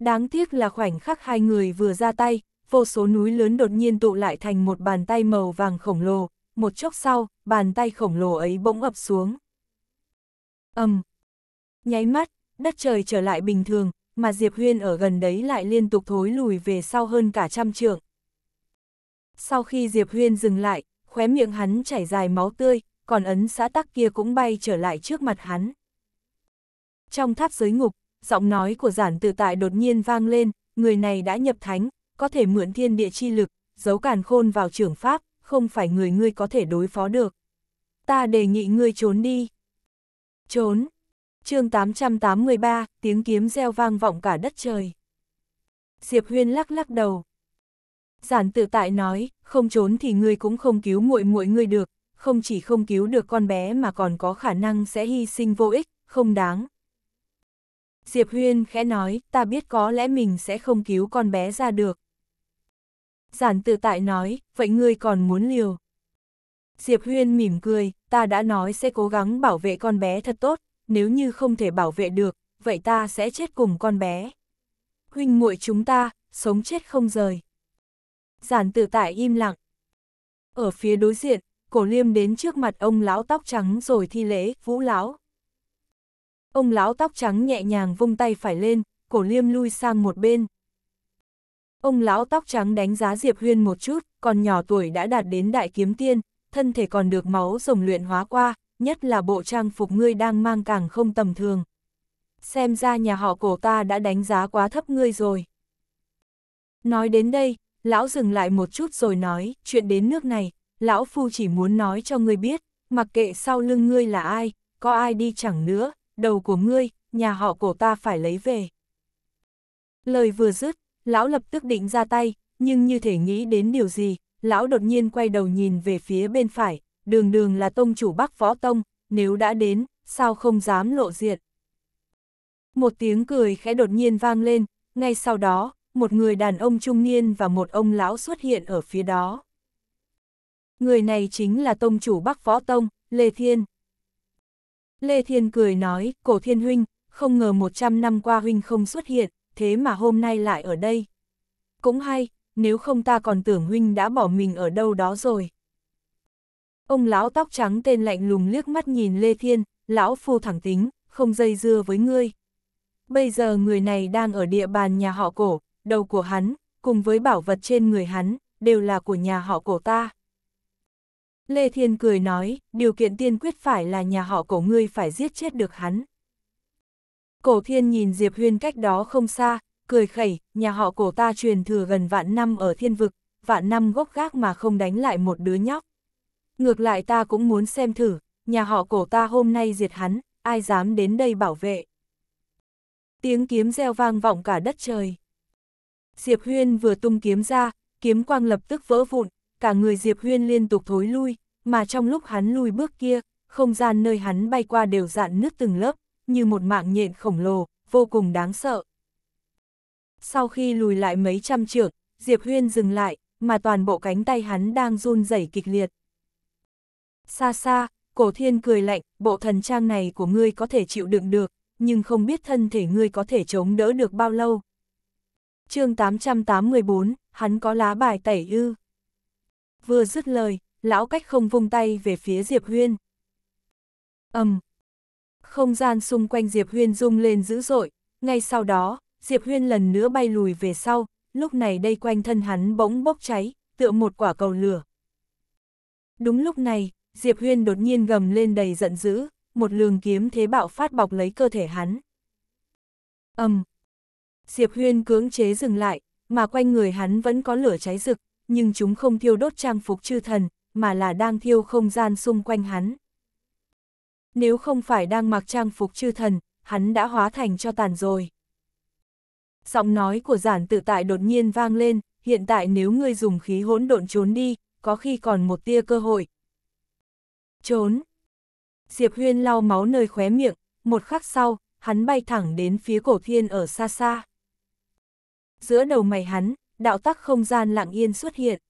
Đáng tiếc là khoảnh khắc hai người vừa ra tay, vô số núi lớn đột nhiên tụ lại thành một bàn tay màu vàng khổng lồ, một chốc sau, bàn tay khổng lồ ấy bỗng ập xuống. ầm, um, Nháy mắt, đất trời trở lại bình thường, mà Diệp Huyên ở gần đấy lại liên tục thối lùi về sau hơn cả trăm trượng. Sau khi Diệp Huyên dừng lại, khóe miệng hắn chảy dài máu tươi, còn ấn xã tắc kia cũng bay trở lại trước mặt hắn. Trong tháp giới ngục, giọng nói của giản tự tại đột nhiên vang lên, người này đã nhập thánh, có thể mượn thiên địa chi lực, giấu càn khôn vào trưởng pháp, không phải người ngươi có thể đối phó được. Ta đề nghị ngươi trốn đi. Trốn. chương 883, tiếng kiếm reo vang vọng cả đất trời. Diệp Huyên lắc lắc đầu. Giản tự tại nói, không trốn thì ngươi cũng không cứu muội muội ngươi được, không chỉ không cứu được con bé mà còn có khả năng sẽ hy sinh vô ích, không đáng. Diệp Huyên khẽ nói, ta biết có lẽ mình sẽ không cứu con bé ra được giản tự tại nói, vậy ngươi còn muốn liều. Diệp Huyên mỉm cười, ta đã nói sẽ cố gắng bảo vệ con bé thật tốt, nếu như không thể bảo vệ được, vậy ta sẽ chết cùng con bé. Huynh muội chúng ta, sống chết không rời. Giản tự tại im lặng. Ở phía đối diện, cổ liêm đến trước mặt ông lão tóc trắng rồi thi lễ, vũ lão. Ông lão tóc trắng nhẹ nhàng vung tay phải lên, cổ liêm lui sang một bên, Ông lão tóc trắng đánh giá Diệp Huyên một chút, còn nhỏ tuổi đã đạt đến đại kiếm tiên, thân thể còn được máu rồng luyện hóa qua, nhất là bộ trang phục ngươi đang mang càng không tầm thường. Xem ra nhà họ cổ ta đã đánh giá quá thấp ngươi rồi. Nói đến đây, lão dừng lại một chút rồi nói, chuyện đến nước này, lão phu chỉ muốn nói cho ngươi biết, mặc kệ sau lưng ngươi là ai, có ai đi chẳng nữa, đầu của ngươi, nhà họ cổ ta phải lấy về. Lời vừa dứt, lão lập tức định ra tay, nhưng như thể nghĩ đến điều gì, lão đột nhiên quay đầu nhìn về phía bên phải, đường đường là tông chủ bắc võ tông, nếu đã đến, sao không dám lộ diện. Một tiếng cười khẽ đột nhiên vang lên, ngay sau đó, một người đàn ông trung niên và một ông lão xuất hiện ở phía đó. Người này chính là tông chủ Bắc Võ Tông, Lê Thiên. Lê Thiên cười nói, cổ thiên huynh, không ngờ 100 năm qua huynh không xuất hiện, thế mà hôm nay lại ở đây. Cũng hay, nếu không ta còn tưởng huynh đã bỏ mình ở đâu đó rồi. Ông lão tóc trắng tên lạnh lùng liếc mắt nhìn Lê Thiên, lão phu thẳng tính, không dây dưa với ngươi. Bây giờ người này đang ở địa bàn nhà họ cổ, đầu của hắn, cùng với bảo vật trên người hắn, đều là của nhà họ cổ ta. Lê Thiên cười nói, điều kiện tiên quyết phải là nhà họ cổ ngươi phải giết chết được hắn. Cổ thiên nhìn Diệp Huyên cách đó không xa, cười khẩy, nhà họ cổ ta truyền thừa gần vạn năm ở thiên vực, vạn năm gốc gác mà không đánh lại một đứa nhóc. Ngược lại ta cũng muốn xem thử, nhà họ cổ ta hôm nay diệt hắn, ai dám đến đây bảo vệ. Tiếng kiếm reo vang vọng cả đất trời. Diệp Huyên vừa tung kiếm ra, kiếm quang lập tức vỡ vụn, cả người Diệp Huyên liên tục thối lui, mà trong lúc hắn lui bước kia, không gian nơi hắn bay qua đều dạn nước từng lớp, như một mạng nhện khổng lồ, vô cùng đáng sợ. Sau khi lùi lại mấy trăm trượng, Diệp Huyên dừng lại, mà toàn bộ cánh tay hắn đang run rẩy kịch liệt. Xa xa, cổ thiên cười lạnh, bộ thần trang này của ngươi có thể chịu đựng được, nhưng không biết thân thể ngươi có thể chống đỡ được bao lâu. chương 884, hắn có lá bài tẩy ư. Vừa dứt lời, lão cách không vung tay về phía Diệp Huyên. ầm, không gian xung quanh Diệp Huyên rung lên dữ dội, ngay sau đó, Diệp Huyên lần nữa bay lùi về sau, lúc này đây quanh thân hắn bỗng bốc cháy, tựa một quả cầu lửa. Đúng lúc này, Diệp Huyên đột nhiên gầm lên đầy giận dữ, một lường kiếm thế bạo phát bọc lấy cơ thể hắn. Ầm. Um. Diệp Huyên cưỡng chế dừng lại, mà quanh người hắn vẫn có lửa cháy rực, nhưng chúng không thiêu đốt trang phục chư thần, mà là đang thiêu không gian xung quanh hắn nếu không phải đang mặc trang phục chư thần, hắn đã hóa thành cho tàn rồi. Giọng nói của giản tự tại đột nhiên vang lên, hiện tại nếu ngươi dùng khí hỗn độn trốn đi, có khi còn một tia cơ hội. Trốn. Diệp Huyên lau máu nơi khóe miệng, một khắc sau, hắn bay thẳng đến phía cổ thiên ở xa xa. Giữa đầu mày hắn, đạo tắc không gian lặng yên xuất hiện.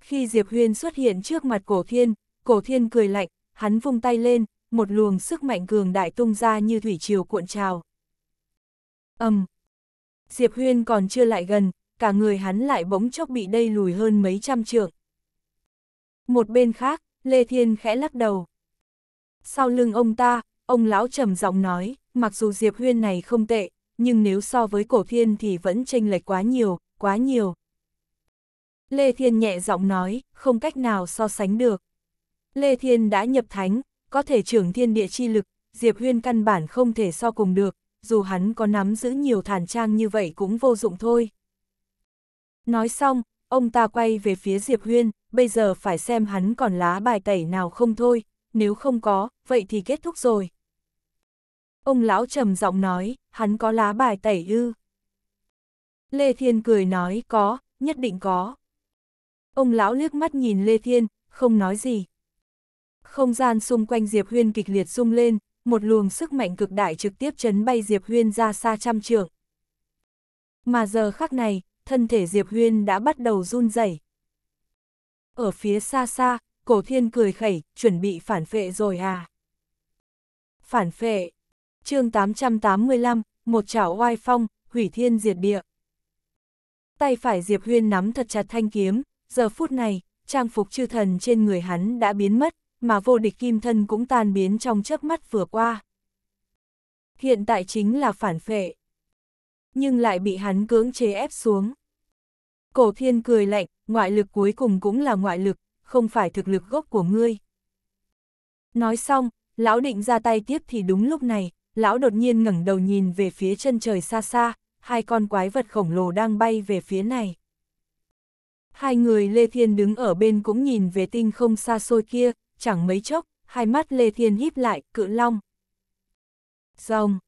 Khi Diệp Huyên xuất hiện trước mặt cổ thiên, cổ thiên cười lạnh, hắn vung tay lên, một luồng sức mạnh cường đại tung ra như thủy triều cuộn trào. Âm! Diệp Huyên còn chưa lại gần, cả người hắn lại bỗng chốc bị đây lùi hơn mấy trăm trượng. Một bên khác, Lê Thiên khẽ lắc đầu. Sau lưng ông ta, ông lão trầm giọng nói, mặc dù Diệp Huyên này không tệ, nhưng nếu so với cổ thiên thì vẫn chênh lệch quá nhiều, quá nhiều. Lê Thiên nhẹ giọng nói, không cách nào so sánh được. Lê Thiên đã nhập thánh, có thể trưởng thiên địa chi lực, Diệp Huyên căn bản không thể so cùng được, dù hắn có nắm giữ nhiều thản trang như vậy cũng vô dụng thôi. Nói xong, ông ta quay về phía Diệp Huyên, bây giờ phải xem hắn còn lá bài tẩy nào không thôi, nếu không có, vậy thì kết thúc rồi. Ông lão trầm giọng nói, hắn có lá bài tẩy ư. Lê Thiên cười nói, có, nhất định có. Ông lão liếc mắt nhìn Lê Thiên, không nói gì. Không gian xung quanh Diệp Huyên kịch liệt rung lên, một luồng sức mạnh cực đại trực tiếp chấn bay Diệp Huyên ra xa trăm trượng. Mà giờ khắc này, thân thể Diệp Huyên đã bắt đầu run rẩy. Ở phía xa xa, cổ thiên cười khẩy, chuẩn bị phản phệ rồi à. Phản phệ, chương 885, một chảo oai phong, hủy thiên diệt địa. Tay phải Diệp Huyên nắm thật chặt thanh kiếm, giờ phút này, trang phục chư thần trên người hắn đã biến mất, mà vô địch kim thân cũng tan biến trong chớp mắt vừa qua. Hiện tại chính là phản phệ, nhưng lại bị hắn cưỡng chế ép xuống. Cổ thiên cười lạnh, ngoại lực cuối cùng cũng là ngoại lực, không phải thực lực gốc của ngươi. Nói xong, lão định ra tay tiếp thì đúng lúc này, lão đột nhiên ngẩng đầu nhìn về phía chân trời xa xa, hai con quái vật khổng lồ đang bay về phía này. Hai người Lê Thiên đứng ở bên cũng nhìn về tinh không xa xôi kia, chẳng mấy chốc, hai mắt Lê Thiên híp lại, cự long. Rồng.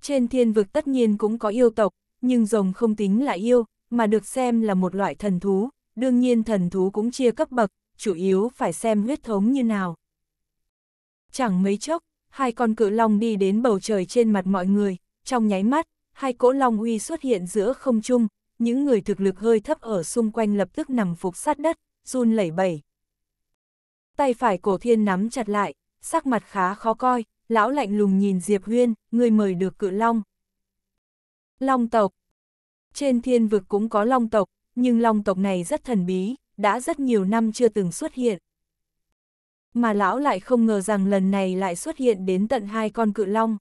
Trên thiên vực tất nhiên cũng có yêu tộc, nhưng rồng không tính là yêu, mà được xem là một loại thần thú, đương nhiên thần thú cũng chia cấp bậc, chủ yếu phải xem huyết thống như nào. Chẳng mấy chốc, hai con cự long đi đến bầu trời trên mặt mọi người, trong nháy mắt, hai cỗ long uy xuất hiện giữa không trung, những người thực lực hơi thấp ở xung quanh lập tức nằm phục sát đất, run lẩy bẩy, tay phải cổ thiên nắm chặt lại, sắc mặt khá khó coi, lão lạnh lùng nhìn Diệp Huyên, người mời được cự long. Long tộc Trên thiên vực cũng có long tộc, nhưng long tộc này rất thần bí, đã rất nhiều năm chưa từng xuất hiện. Mà lão lại không ngờ rằng lần này lại xuất hiện đến tận hai con cự long.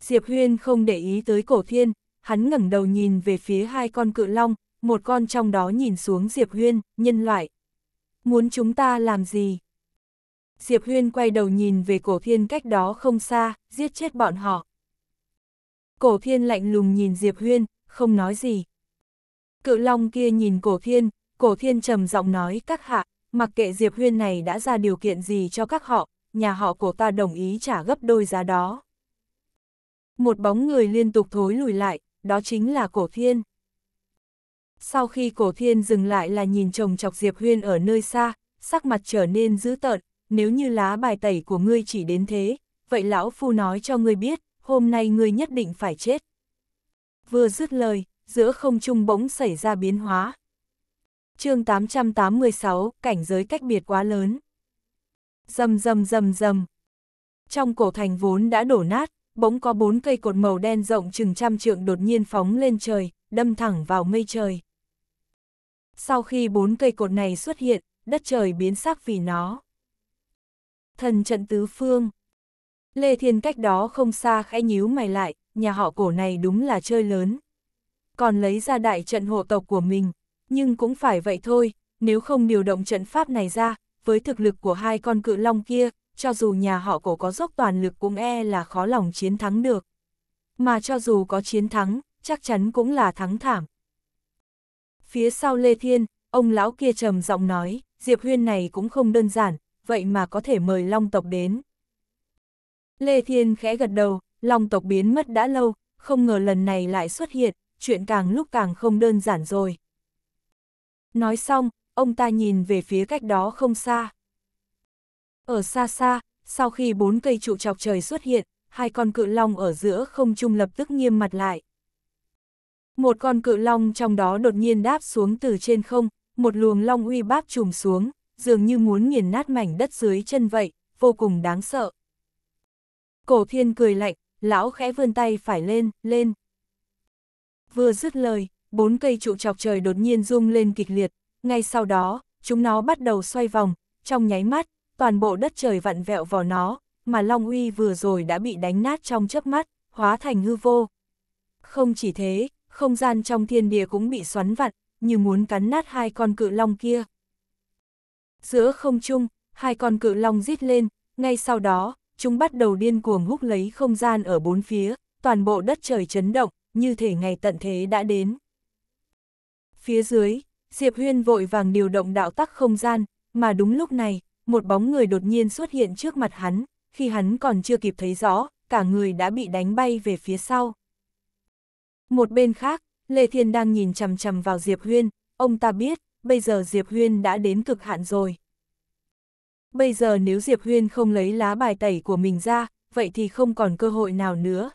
Diệp Huyên không để ý tới cổ thiên, hắn ngẩng đầu nhìn về phía hai con cự long, một con trong đó nhìn xuống Diệp Huyên, nhân loại, Muốn chúng ta làm gì? Diệp Huyên quay đầu nhìn về cổ thiên cách đó không xa, giết chết bọn họ. Cổ thiên lạnh lùng nhìn Diệp Huyên, không nói gì. Cự Long kia nhìn cổ thiên, cổ thiên trầm giọng nói các hạ, mặc kệ Diệp Huyên này đã ra điều kiện gì cho các họ, nhà họ cổ ta đồng ý trả gấp đôi giá đó. Một bóng người liên tục thối lùi lại, đó chính là cổ thiên. Sau khi cổ thiên dừng lại là nhìn chồng chọc Diệp Huyên ở nơi xa, sắc mặt trở nên dữ tợn, nếu như lá bài tẩy của ngươi chỉ đến thế, vậy lão phu nói cho ngươi biết, hôm nay ngươi nhất định phải chết. Vừa dứt lời, giữa không trung bỗng xảy ra biến hóa. chương 886, cảnh giới cách biệt quá lớn. Dầm dầm dầm dầm. Trong cổ thành vốn đã đổ nát, bỗng có bốn cây cột màu đen rộng chừng trăm trượng đột nhiên phóng lên trời, đâm thẳng vào mây trời. Sau khi bốn cây cột này xuất hiện, đất trời biến sắc vì nó. Thần trận tứ phương. Lê Thiên cách đó không xa khẽ nhíu mày lại, nhà họ cổ này đúng là chơi lớn. Còn lấy ra đại trận hộ tộc của mình, nhưng cũng phải vậy thôi, nếu không điều động trận pháp này ra, với thực lực của hai con cự long kia, cho dù nhà họ cổ có dốc toàn lực cũng e là khó lòng chiến thắng được. Mà cho dù có chiến thắng, chắc chắn cũng là thắng thảm. Phía sau Lê Thiên, ông lão kia trầm giọng nói, Diệp Huyên này cũng không đơn giản, vậy mà có thể mời Long tộc đến. Lê Thiên khẽ gật đầu, Long tộc biến mất đã lâu, không ngờ lần này lại xuất hiện, chuyện càng lúc càng không đơn giản rồi. Nói xong, ông ta nhìn về phía cách đó không xa. Ở xa xa, sau khi bốn cây trụ chọc trời xuất hiện, hai con cự long ở giữa không trung lập tức nghiêm mặt lại. Một con cự long trong đó đột nhiên đáp xuống từ trên không, một luồng long uy báp trùm xuống, dường như muốn nghiền nát mảnh đất dưới chân vậy, vô cùng đáng sợ. Cổ thiên cười lạnh, lão khẽ vươn tay phải lên, lên. Vừa dứt lời, bốn cây trụ chọc trời đột nhiên rung lên kịch liệt, ngay sau đó, chúng nó bắt đầu xoay vòng, trong nháy mắt, toàn bộ đất trời vặn vẹo vào nó, mà Long Uy vừa rồi đã bị đánh nát trong chớp mắt, hóa thành hư vô. Không chỉ thế, không gian trong thiên địa cũng bị xoắn vặn, như muốn cắn nát hai con cự long kia. Giữa không trung, hai con cự long rít lên, ngay sau đó, chúng bắt đầu điên cuồng hút lấy không gian ở bốn phía, toàn bộ đất trời chấn động, như thể ngày tận thế đã đến. Phía dưới, Diệp Huyên vội vàng điều động đạo tắc không gian, mà đúng lúc này, một bóng người đột nhiên xuất hiện trước mặt hắn, khi hắn còn chưa kịp thấy rõ, cả người đã bị đánh bay về phía sau. Một bên khác, Lê Thiên đang nhìn chầm chầm vào Diệp Huyên, ông ta biết, bây giờ Diệp Huyên đã đến cực hạn rồi. Bây giờ nếu Diệp Huyên không lấy lá bài tẩy của mình ra, vậy thì không còn cơ hội nào nữa.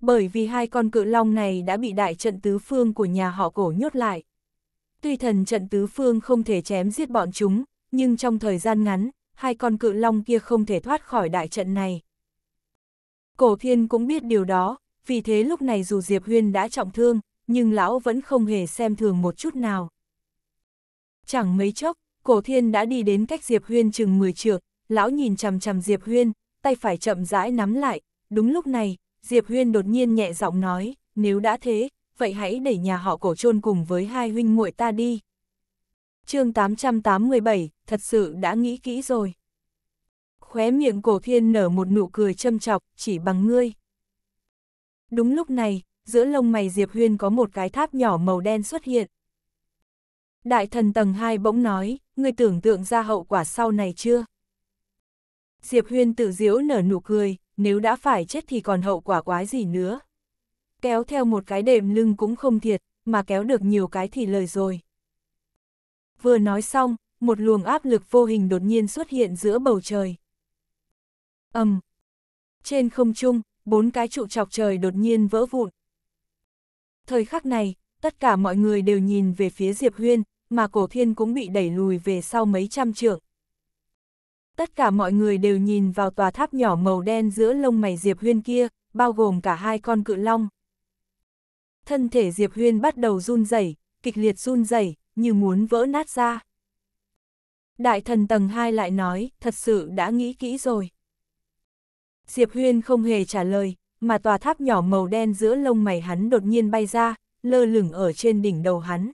Bởi vì hai con cự long này đã bị đại trận tứ phương của nhà họ cổ nhốt lại. Tuy thần trận tứ phương không thể chém giết bọn chúng, nhưng trong thời gian ngắn, hai con cự long kia không thể thoát khỏi đại trận này. Cổ thiên cũng biết điều đó, vì thế lúc này dù Diệp Huyên đã trọng thương, nhưng lão vẫn không hề xem thường một chút nào. Chẳng mấy chốc, cổ thiên đã đi đến cách Diệp Huyên chừng 10 trượng, lão nhìn chằm chằm Diệp Huyên, tay phải chậm rãi nắm lại, đúng lúc này, Diệp Huyên đột nhiên nhẹ giọng nói, nếu đã thế, vậy hãy để nhà họ cổ chôn cùng với hai huynh muội ta đi. chương 887, thật sự đã nghĩ kỹ rồi. Khóe miệng cổ thiên nở một nụ cười châm chọc, chỉ bằng ngươi. Đúng lúc này, giữa lông mày Diệp Huyên có một cái tháp nhỏ màu đen xuất hiện. Đại thần tầng 2 bỗng nói, người tưởng tượng ra hậu quả sau này chưa? Diệp Huyên tự diễu nở nụ cười, nếu đã phải chết thì còn hậu quả quái gì nữa. Kéo theo một cái đệm lưng cũng không thiệt, mà kéo được nhiều cái thì lời rồi. Vừa nói xong, một luồng áp lực vô hình đột nhiên xuất hiện giữa bầu trời. ầm um. Trên không trung, bốn cái trụ chọc trời đột nhiên vỡ vụn. Thời khắc này, tất cả mọi người đều nhìn về phía Diệp Huyên, mà cổ thiên cũng bị đẩy lùi về sau mấy trăm trượng. Tất cả mọi người đều nhìn vào tòa tháp nhỏ màu đen giữa lông mày Diệp Huyên kia, bao gồm cả hai con cự long. Thân thể Diệp Huyên bắt đầu run rẩy, kịch liệt run rẩy, như muốn vỡ nát ra. Đại thần tầng 2 lại nói, thật sự đã nghĩ kỹ rồi. Diệp Huyên không hề trả lời, mà tòa tháp nhỏ màu đen giữa lông mày hắn đột nhiên bay ra, lơ lửng ở trên đỉnh đầu hắn.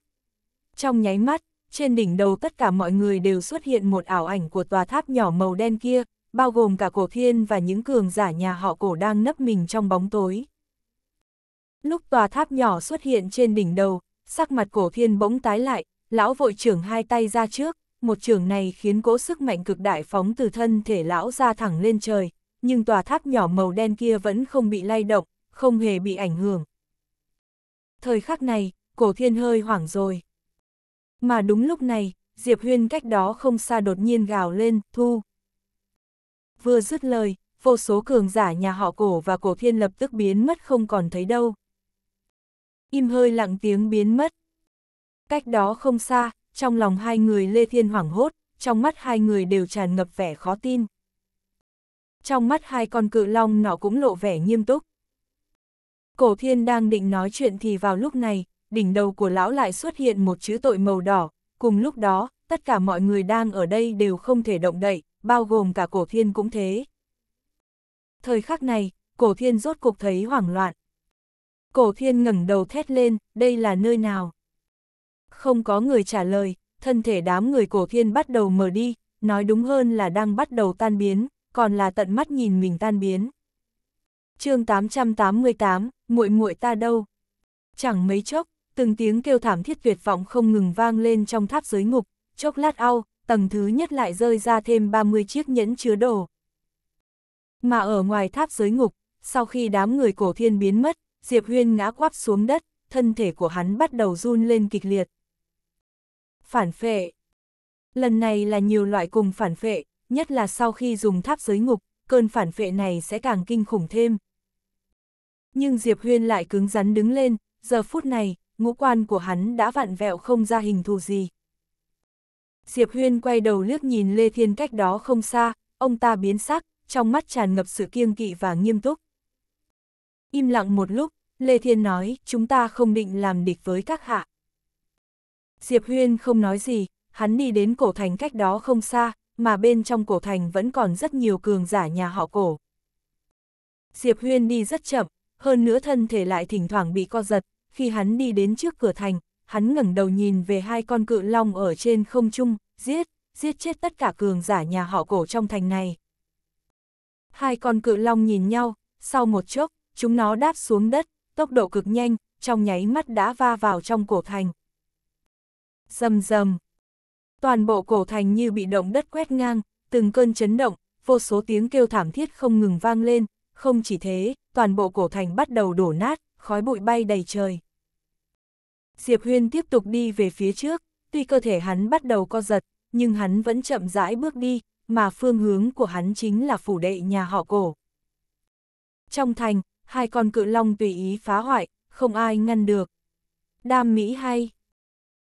Trong nháy mắt, trên đỉnh đầu tất cả mọi người đều xuất hiện một ảo ảnh của tòa tháp nhỏ màu đen kia, bao gồm cả cổ thiên và những cường giả nhà họ cổ đang nấp mình trong bóng tối. Lúc tòa tháp nhỏ xuất hiện trên đỉnh đầu, sắc mặt cổ thiên bỗng tái lại, lão vội trưởng hai tay ra trước, một trường này khiến cỗ sức mạnh cực đại phóng từ thân thể lão ra thẳng lên trời, nhưng tòa tháp nhỏ màu đen kia vẫn không bị lay động, không hề bị ảnh hưởng. Thời khắc này, cổ thiên hơi hoảng rồi. Mà đúng lúc này, Diệp Huyên cách đó không xa đột nhiên gào lên, thu. Vừa dứt lời, vô số cường giả nhà họ cổ và cổ thiên lập tức biến mất không còn thấy đâu. Im hơi lặng tiếng biến mất. Cách đó không xa, trong lòng hai người Lê Thiên hoảng hốt, trong mắt hai người đều tràn ngập vẻ khó tin trong mắt hai con cự long nó cũng lộ vẻ nghiêm túc. Cổ thiên đang định nói chuyện thì vào lúc này, đỉnh đầu của lão lại xuất hiện một chữ tội màu đỏ, cùng lúc đó, tất cả mọi người đang ở đây đều không thể động đậy, bao gồm cả cổ thiên cũng thế. Thời khắc này, cổ thiên rốt cục thấy hoảng loạn. Cổ thiên ngẩng đầu thét lên, đây là nơi nào? Không có người trả lời, thân thể đám người cổ thiên bắt đầu mở đi, nói đúng hơn là đang bắt đầu tan biến, còn là tận mắt nhìn mình tan biến. chương 888, muội muội ta đâu? Chẳng mấy chốc, từng tiếng kêu thảm thiết tuyệt vọng không ngừng vang lên trong tháp giới ngục, chốc lát ao, tầng thứ nhất lại rơi ra thêm 30 chiếc nhẫn chứa đồ. Mà ở ngoài tháp giới ngục, sau khi đám người cổ thiên biến mất, Diệp Huyên ngã quắp xuống đất, thân thể của hắn bắt đầu run lên kịch liệt. Phản phệ Lần này là nhiều loại cùng phản phệ, nhất là sau khi dùng tháp giới ngục, cơn phản vệ này sẽ càng kinh khủng thêm. Nhưng Diệp Huyên lại cứng rắn đứng lên, giờ phút này, ngũ quan của hắn đã vặn vẹo không ra hình thù gì. Diệp Huyên quay đầu liếc nhìn Lê Thiên cách đó không xa, ông ta biến sắc, trong mắt tràn ngập sự kiêng kỵ và nghiêm túc. Im lặng một lúc, Lê Thiên nói, chúng ta không định làm địch với các hạ. Diệp Huyên không nói gì, hắn đi đến cổ thành cách đó không xa, mà bên trong cổ thành vẫn còn rất nhiều cường giả nhà họ cổ. Diệp Huyên đi rất chậm, hơn nữa thân thể lại thỉnh thoảng bị co giật, khi hắn đi đến trước cửa thành, hắn ngẩng đầu nhìn về hai con cự long ở trên không trung, giết, giết chết tất cả cường giả nhà họ cổ trong thành này. Hai con cự long nhìn nhau, sau một chốc, chúng nó đáp xuống đất, tốc độ cực nhanh, trong nháy mắt đã va vào trong cổ thành. Dầm dầm, Toàn bộ cổ thành như bị động đất quét ngang, từng cơn chấn động, vô số tiếng kêu thảm thiết không ngừng vang lên, không chỉ thế, toàn bộ cổ thành bắt đầu đổ nát, khói bụi bay đầy trời. Diệp Huyên tiếp tục đi về phía trước, tuy cơ thể hắn bắt đầu co giật, nhưng hắn vẫn chậm rãi bước đi, mà phương hướng của hắn chính là phủ đệ nhà họ cổ. Trong thành, hai con cự long tùy ý phá hoại, không ai ngăn được. Đam mỹ hay?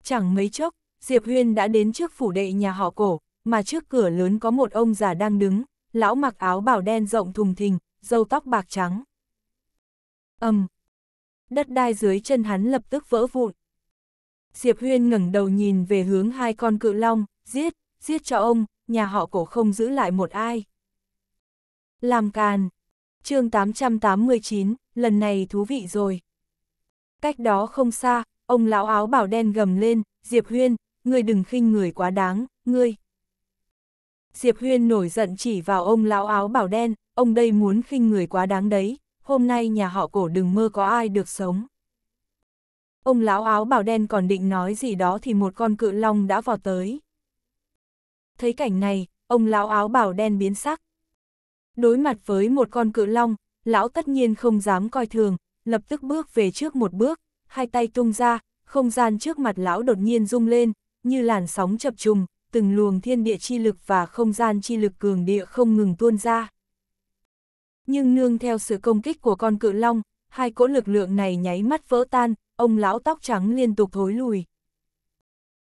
Chẳng mấy chốc, Diệp Huyên đã đến trước phủ đệ nhà họ cổ, mà trước cửa lớn có một ông già đang đứng, lão mặc áo bảo đen rộng thùng thình, râu tóc bạc trắng. ầm um, Đất đai dưới chân hắn lập tức vỡ vụn. Diệp Huyên ngẩng đầu nhìn về hướng hai con cự long, giết, giết cho ông, nhà họ cổ không giữ lại một ai. Làm càn. chương 889, lần này thú vị rồi. Cách đó không xa, ông lão áo bảo đen gầm lên, Diệp Huyên, ngươi đừng khinh người quá đáng, ngươi. Diệp Huyên nổi giận chỉ vào ông lão áo bảo đen, ông đây muốn khinh người quá đáng đấy, hôm nay nhà họ cổ đừng mơ có ai được sống. Ông lão áo bảo đen còn định nói gì đó thì một con cự long đã vào tới. Thấy cảnh này, ông lão áo bảo đen biến sắc. Đối mặt với một con cự long, lão tất nhiên không dám coi thường, lập tức bước về trước một bước, hai tay tung ra, không gian trước mặt lão đột nhiên rung lên, như làn sóng chập trùng, từng luồng thiên địa chi lực và không gian chi lực cường địa không ngừng tuôn ra. Nhưng nương theo sự công kích của con cự long, hai cỗ lực lượng này nháy mắt vỡ tan, ông lão tóc trắng liên tục thối lùi.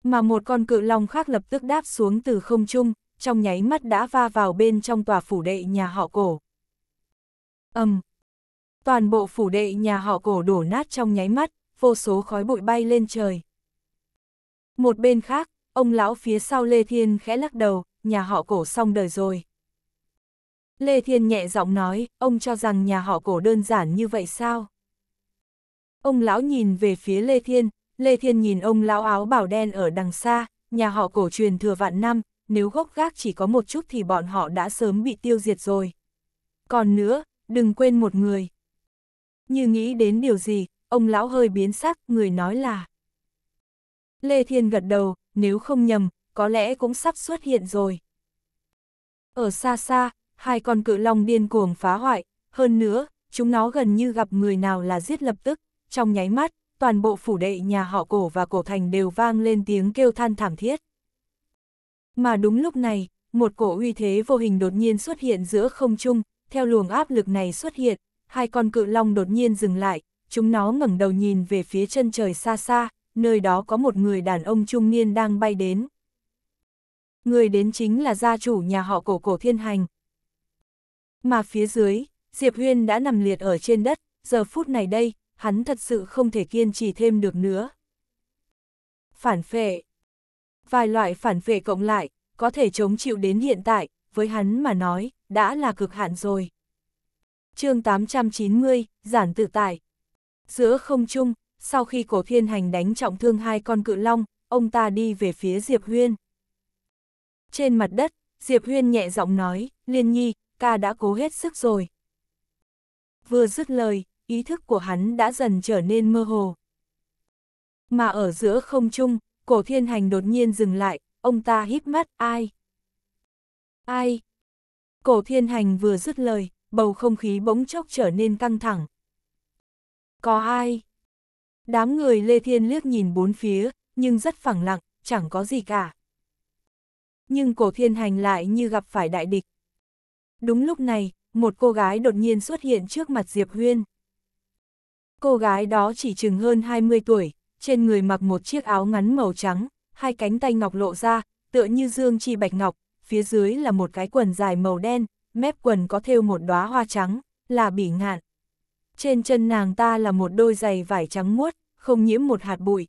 Mà một con cự long khác lập tức đáp xuống từ không trung, trong nháy mắt đã va vào bên trong tòa phủ đệ nhà họ cổ. Âm! Um, toàn bộ phủ đệ nhà họ cổ đổ nát trong nháy mắt, vô số khói bụi bay lên trời. Một bên khác, ông lão phía sau Lê Thiên khẽ lắc đầu, nhà họ cổ xong đời rồi. Lê Thiên nhẹ giọng nói, ông cho rằng nhà họ cổ đơn giản như vậy sao? Ông lão nhìn về phía Lê Thiên, Lê Thiên nhìn ông lão áo bảo đen ở đằng xa, nhà họ cổ truyền thừa vạn năm, nếu gốc gác chỉ có một chút thì bọn họ đã sớm bị tiêu diệt rồi. Còn nữa, đừng quên một người. Như nghĩ đến điều gì, ông lão hơi biến sắc, người nói là... Lê Thiên gật đầu, nếu không nhầm, có lẽ cũng sắp xuất hiện rồi. Ở xa xa, hai con cự long điên cuồng phá hoại, hơn nữa, chúng nó gần như gặp người nào là giết lập tức, trong nháy mắt, toàn bộ phủ đệ nhà họ cổ và cổ thành đều vang lên tiếng kêu than thảm thiết. Mà đúng lúc này, một cổ uy thế vô hình đột nhiên xuất hiện giữa không trung, theo luồng áp lực này xuất hiện, hai con cự long đột nhiên dừng lại, chúng nó ngẩng đầu nhìn về phía chân trời xa xa, nơi đó có một người đàn ông trung niên đang bay đến. Người đến chính là gia chủ nhà họ cổ cổ thiên hành. Mà phía dưới, Diệp Huyên đã nằm liệt ở trên đất, giờ phút này đây, hắn thật sự không thể kiên trì thêm được nữa. Phản phệ Vài loại phản phệ cộng lại, có thể chống chịu đến hiện tại, với hắn mà nói, đã là cực hạn rồi. chương 890, Giản tự tài Giữa không trung, sau khi cổ thiên hành đánh trọng thương hai con cự long, ông ta đi về phía Diệp Huyên. Trên mặt đất, Diệp Huyên nhẹ giọng nói, Liên Nhi, ca đã cố hết sức rồi. Vừa dứt lời, ý thức của hắn đã dần trở nên mơ hồ. Mà ở giữa không trung, cổ thiên hành đột nhiên dừng lại, ông ta hít mắt, ai? Ai? Cổ thiên hành vừa dứt lời, bầu không khí bỗng chốc trở nên căng thẳng. Có ai? Đám người Lê Thiên liếc nhìn bốn phía, nhưng rất phẳng lặng, chẳng có gì cả. Nhưng cổ thiên hành lại như gặp phải đại địch. Đúng lúc này, một cô gái đột nhiên xuất hiện trước mặt Diệp Huyên. Cô gái đó chỉ chừng hơn 20 tuổi, trên người mặc một chiếc áo ngắn màu trắng, hai cánh tay ngọc lộ ra, tựa như dương chi bạch ngọc, phía dưới là một cái quần dài màu đen, mép quần có thêu một đóa hoa trắng, là bỉ ngạn, trên chân nàng ta là một đôi giày vải trắng muốt, không nhiễm một hạt bụi.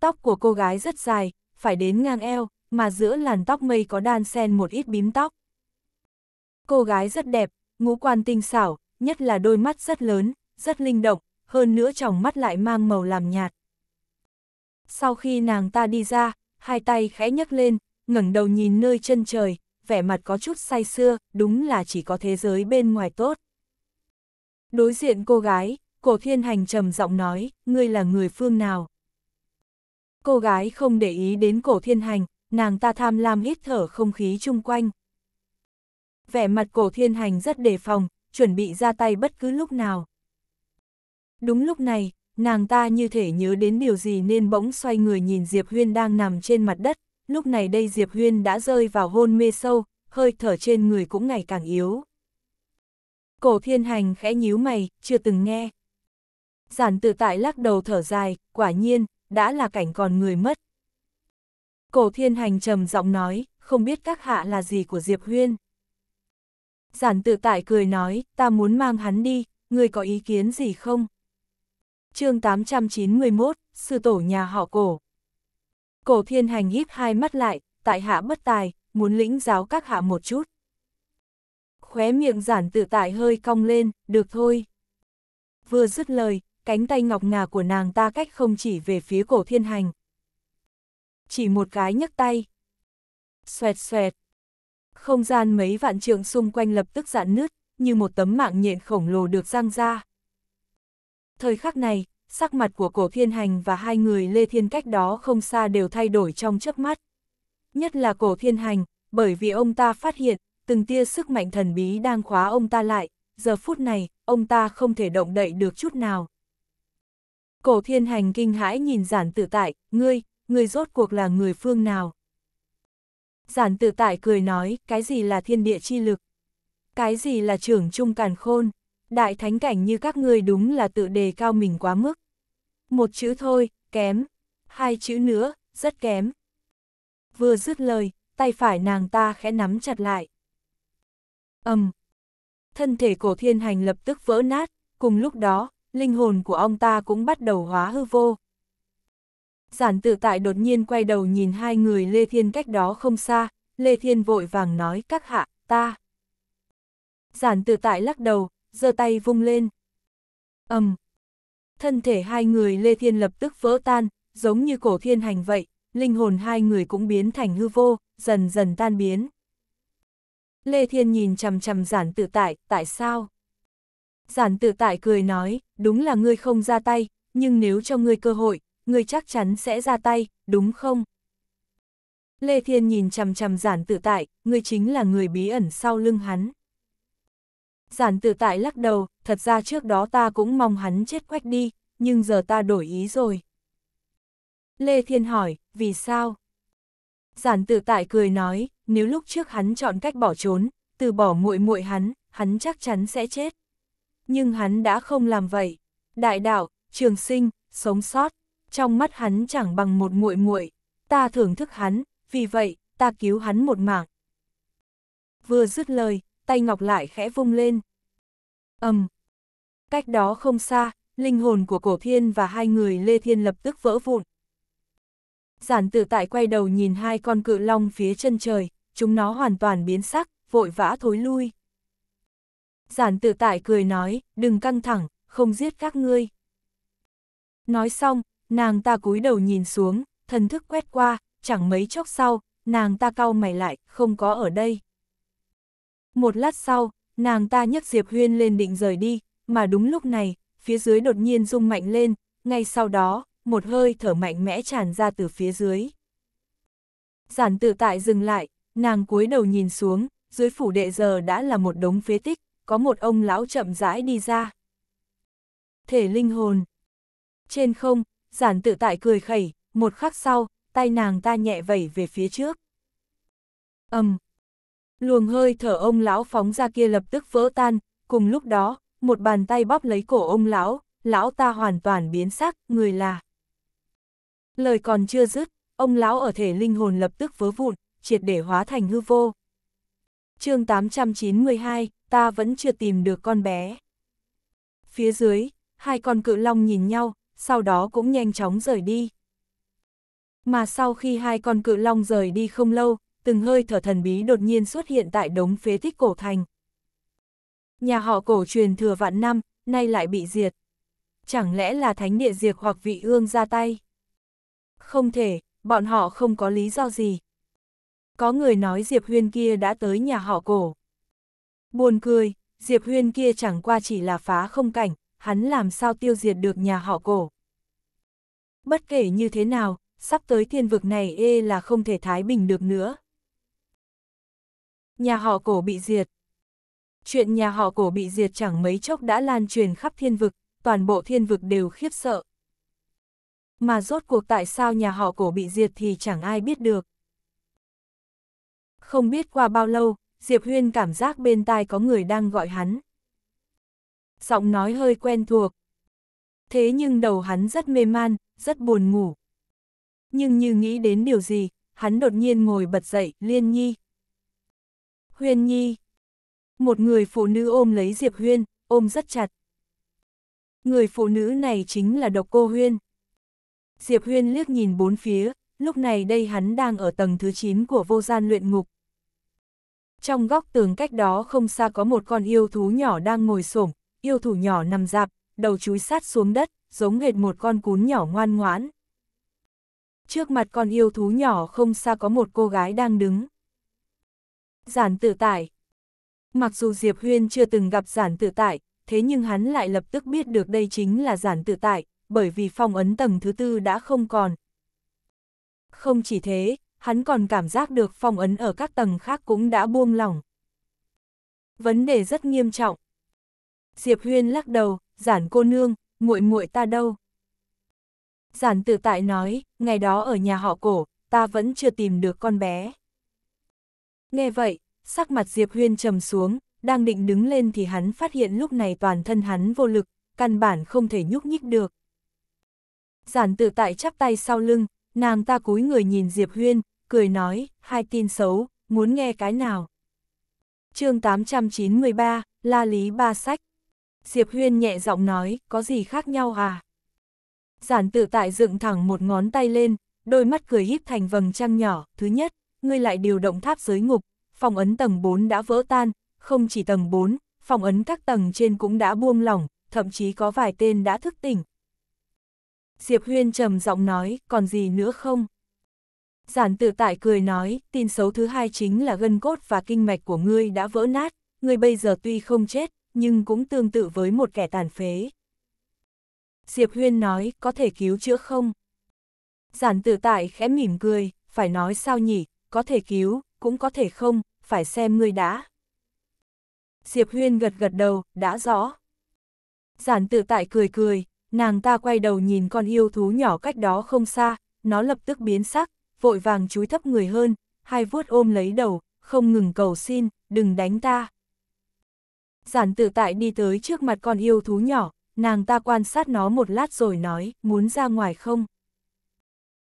Tóc của cô gái rất dài, phải đến ngang eo, mà giữa làn tóc mây có đan xen một ít bím tóc. Cô gái rất đẹp, ngũ quan tinh xảo, nhất là đôi mắt rất lớn, rất linh động, hơn nữa tròng mắt lại mang màu làm nhạt. Sau khi nàng ta đi ra, hai tay khẽ nhấc lên, ngẩng đầu nhìn nơi chân trời, vẻ mặt có chút say xưa, đúng là chỉ có thế giới bên ngoài tốt. Đối diện cô gái, cổ thiên hành trầm giọng nói, ngươi là người phương nào? Cô gái không để ý đến cổ thiên hành, nàng ta tham lam hít thở không khí chung quanh. Vẻ mặt cổ thiên hành rất đề phòng, chuẩn bị ra tay bất cứ lúc nào. Đúng lúc này, nàng ta như thể nhớ đến điều gì nên bỗng xoay người nhìn Diệp Huyên đang nằm trên mặt đất, lúc này đây Diệp Huyên đã rơi vào hôn mê sâu, hơi thở trên người cũng ngày càng yếu. Cổ thiên hành khẽ nhíu mày, chưa từng nghe. Giản tự tại lắc đầu thở dài, quả nhiên, đã là cảnh còn người mất. Cổ thiên hành trầm giọng nói, không biết các hạ là gì của Diệp Huyên. Giản tự tại cười nói, ta muốn mang hắn đi, ngươi có ý kiến gì không? chương 891, sư tổ nhà họ cổ. Cổ thiên hành híp hai mắt lại, tại hạ bất tài, muốn lĩnh giáo các hạ một chút khóe miệng giản tự tại hơi cong lên, được thôi. Vừa dứt lời, cánh tay ngọc ngà của nàng ta cách không chỉ về phía cổ thiên hành. Chỉ một cái nhấc tay. Xoẹt xoẹt. Không gian mấy vạn trượng xung quanh lập tức giãn nứt, như một tấm mạng nhện khổng lồ được răng ra. Thời khắc này, sắc mặt của cổ thiên hành và hai người lê thiên cách đó không xa đều thay đổi trong chớp mắt. Nhất là cổ thiên hành, bởi vì ông ta phát hiện, từng tia sức mạnh thần bí đang khóa ông ta lại, giờ phút này, ông ta không thể động đậy được chút nào. Cổ thiên hành kinh hãi nhìn giản tự tại, ngươi, ngươi rốt cuộc là người phương nào? Giản tự tại cười nói, cái gì là thiên địa chi lực? Cái gì là trưởng trung càn khôn? Đại thánh cảnh như các ngươi đúng là tự đề cao mình quá mức. Một chữ thôi, kém. Hai chữ nữa, rất kém. Vừa dứt lời, tay phải nàng ta khẽ nắm chặt lại ầm. Thân thể cổ thiên hành lập tức vỡ nát, cùng lúc đó, linh hồn của ông ta cũng bắt đầu hóa hư vô. Giản tự tại đột nhiên quay đầu nhìn hai người Lê Thiên cách đó không xa, Lê Thiên vội vàng nói các hạ, ta. Giản tự tại lắc đầu, giơ tay vung lên. ầm. Thân thể hai người Lê Thiên lập tức vỡ tan, giống như cổ thiên hành vậy, linh hồn hai người cũng biến thành hư vô, dần dần tan biến. Lê Thiên nhìn chằm chằm giản tự tại, tại sao? Giản tự tại cười nói, đúng là ngươi không ra tay, nhưng nếu cho ngươi cơ hội, ngươi chắc chắn sẽ ra tay, đúng không? Lê Thiên nhìn chằm chằm giản tự tại, ngươi chính là người bí ẩn sau lưng hắn. Giản tự tại lắc đầu, thật ra trước đó ta cũng mong hắn chết quách đi, nhưng giờ ta đổi ý rồi. Lê Thiên hỏi, vì sao? Giản tự tại cười nói, nếu lúc trước hắn chọn cách bỏ trốn, từ bỏ muội muội hắn, hắn chắc chắn sẽ chết. Nhưng hắn đã không làm vậy. Đại đạo, trường sinh, sống sót, trong mắt hắn chẳng bằng một muội muội. Ta thưởng thức hắn, vì vậy, ta cứu hắn một mạng. Vừa dứt lời, tay ngọc lại khẽ vung lên. ầm Cách đó không xa, linh hồn của cổ thiên và hai người Lê Thiên lập tức vỡ vụn. Giản tử tại quay đầu nhìn hai con cự long phía chân trời, chúng nó hoàn toàn biến sắc, vội vã thối lui. Giản tự tại cười nói, đừng căng thẳng, không giết các ngươi. Nói xong, nàng ta cúi đầu nhìn xuống, thần thức quét qua, chẳng mấy chốc sau, nàng ta cau mày lại, không có ở đây. Một lát sau, nàng ta nhấc Diệp Huyên lên định rời đi, mà đúng lúc này, phía dưới đột nhiên rung mạnh lên, ngay sau đó, một hơi thở mạnh mẽ tràn ra từ phía dưới. Giản tự tại dừng lại, Nàng cúi đầu nhìn xuống, dưới phủ đệ giờ đã là một đống phế tích, có một ông lão chậm rãi đi ra. Thể linh hồn. Trên không, giản tự tại cười khẩy, một khắc sau, tay nàng ta nhẹ vẩy về phía trước. ầm um. Luồng hơi thở ông lão phóng ra kia lập tức vỡ tan, cùng lúc đó, một bàn tay bóp lấy cổ ông lão, lão ta hoàn toàn biến sắc, người là. Lời còn chưa dứt, ông lão ở thể linh hồn lập tức vớ vụn, triệt để hóa thành hư vô. chương 892, ta vẫn chưa tìm được con bé. Phía dưới, hai con cự long nhìn nhau, sau đó cũng nhanh chóng rời đi. Mà sau khi hai con cự long rời đi không lâu, từng hơi thở thần bí đột nhiên xuất hiện tại đống phế tích cổ thành. Nhà họ cổ truyền thừa vạn năm, nay lại bị diệt. Chẳng lẽ là thánh địa diệt hoặc vị ương ra tay? Không thể, bọn họ không có lý do gì, có người nói Diệp Huyên kia đã tới nhà họ cổ. Buồn cười, Diệp Huyên kia chẳng qua chỉ là phá không cảnh, hắn làm sao tiêu diệt được nhà họ cổ. Bất kể như thế nào, sắp tới thiên vực này ê e là không thể thái bình được nữa. Nhà họ cổ bị diệt. Chuyện nhà họ cổ bị diệt chẳng mấy chốc đã lan truyền khắp thiên vực, toàn bộ thiên vực đều khiếp sợ. Mà rốt cuộc tại sao nhà họ cổ bị diệt thì chẳng ai biết được. Không biết qua bao lâu, Diệp Huyên cảm giác bên tai có người đang gọi hắn. Giọng nói hơi quen thuộc. Thế nhưng đầu hắn rất mê man, rất buồn ngủ. Nhưng như nghĩ đến điều gì, hắn đột nhiên ngồi bật dậy, liên nhi. Huyên nhi. Một người phụ nữ ôm lấy Diệp Huyên, ôm rất chặt. Người phụ nữ này chính là độc cô Huyên. Diệp Huyên liếc nhìn bốn phía, lúc này đây hắn đang ở tầng thứ 9 của vô gian luyện ngục. Trong góc tường cách đó không xa có một con yêu thú nhỏ đang ngồi xổm, yêu thú nhỏ nằm dạp, đầu chúi sát xuống đất, giống hệt một con cún nhỏ ngoan ngoãn. Trước mặt con yêu thú nhỏ không xa có một cô gái đang đứng. Giản tự tại Mặc dù Diệp Huyên chưa từng gặp giản tự tại, thế nhưng hắn lại lập tức biết được đây chính là giản tự tại, bởi vì phong ấn tầng thứ tư đã không còn. Không chỉ thế, hắn còn cảm giác được phong ấn ở các tầng khác cũng đã buông lỏng. Vấn đề rất nghiêm trọng. Diệp Huyên lắc đầu, giản cô nương, muội muội ta đâu? Giản tự tại nói, ngày đó ở nhà họ cổ, ta vẫn chưa tìm được con bé. Nghe vậy, sắc mặt Diệp Huyên trầm xuống, đang định đứng lên thì hắn phát hiện lúc này toàn thân hắn vô lực, căn bản không thể nhúc nhích được. Giản tự tại chắp tay sau lưng, nàng ta cúi người nhìn Diệp Huyên, cười nói, hai tin xấu, muốn nghe cái nào. chương 893, La Lý Ba Sách. Diệp Huyên nhẹ giọng nói, có gì khác nhau à? Giản tự tại dựng thẳng một ngón tay lên, đôi mắt cười híp thành vầng trăng nhỏ. Thứ nhất, ngươi lại điều động tháp giới ngục, phòng ấn tầng 4 đã vỡ tan, không chỉ tầng 4, phòng ấn các tầng trên cũng đã buông lỏng, thậm chí có vài tên đã thức tỉnh. Diệp Huyên trầm giọng nói, còn gì nữa không? Giản tự tại cười nói, tin xấu thứ hai chính là gân cốt và kinh mạch của ngươi đã vỡ nát, ngươi bây giờ tuy không chết, nhưng cũng tương tự với một kẻ tàn phế. Diệp Huyên nói, có thể cứu chữa không? Giản tự tại khẽ mỉm cười, phải nói sao nhỉ, có thể cứu, cũng có thể không, phải xem ngươi đã. Diệp Huyên gật gật đầu, đã rõ. Giản tự tại cười cười, nàng ta quay đầu nhìn con yêu thú nhỏ cách đó không xa, nó lập tức biến sắc, vội vàng chúi thấp người hơn, hai vuốt ôm lấy đầu, không ngừng cầu xin, đừng đánh ta. Giản tự tại đi tới trước mặt con yêu thú nhỏ, nàng ta quan sát nó một lát rồi nói, muốn ra ngoài không?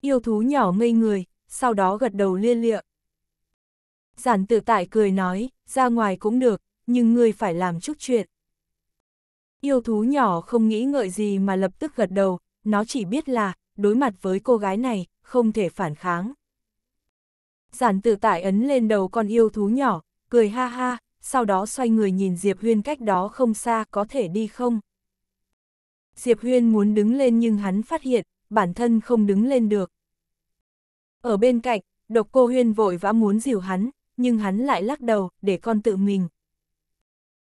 Yêu thú nhỏ ngây người, sau đó gật đầu lia lịa. Giản tự tại cười nói, ra ngoài cũng được, nhưng ngươi phải làm chút chuyện. Yêu thú nhỏ không nghĩ ngợi gì mà lập tức gật đầu, nó chỉ biết là, đối mặt với cô gái này, không thể phản kháng. Giản tự tại ấn lên đầu con yêu thú nhỏ, cười ha ha, sau đó xoay người nhìn Diệp Huyên cách đó không xa có thể đi không. Diệp Huyên muốn đứng lên nhưng hắn phát hiện, bản thân không đứng lên được. Ở bên cạnh, độc cô Huyên vội vã muốn dìu hắn, nhưng hắn lại lắc đầu, để con tự mình.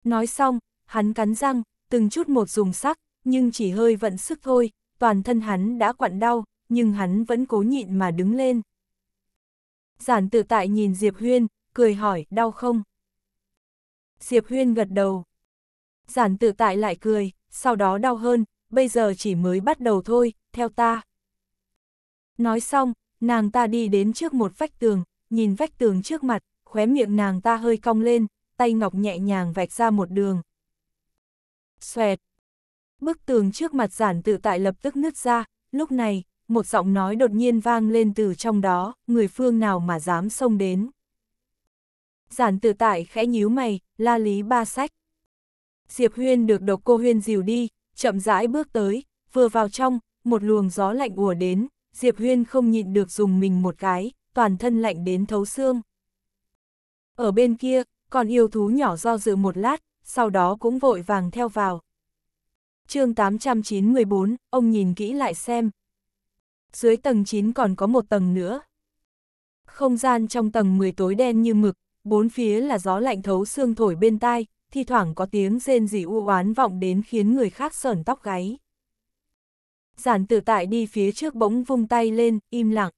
Nói xong, hắn cắn răng, từng chút một dùng sắc, nhưng chỉ hơi vận sức thôi, toàn thân hắn đã quặn đau, nhưng hắn vẫn cố nhịn mà đứng lên. Giản tự tại nhìn Diệp Huyên, cười hỏi, đau không? Diệp Huyên gật đầu. Giản tự tại lại cười, sau đó đau hơn, bây giờ chỉ mới bắt đầu thôi, theo ta. Nói xong, nàng ta đi đến trước một vách tường, nhìn vách tường trước mặt, khóe miệng nàng ta hơi cong lên, tay ngọc nhẹ nhàng vạch ra một đường. Xoẹt! Bức tường trước mặt giản tự tại lập tức nứt ra, lúc này, một giọng nói đột nhiên vang lên từ trong đó, người phương nào mà dám xông đến. Giản tự tại khẽ nhíu mày, la lý ba sách. Diệp Huyên được độc cô Huyên dìu đi, chậm rãi bước tới, vừa vào trong, một luồng gió lạnh ùa đến, Diệp Huyên không nhịn được dùng mình một cái, toàn thân lạnh đến thấu xương. Ở bên kia, còn yêu thú nhỏ do dự một lát, sau đó cũng vội vàng theo vào. chương 894, ông nhìn kỹ lại xem, dưới tầng 9 còn có một tầng nữa. Không gian trong tầng 10 tối đen như mực, bốn phía là gió lạnh thấu xương thổi bên tai, thi thoảng có tiếng rên rỉ u oán vọng đến khiến người khác sởn tóc gáy. Giản tự tại đi phía trước bỗng vung tay lên, im lặng.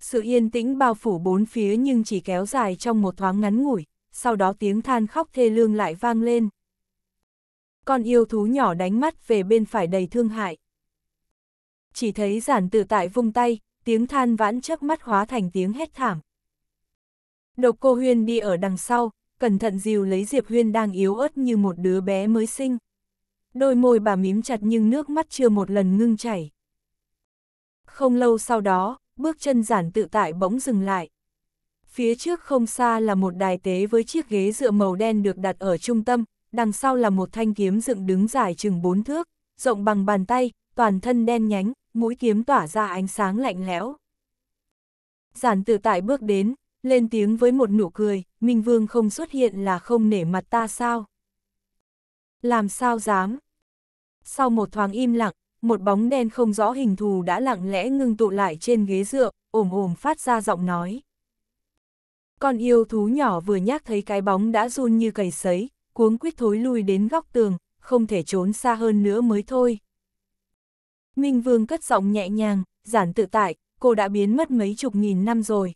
Sự yên tĩnh bao phủ bốn phía nhưng chỉ kéo dài trong một thoáng ngắn ngủi, sau đó tiếng than khóc thê lương lại vang lên. Con yêu thú nhỏ đánh mắt về bên phải đầy thương hại chỉ thấy giản tự tại vung tay, tiếng than vãn chớp mắt hóa thành tiếng hét thảm. Độc cô Huyên đi ở đằng sau, cẩn thận dìu lấy Diệp Huyên đang yếu ớt như một đứa bé mới sinh. Đôi môi bà mím chặt nhưng nước mắt chưa một lần ngưng chảy. Không lâu sau đó, bước chân giản tự tại bỗng dừng lại. Phía trước không xa là một đài tế với chiếc ghế dựa màu đen được đặt ở trung tâm, đằng sau là một thanh kiếm dựng đứng dài chừng bốn thước, rộng bằng bàn tay, toàn thân đen nhánh, mũi kiếm tỏa ra ánh sáng lạnh lẽo. Giản tự tại bước đến, lên tiếng với một nụ cười, Minh Vương không xuất hiện là không nể mặt ta sao? Làm sao dám? Sau một thoáng im lặng, một bóng đen không rõ hình thù đã lặng lẽ ngưng tụ lại trên ghế dựa, ồm ồm phát ra giọng nói. Con yêu thú nhỏ vừa nhắc thấy cái bóng đã run như cầy sấy, cuống quýt thối lui đến góc tường, không thể trốn xa hơn nữa mới thôi. Minh Vương cất giọng nhẹ nhàng, giản tự tại, cô đã biến mất mấy chục nghìn năm rồi.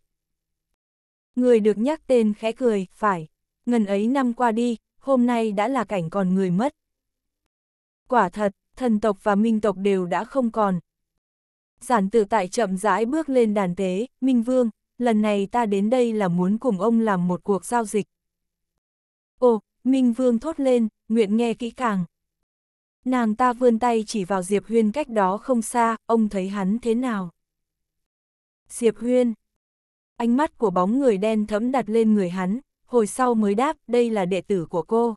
Người được nhắc tên khẽ cười, phải. Ngần ấy năm qua đi, hôm nay đã là cảnh còn người mất. Quả thật, thần tộc và minh tộc đều đã không còn. Giản tự tại chậm rãi bước lên đàn tế, Minh Vương, lần này ta đến đây là muốn cùng ông làm một cuộc giao dịch. Ồ, Minh Vương thốt lên, nguyện nghe kỹ càng. Nàng ta vươn tay chỉ vào Diệp Huyên cách đó không xa, ông thấy hắn thế nào? Diệp Huyên. Ánh mắt của bóng người đen thẫm đặt lên người hắn, hồi sau mới đáp đây là đệ tử của cô.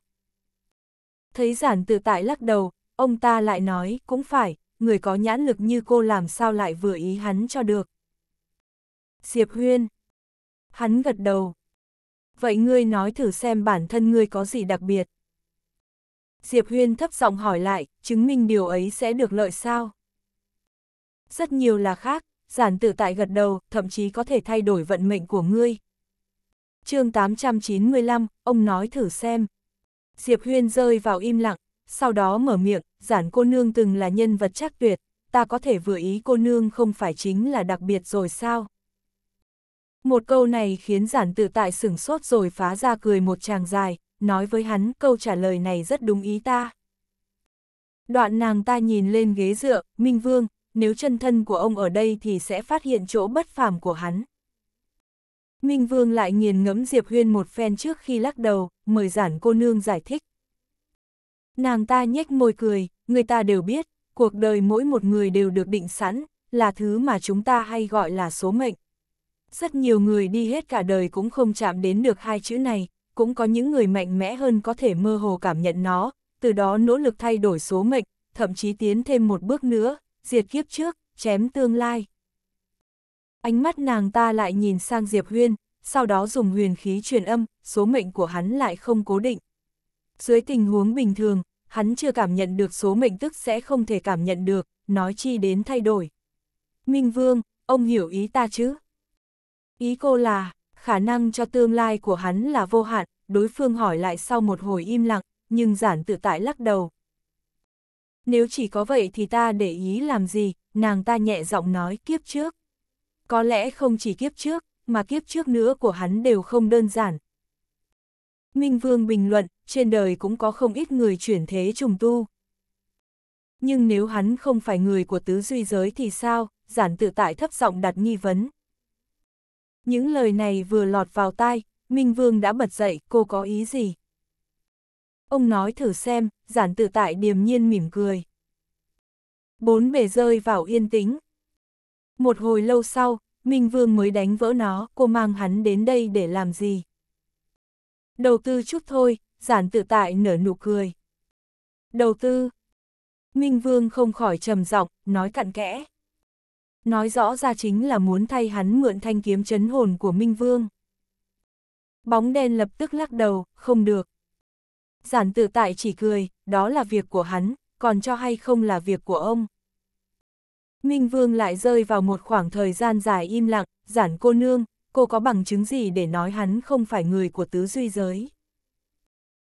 Thấy giản tự tại lắc đầu, ông ta lại nói cũng phải, người có nhãn lực như cô làm sao lại vừa ý hắn cho được. Diệp Huyên. Hắn gật đầu. Vậy ngươi nói thử xem bản thân ngươi có gì đặc biệt. Diệp Huyên thấp giọng hỏi lại, chứng minh điều ấy sẽ được lợi sao? Rất nhiều là khác, giản tự tại gật đầu, thậm chí có thể thay đổi vận mệnh của ngươi. chương 895, ông nói thử xem. Diệp Huyên rơi vào im lặng, sau đó mở miệng, giản cô nương từng là nhân vật chắc tuyệt, ta có thể vừa ý cô nương không phải chính là đặc biệt rồi sao? Một câu này khiến giản tự tại sửng sốt rồi phá ra cười một chàng dài, nói với hắn câu trả lời này rất đúng ý ta. Đoạn nàng ta nhìn lên ghế dựa, Minh Vương, nếu chân thân của ông ở đây thì sẽ phát hiện chỗ bất phàm của hắn. Minh Vương lại nghiền ngẫm Diệp Huyên một phen trước khi lắc đầu, mời giản cô nương giải thích. Nàng ta nhếch môi cười, người ta đều biết, cuộc đời mỗi một người đều được định sẵn, là thứ mà chúng ta hay gọi là số mệnh. Rất nhiều người đi hết cả đời cũng không chạm đến được hai chữ này, cũng có những người mạnh mẽ hơn có thể mơ hồ cảm nhận nó, từ đó nỗ lực thay đổi số mệnh, thậm chí tiến thêm một bước nữa, diệt kiếp trước, chém tương lai. Ánh mắt nàng ta lại nhìn sang Diệp Huyên, sau đó dùng huyền khí truyền âm, số mệnh của hắn lại không cố định. Dưới tình huống bình thường, hắn chưa cảm nhận được số mệnh tức sẽ không thể cảm nhận được, nói chi đến thay đổi. Minh Vương, ông hiểu ý ta chứ? Ý cô là, khả năng cho tương lai của hắn là vô hạn, đối phương hỏi lại sau một hồi im lặng, nhưng giản tự tại lắc đầu. Nếu chỉ có vậy thì ta để ý làm gì, nàng ta nhẹ giọng nói kiếp trước. Có lẽ không chỉ kiếp trước, mà kiếp trước nữa của hắn đều không đơn giản. Minh Vương bình luận, trên đời cũng có không ít người chuyển thế trùng tu. Nhưng nếu hắn không phải người của tứ duy giới thì sao, giản tự tại thấp giọng đặt nghi vấn. Những lời này vừa lọt vào tai, Minh Vương đã bật dậy, cô có ý gì? Ông nói thử xem, giản tự tại điềm nhiên mỉm cười. Bốn bề rơi vào yên tĩnh. Một hồi lâu sau, Minh Vương mới đánh vỡ nó, cô mang hắn đến đây để làm gì? Đầu tư chút thôi, giản tự tại nở nụ cười. Đầu tư. Minh Vương không khỏi trầm giọng, nói cặn kẽ nói rõ ra chính là muốn thay hắn mượn thanh kiếm chấn hồn của Minh Vương. Bóng đen lập tức lắc đầu, không được. Giản tự tại chỉ cười, đó là việc của hắn, còn cho hay không là việc của ông. Minh Vương lại rơi vào một khoảng thời gian dài im lặng, giản cô nương, cô có bằng chứng gì để nói hắn không phải người của tứ duy giới.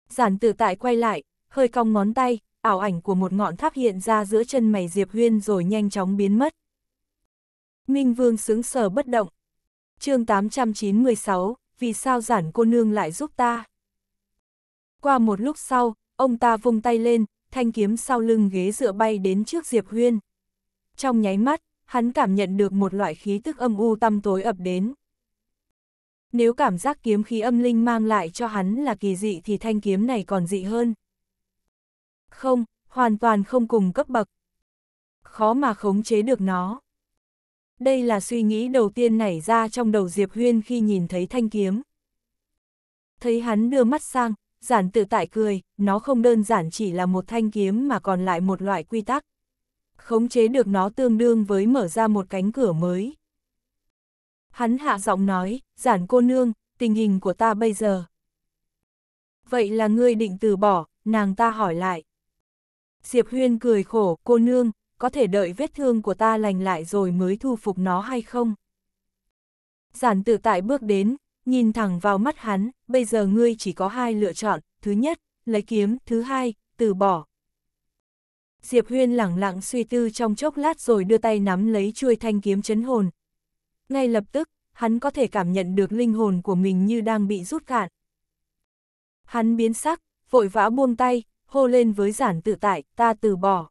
Giản tự tại quay lại, hơi cong ngón tay, ảo ảnh của một ngọn tháp hiện ra giữa chân mày Diệp Huyên rồi nhanh chóng biến mất. Minh Vương sướng sờ bất động. chương 896, vì sao giản cô nương lại giúp ta? Qua một lúc sau, ông ta vung tay lên, thanh kiếm sau lưng ghế dựa bay đến trước Diệp Huyên. Trong nháy mắt, hắn cảm nhận được một loại khí tức âm u tăm tối ập đến. Nếu cảm giác kiếm khí âm linh mang lại cho hắn là kỳ dị thì thanh kiếm này còn dị hơn. Không, hoàn toàn không cùng cấp bậc. Khó mà khống chế được nó. Đây là suy nghĩ đầu tiên nảy ra trong đầu Diệp Huyên khi nhìn thấy thanh kiếm. Thấy hắn đưa mắt sang, giản tự tại cười, nó không đơn giản chỉ là một thanh kiếm mà còn lại một loại quy tắc. Khống chế được nó tương đương với mở ra một cánh cửa mới. Hắn hạ giọng nói, giản cô nương, tình hình của ta bây giờ. Vậy là ngươi định từ bỏ, nàng ta hỏi lại. Diệp Huyên cười khổ, cô nương, có thể đợi vết thương của ta lành lại rồi mới thu phục nó hay không? Giản tự tại bước đến, nhìn thẳng vào mắt hắn, bây giờ ngươi chỉ có hai lựa chọn, thứ nhất, lấy kiếm, thứ hai, từ bỏ. Diệp Huyên lẳng lặng suy tư trong chốc lát rồi đưa tay nắm lấy chuôi thanh kiếm chấn hồn. Ngay lập tức, hắn có thể cảm nhận được linh hồn của mình như đang bị rút cạn. Hắn biến sắc, vội vã buông tay, hô lên với giản tự tại, ta từ bỏ.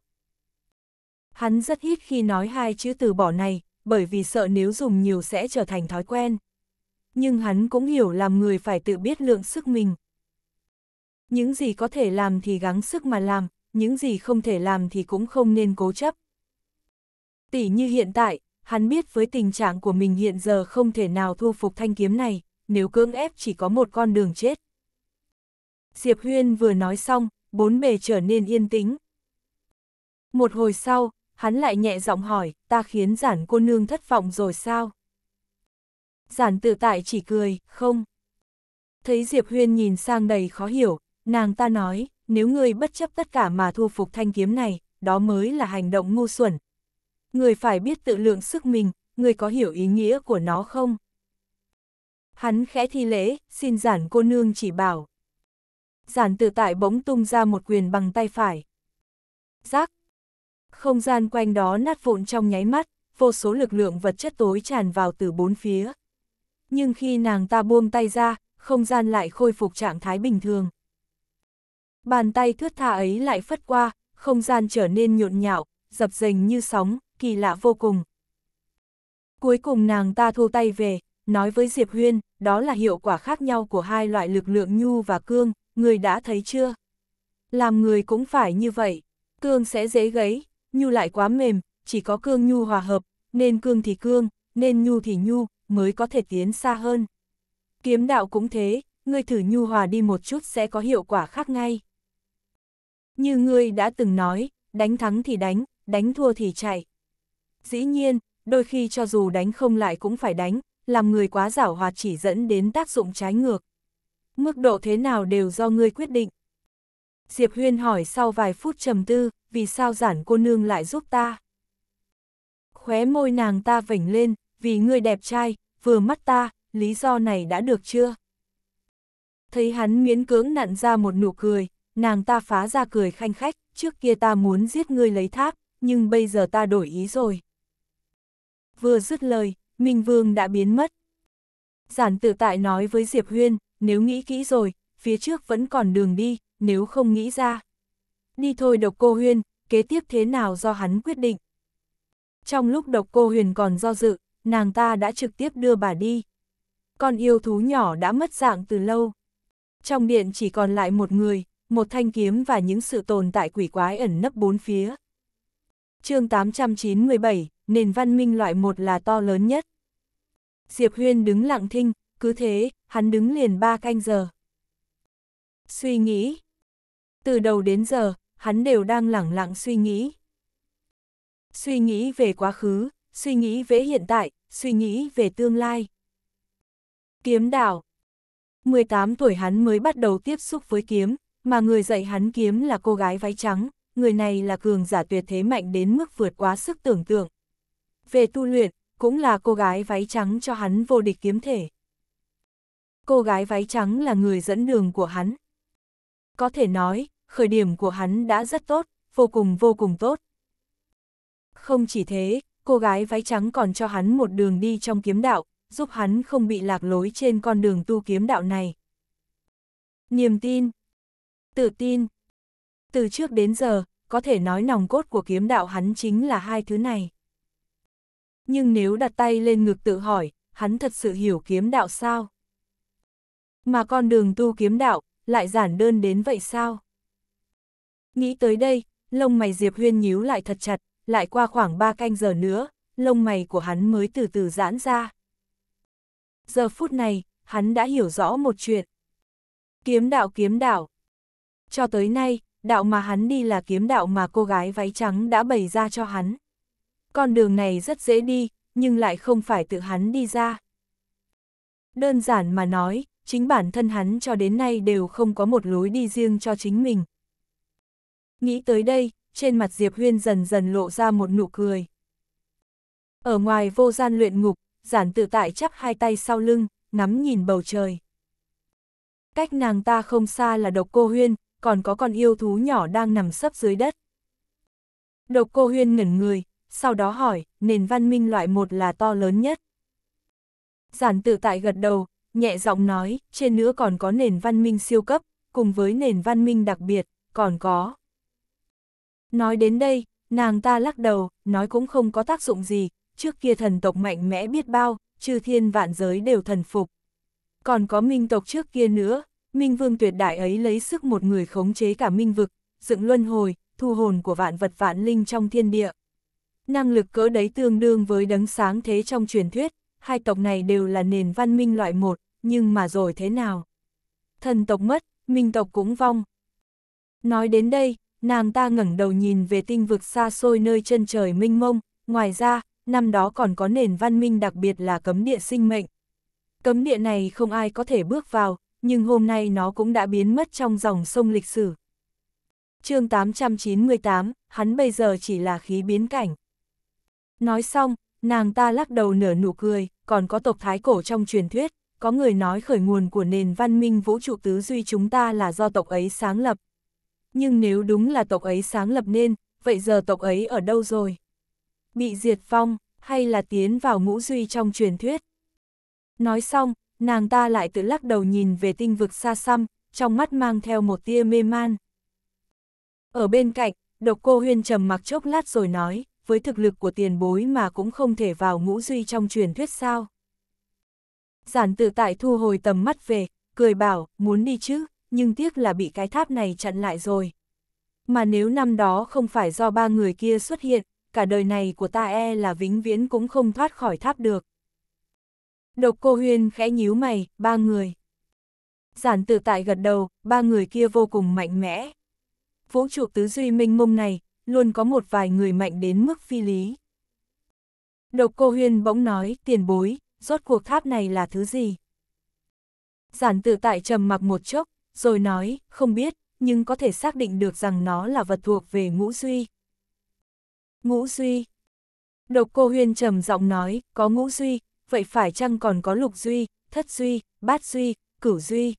Hắn rất ít khi nói hai chữ từ bỏ này, bởi vì sợ nếu dùng nhiều sẽ trở thành thói quen. Nhưng hắn cũng hiểu làm người phải tự biết lượng sức mình. Những gì có thể làm thì gắng sức mà làm, những gì không thể làm thì cũng không nên cố chấp. Tỷ như hiện tại, hắn biết với tình trạng của mình hiện giờ không thể nào thu phục thanh kiếm này, nếu cưỡng ép chỉ có một con đường chết. Diệp Huyên vừa nói xong, bốn bề trở nên yên tĩnh. Một hồi sau, hắn lại nhẹ giọng hỏi, ta khiến giản cô nương thất vọng rồi sao? Giản tự tại chỉ cười, không. Thấy Diệp Huyên nhìn sang đầy khó hiểu, nàng ta nói, nếu ngươi bất chấp tất cả mà thu phục thanh kiếm này, đó mới là hành động ngu xuẩn. Người phải biết tự lượng sức mình, người có hiểu ý nghĩa của nó không? Hắn khẽ thi lễ, xin giản cô nương chỉ bảo. Giản tự tại bỗng tung ra một quyền bằng tay phải. Giác, không gian quanh đó nát vụn trong nháy mắt, vô số lực lượng vật chất tối tràn vào từ bốn phía. Nhưng khi nàng ta buông tay ra, không gian lại khôi phục trạng thái bình thường. Bàn tay thướt tha ấy lại phất qua, không gian trở nên nhộn nhạo, dập dềnh như sóng, kỳ lạ vô cùng. Cuối cùng nàng ta thu tay về, nói với Diệp Huyên, đó là hiệu quả khác nhau của hai loại lực lượng nhu và cương, người đã thấy chưa? Làm người cũng phải như vậy, cương sẽ dễ gấy, nhu lại quá mềm, chỉ có cương nhu hòa hợp, nên cương thì cương, nên nhu thì nhu, mới có thể tiến xa hơn. Kiếm đạo cũng thế, ngươi thử nhu hòa đi một chút sẽ có hiệu quả khác ngay. Như ngươi đã từng nói, đánh thắng thì đánh, đánh thua thì chạy. Dĩ nhiên, đôi khi cho dù đánh không lại cũng phải đánh, làm người quá giảo hoạt chỉ dẫn đến tác dụng trái ngược. Mức độ thế nào đều do ngươi quyết định. Diệp Huyên hỏi sau vài phút trầm tư, vì sao giản cô nương lại giúp ta? Khóe môi nàng ta vểnh lên, vì ngươi đẹp trai, vừa mắt ta, lý do này đã được chưa? Thấy hắn miễn cưỡng nặn ra một nụ cười, nàng ta phá ra cười khanh khách, trước kia ta muốn giết ngươi lấy tháp, nhưng bây giờ ta đổi ý rồi. Vừa dứt lời, Minh Vương đã biến mất. Giản tự tại nói với Diệp Huyên, nếu nghĩ kỹ rồi, phía trước vẫn còn đường đi, nếu không nghĩ ra. Đi thôi độc cô Huyên, kế tiếp thế nào do hắn quyết định. Trong lúc độc cô Huyền còn do dự, nàng ta đã trực tiếp đưa bà đi. Con yêu thú nhỏ đã mất dạng từ lâu. Trong điện chỉ còn lại một người, một thanh kiếm và những sự tồn tại quỷ quái ẩn nấp bốn phía. chương 897, nền văn minh loại một là to lớn nhất. Diệp Huyên đứng lặng thinh, cứ thế, hắn đứng liền ba canh giờ. Suy nghĩ, từ đầu đến giờ, hắn đều đang lẳng lặng suy nghĩ. Suy nghĩ về quá khứ, suy nghĩ về hiện tại, suy nghĩ về tương lai. Kiếm đạo 18 tuổi hắn mới bắt đầu tiếp xúc với kiếm, mà người dạy hắn kiếm là cô gái váy trắng, người này là cường giả tuyệt thế mạnh đến mức vượt quá sức tưởng tượng. Về tu luyện, cũng là cô gái váy trắng cho hắn vô địch kiếm thể. Cô gái váy trắng là người dẫn đường của hắn. Có thể nói, khởi điểm của hắn đã rất tốt, vô cùng vô cùng tốt. Không chỉ thế, cô gái váy trắng còn cho hắn một đường đi trong kiếm đạo, giúp hắn không bị lạc lối trên con đường tu kiếm đạo này. Niềm tin, tự tin. Từ trước đến giờ, có thể nói nòng cốt của kiếm đạo hắn chính là hai thứ này. Nhưng nếu đặt tay lên ngực tự hỏi, hắn thật sự hiểu kiếm đạo sao? Mà con đường tu kiếm đạo, lại giản đơn đến vậy sao? Nghĩ tới đây, lông mày Diệp Huyên nhíu lại thật chặt, lại qua khoảng 3 canh giờ nữa, lông mày của hắn mới từ từ giãn ra. Giờ phút này, hắn đã hiểu rõ một chuyện. Kiếm đạo kiếm đạo. Cho tới nay, đạo mà hắn đi là kiếm đạo mà cô gái váy trắng đã bày ra cho hắn. Con đường này rất dễ đi, nhưng lại không phải tự hắn đi ra. Đơn giản mà nói, chính bản thân hắn cho đến nay đều không có một lối đi riêng cho chính mình, Nghĩ tới đây, trên mặt Diệp Huyên dần dần lộ ra một nụ cười. Ở ngoài vô gian luyện ngục, giản tự tại chắp hai tay sau lưng, ngắm nhìn bầu trời. Cách nàng ta không xa là độc cô Huyên, còn có con yêu thú nhỏ đang nằm sấp dưới đất. Độc cô Huyên ngẩn người, sau đó hỏi, nền văn minh loại một là to lớn nhất. Giản tự tại gật đầu, nhẹ giọng nói, trên nữa còn có nền văn minh siêu cấp, cùng với nền văn minh đặc biệt, còn có. Nói đến đây, nàng ta lắc đầu, nói cũng không có tác dụng gì, trước kia thần tộc mạnh mẽ biết bao, chư thiên vạn giới đều thần phục. Còn có minh tộc trước kia nữa, minh vương tuyệt đại ấy lấy sức một người khống chế cả minh vực, dựng luân hồi, thu hồn của vạn vật vạn linh trong thiên địa. Năng lực cỡ đấy tương đương với đấng sáng thế trong truyền thuyết, hai tộc này đều là nền văn minh loại một, nhưng mà rồi thế nào? Thần tộc mất, minh tộc cũng vong. Nói đến đây, nàng ta ngẩng đầu nhìn về tinh vực xa xôi nơi chân trời minh mông, ngoài ra, năm đó còn có nền văn minh đặc biệt là cấm địa sinh mệnh. Cấm địa này không ai có thể bước vào, nhưng hôm nay nó cũng đã biến mất trong dòng sông lịch sử. chương 898, hắn bây giờ chỉ là khí biến cảnh. Nói xong, nàng ta lắc đầu nở nụ cười, còn có tộc thái cổ trong truyền thuyết, có người nói khởi nguồn của nền văn minh vũ trụ tứ duy chúng ta là do tộc ấy sáng lập, nhưng nếu đúng là tộc ấy sáng lập nên, vậy giờ tộc ấy ở đâu rồi? Bị diệt phong, hay là tiến vào ngũ duy trong truyền thuyết? Nói xong, nàng ta lại tự lắc đầu nhìn về tinh vực xa xăm, trong mắt mang theo một tia mê man. Ở bên cạnh, độc cô huyên trầm mặc chốc lát rồi nói, với thực lực của tiền bối mà cũng không thể vào ngũ duy trong truyền thuyết sao. Giản tự tại thu hồi tầm mắt về, cười bảo, muốn đi chứ nhưng tiếc là bị cái tháp này chặn lại rồi. Mà nếu năm đó không phải do ba người kia xuất hiện, cả đời này của ta e là vĩnh viễn cũng không thoát khỏi tháp được. Độc cô huyên khẽ nhíu mày, ba người. Giản tự tại gật đầu, ba người kia vô cùng mạnh mẽ. Vũ trụ tứ duy minh mông này, luôn có một vài người mạnh đến mức phi lý. Độc cô huyên bỗng nói, tiền bối, rốt cuộc tháp này là thứ gì? Giản tự tại trầm mặc một chốc, rồi nói, không biết, nhưng có thể xác định được rằng nó là vật thuộc về ngũ suy. Ngũ suy Độc cô huyên trầm giọng nói, có ngũ suy, vậy phải chăng còn có lục duy, thất duy, bát duy, cửu duy.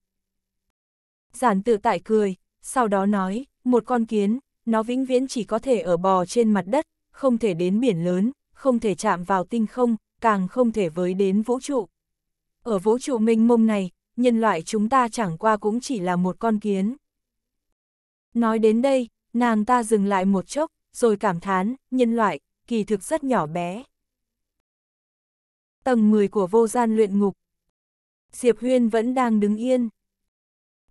Giản tự tại cười, sau đó nói, một con kiến, nó vĩnh viễn chỉ có thể ở bò trên mặt đất, không thể đến biển lớn, không thể chạm vào tinh không, càng không thể với đến vũ trụ. Ở vũ trụ minh mông này, nhân loại chúng ta chẳng qua cũng chỉ là một con kiến. Nói đến đây, nàng ta dừng lại một chốc, rồi cảm thán, nhân loại, kỳ thực rất nhỏ bé. Tầng 10 của vô gian luyện ngục. Diệp Huyên vẫn đang đứng yên.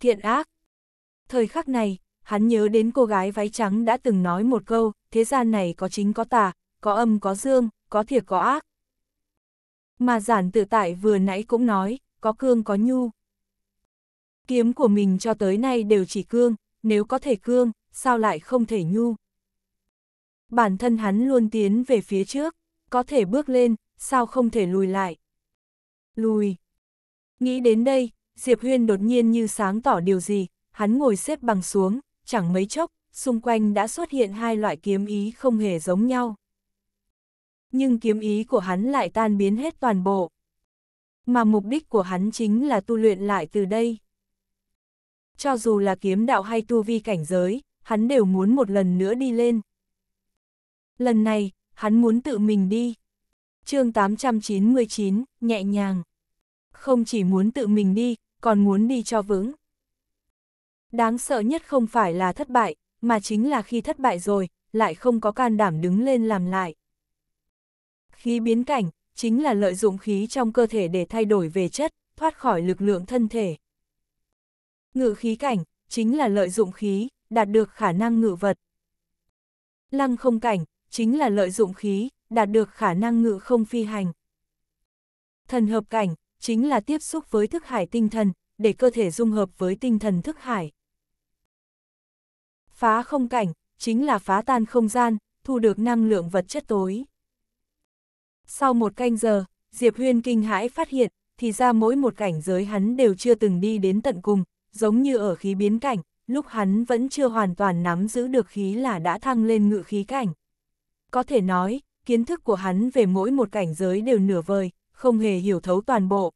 Thiện ác. Thời khắc này, hắn nhớ đến cô gái váy trắng đã từng nói một câu, thế gian này có chính có tà, có âm có dương, có thiệt có ác. Mà giản tự tại vừa nãy cũng nói, có cương có nhu. Kiếm của mình cho tới nay đều chỉ cương, nếu có thể cương, sao lại không thể nhu. Bản thân hắn luôn tiến về phía trước, có thể bước lên, sao không thể lùi lại. Lùi. Nghĩ đến đây, Diệp Huyên đột nhiên như sáng tỏ điều gì, hắn ngồi xếp bằng xuống, chẳng mấy chốc, xung quanh đã xuất hiện hai loại kiếm ý không hề giống nhau. Nhưng kiếm ý của hắn lại tan biến hết toàn bộ. Mà mục đích của hắn chính là tu luyện lại từ đây cho dù là kiếm đạo hay tu vi cảnh giới, hắn đều muốn một lần nữa đi lên. Lần này, hắn muốn tự mình đi. chương 899, nhẹ nhàng. Không chỉ muốn tự mình đi, còn muốn đi cho vững. Đáng sợ nhất không phải là thất bại, mà chính là khi thất bại rồi, lại không có can đảm đứng lên làm lại. Khí biến cảnh, chính là lợi dụng khí trong cơ thể để thay đổi về chất, thoát khỏi lực lượng thân thể. Ngự khí cảnh, chính là lợi dụng khí, đạt được khả năng ngự vật. Lăng không cảnh, chính là lợi dụng khí, đạt được khả năng ngự không phi hành. Thần hợp cảnh, chính là tiếp xúc với thức hải tinh thần, để cơ thể dung hợp với tinh thần thức hải. Phá không cảnh, chính là phá tan không gian, thu được năng lượng vật chất tối. Sau một canh giờ, Diệp Huyên kinh hãi phát hiện, thì ra mỗi một cảnh giới hắn đều chưa từng đi đến tận cùng, giống như ở khí biến cảnh, lúc hắn vẫn chưa hoàn toàn nắm giữ được khí là đã thăng lên ngự khí cảnh. Có thể nói, kiến thức của hắn về mỗi một cảnh giới đều nửa vời, không hề hiểu thấu toàn bộ.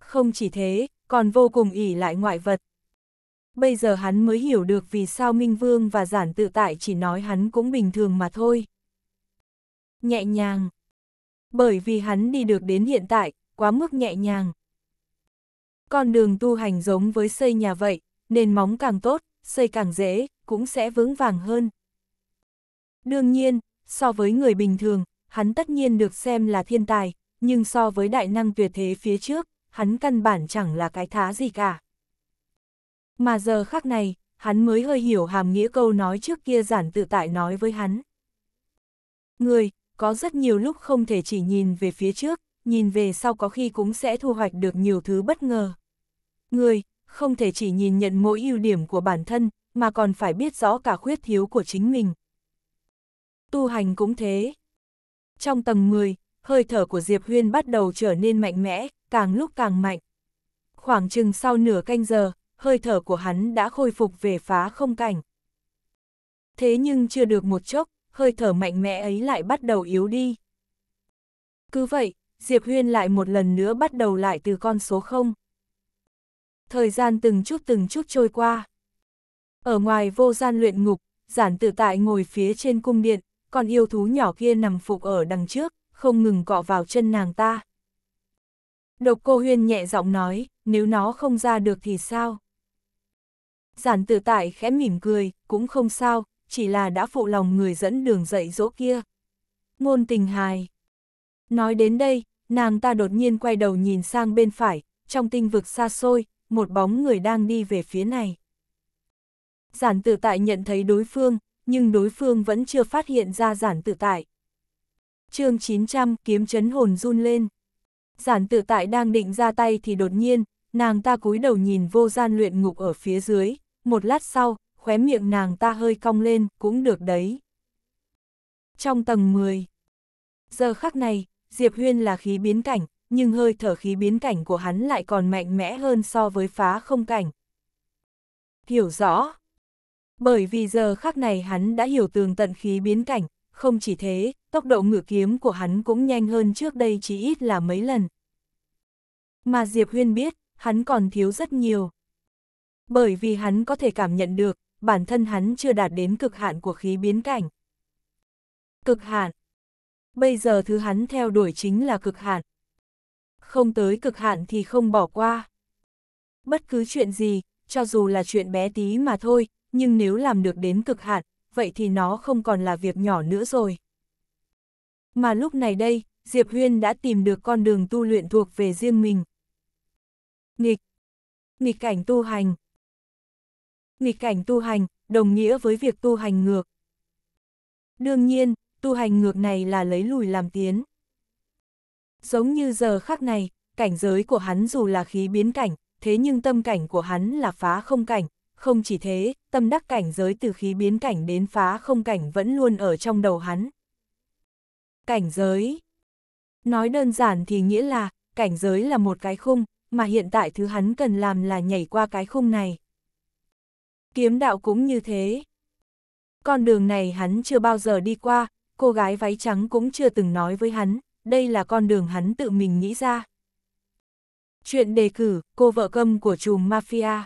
Không chỉ thế, còn vô cùng ỉ lại ngoại vật. Bây giờ hắn mới hiểu được vì sao Minh Vương và Giản tự tại chỉ nói hắn cũng bình thường mà thôi. Nhẹ nhàng. Bởi vì hắn đi được đến hiện tại, quá mức nhẹ nhàng. Con đường tu hành giống với xây nhà vậy, nền móng càng tốt, xây càng dễ, cũng sẽ vững vàng hơn. Đương nhiên, so với người bình thường, hắn tất nhiên được xem là thiên tài, nhưng so với đại năng tuyệt thế phía trước, hắn căn bản chẳng là cái thá gì cả. Mà giờ khắc này, hắn mới hơi hiểu hàm nghĩa câu nói trước kia giản tự tại nói với hắn. Người, có rất nhiều lúc không thể chỉ nhìn về phía trước, nhìn về sau có khi cũng sẽ thu hoạch được nhiều thứ bất ngờ người, không thể chỉ nhìn nhận mỗi ưu điểm của bản thân, mà còn phải biết rõ cả khuyết thiếu của chính mình. Tu hành cũng thế. Trong tầng 10, hơi thở của Diệp Huyên bắt đầu trở nên mạnh mẽ, càng lúc càng mạnh. Khoảng chừng sau nửa canh giờ, hơi thở của hắn đã khôi phục về phá không cảnh. Thế nhưng chưa được một chốc, hơi thở mạnh mẽ ấy lại bắt đầu yếu đi. Cứ vậy, Diệp Huyên lại một lần nữa bắt đầu lại từ con số 0 thời gian từng chút từng chút trôi qua. Ở ngoài vô gian luyện ngục, giản tự tại ngồi phía trên cung điện, còn yêu thú nhỏ kia nằm phục ở đằng trước, không ngừng cọ vào chân nàng ta. Độc cô huyên nhẹ giọng nói, nếu nó không ra được thì sao? Giản tự tại khẽ mỉm cười, cũng không sao, chỉ là đã phụ lòng người dẫn đường dạy dỗ kia. Ngôn tình hài. Nói đến đây, nàng ta đột nhiên quay đầu nhìn sang bên phải, trong tinh vực xa xôi, một bóng người đang đi về phía này. Giản tự tại nhận thấy đối phương, nhưng đối phương vẫn chưa phát hiện ra giản tự tại. chương 900 kiếm chấn hồn run lên. Giản tự tại đang định ra tay thì đột nhiên, nàng ta cúi đầu nhìn vô gian luyện ngục ở phía dưới, một lát sau, khóe miệng nàng ta hơi cong lên, cũng được đấy. Trong tầng 10 Giờ khắc này, Diệp Huyên là khí biến cảnh, nhưng hơi thở khí biến cảnh của hắn lại còn mạnh mẽ hơn so với phá không cảnh. Hiểu rõ. Bởi vì giờ khắc này hắn đã hiểu tường tận khí biến cảnh, không chỉ thế, tốc độ ngự kiếm của hắn cũng nhanh hơn trước đây chỉ ít là mấy lần. Mà Diệp Huyên biết, hắn còn thiếu rất nhiều. Bởi vì hắn có thể cảm nhận được, bản thân hắn chưa đạt đến cực hạn của khí biến cảnh. Cực hạn. Bây giờ thứ hắn theo đuổi chính là cực hạn không tới cực hạn thì không bỏ qua. Bất cứ chuyện gì, cho dù là chuyện bé tí mà thôi, nhưng nếu làm được đến cực hạn, vậy thì nó không còn là việc nhỏ nữa rồi. Mà lúc này đây, Diệp Huyên đã tìm được con đường tu luyện thuộc về riêng mình. Nghịch Nghịch cảnh tu hành Nghịch cảnh tu hành, đồng nghĩa với việc tu hành ngược. Đương nhiên, tu hành ngược này là lấy lùi làm tiến. Giống như giờ khắc này, cảnh giới của hắn dù là khí biến cảnh, thế nhưng tâm cảnh của hắn là phá không cảnh. Không chỉ thế, tâm đắc cảnh giới từ khí biến cảnh đến phá không cảnh vẫn luôn ở trong đầu hắn. Cảnh giới Nói đơn giản thì nghĩa là, cảnh giới là một cái khung, mà hiện tại thứ hắn cần làm là nhảy qua cái khung này. Kiếm đạo cũng như thế. Con đường này hắn chưa bao giờ đi qua, cô gái váy trắng cũng chưa từng nói với hắn, đây là con đường hắn tự mình nghĩ ra. Chuyện đề cử, cô vợ câm của chùm mafia.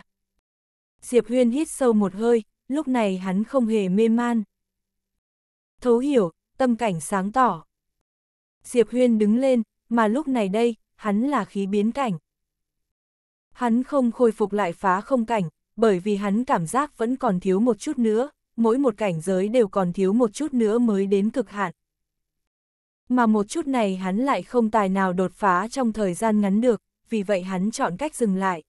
Diệp Huyên hít sâu một hơi, lúc này hắn không hề mê man. Thấu hiểu, tâm cảnh sáng tỏ. Diệp Huyên đứng lên, mà lúc này đây, hắn là khí biến cảnh. Hắn không khôi phục lại phá không cảnh, bởi vì hắn cảm giác vẫn còn thiếu một chút nữa, mỗi một cảnh giới đều còn thiếu một chút nữa mới đến cực hạn. Mà một chút này hắn lại không tài nào đột phá trong thời gian ngắn được, vì vậy hắn chọn cách dừng lại.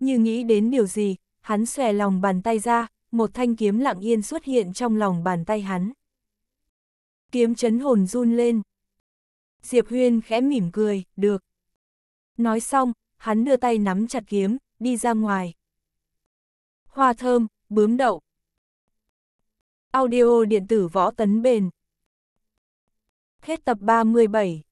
Như nghĩ đến điều gì, hắn xòe lòng bàn tay ra, một thanh kiếm lặng yên xuất hiện trong lòng bàn tay hắn. Kiếm chấn hồn run lên. Diệp Huyên khẽ mỉm cười, được. Nói xong, hắn đưa tay nắm chặt kiếm, đi ra ngoài. Hoa thơm, bướm đậu. Audio điện tử võ tấn bền. Hết tập 37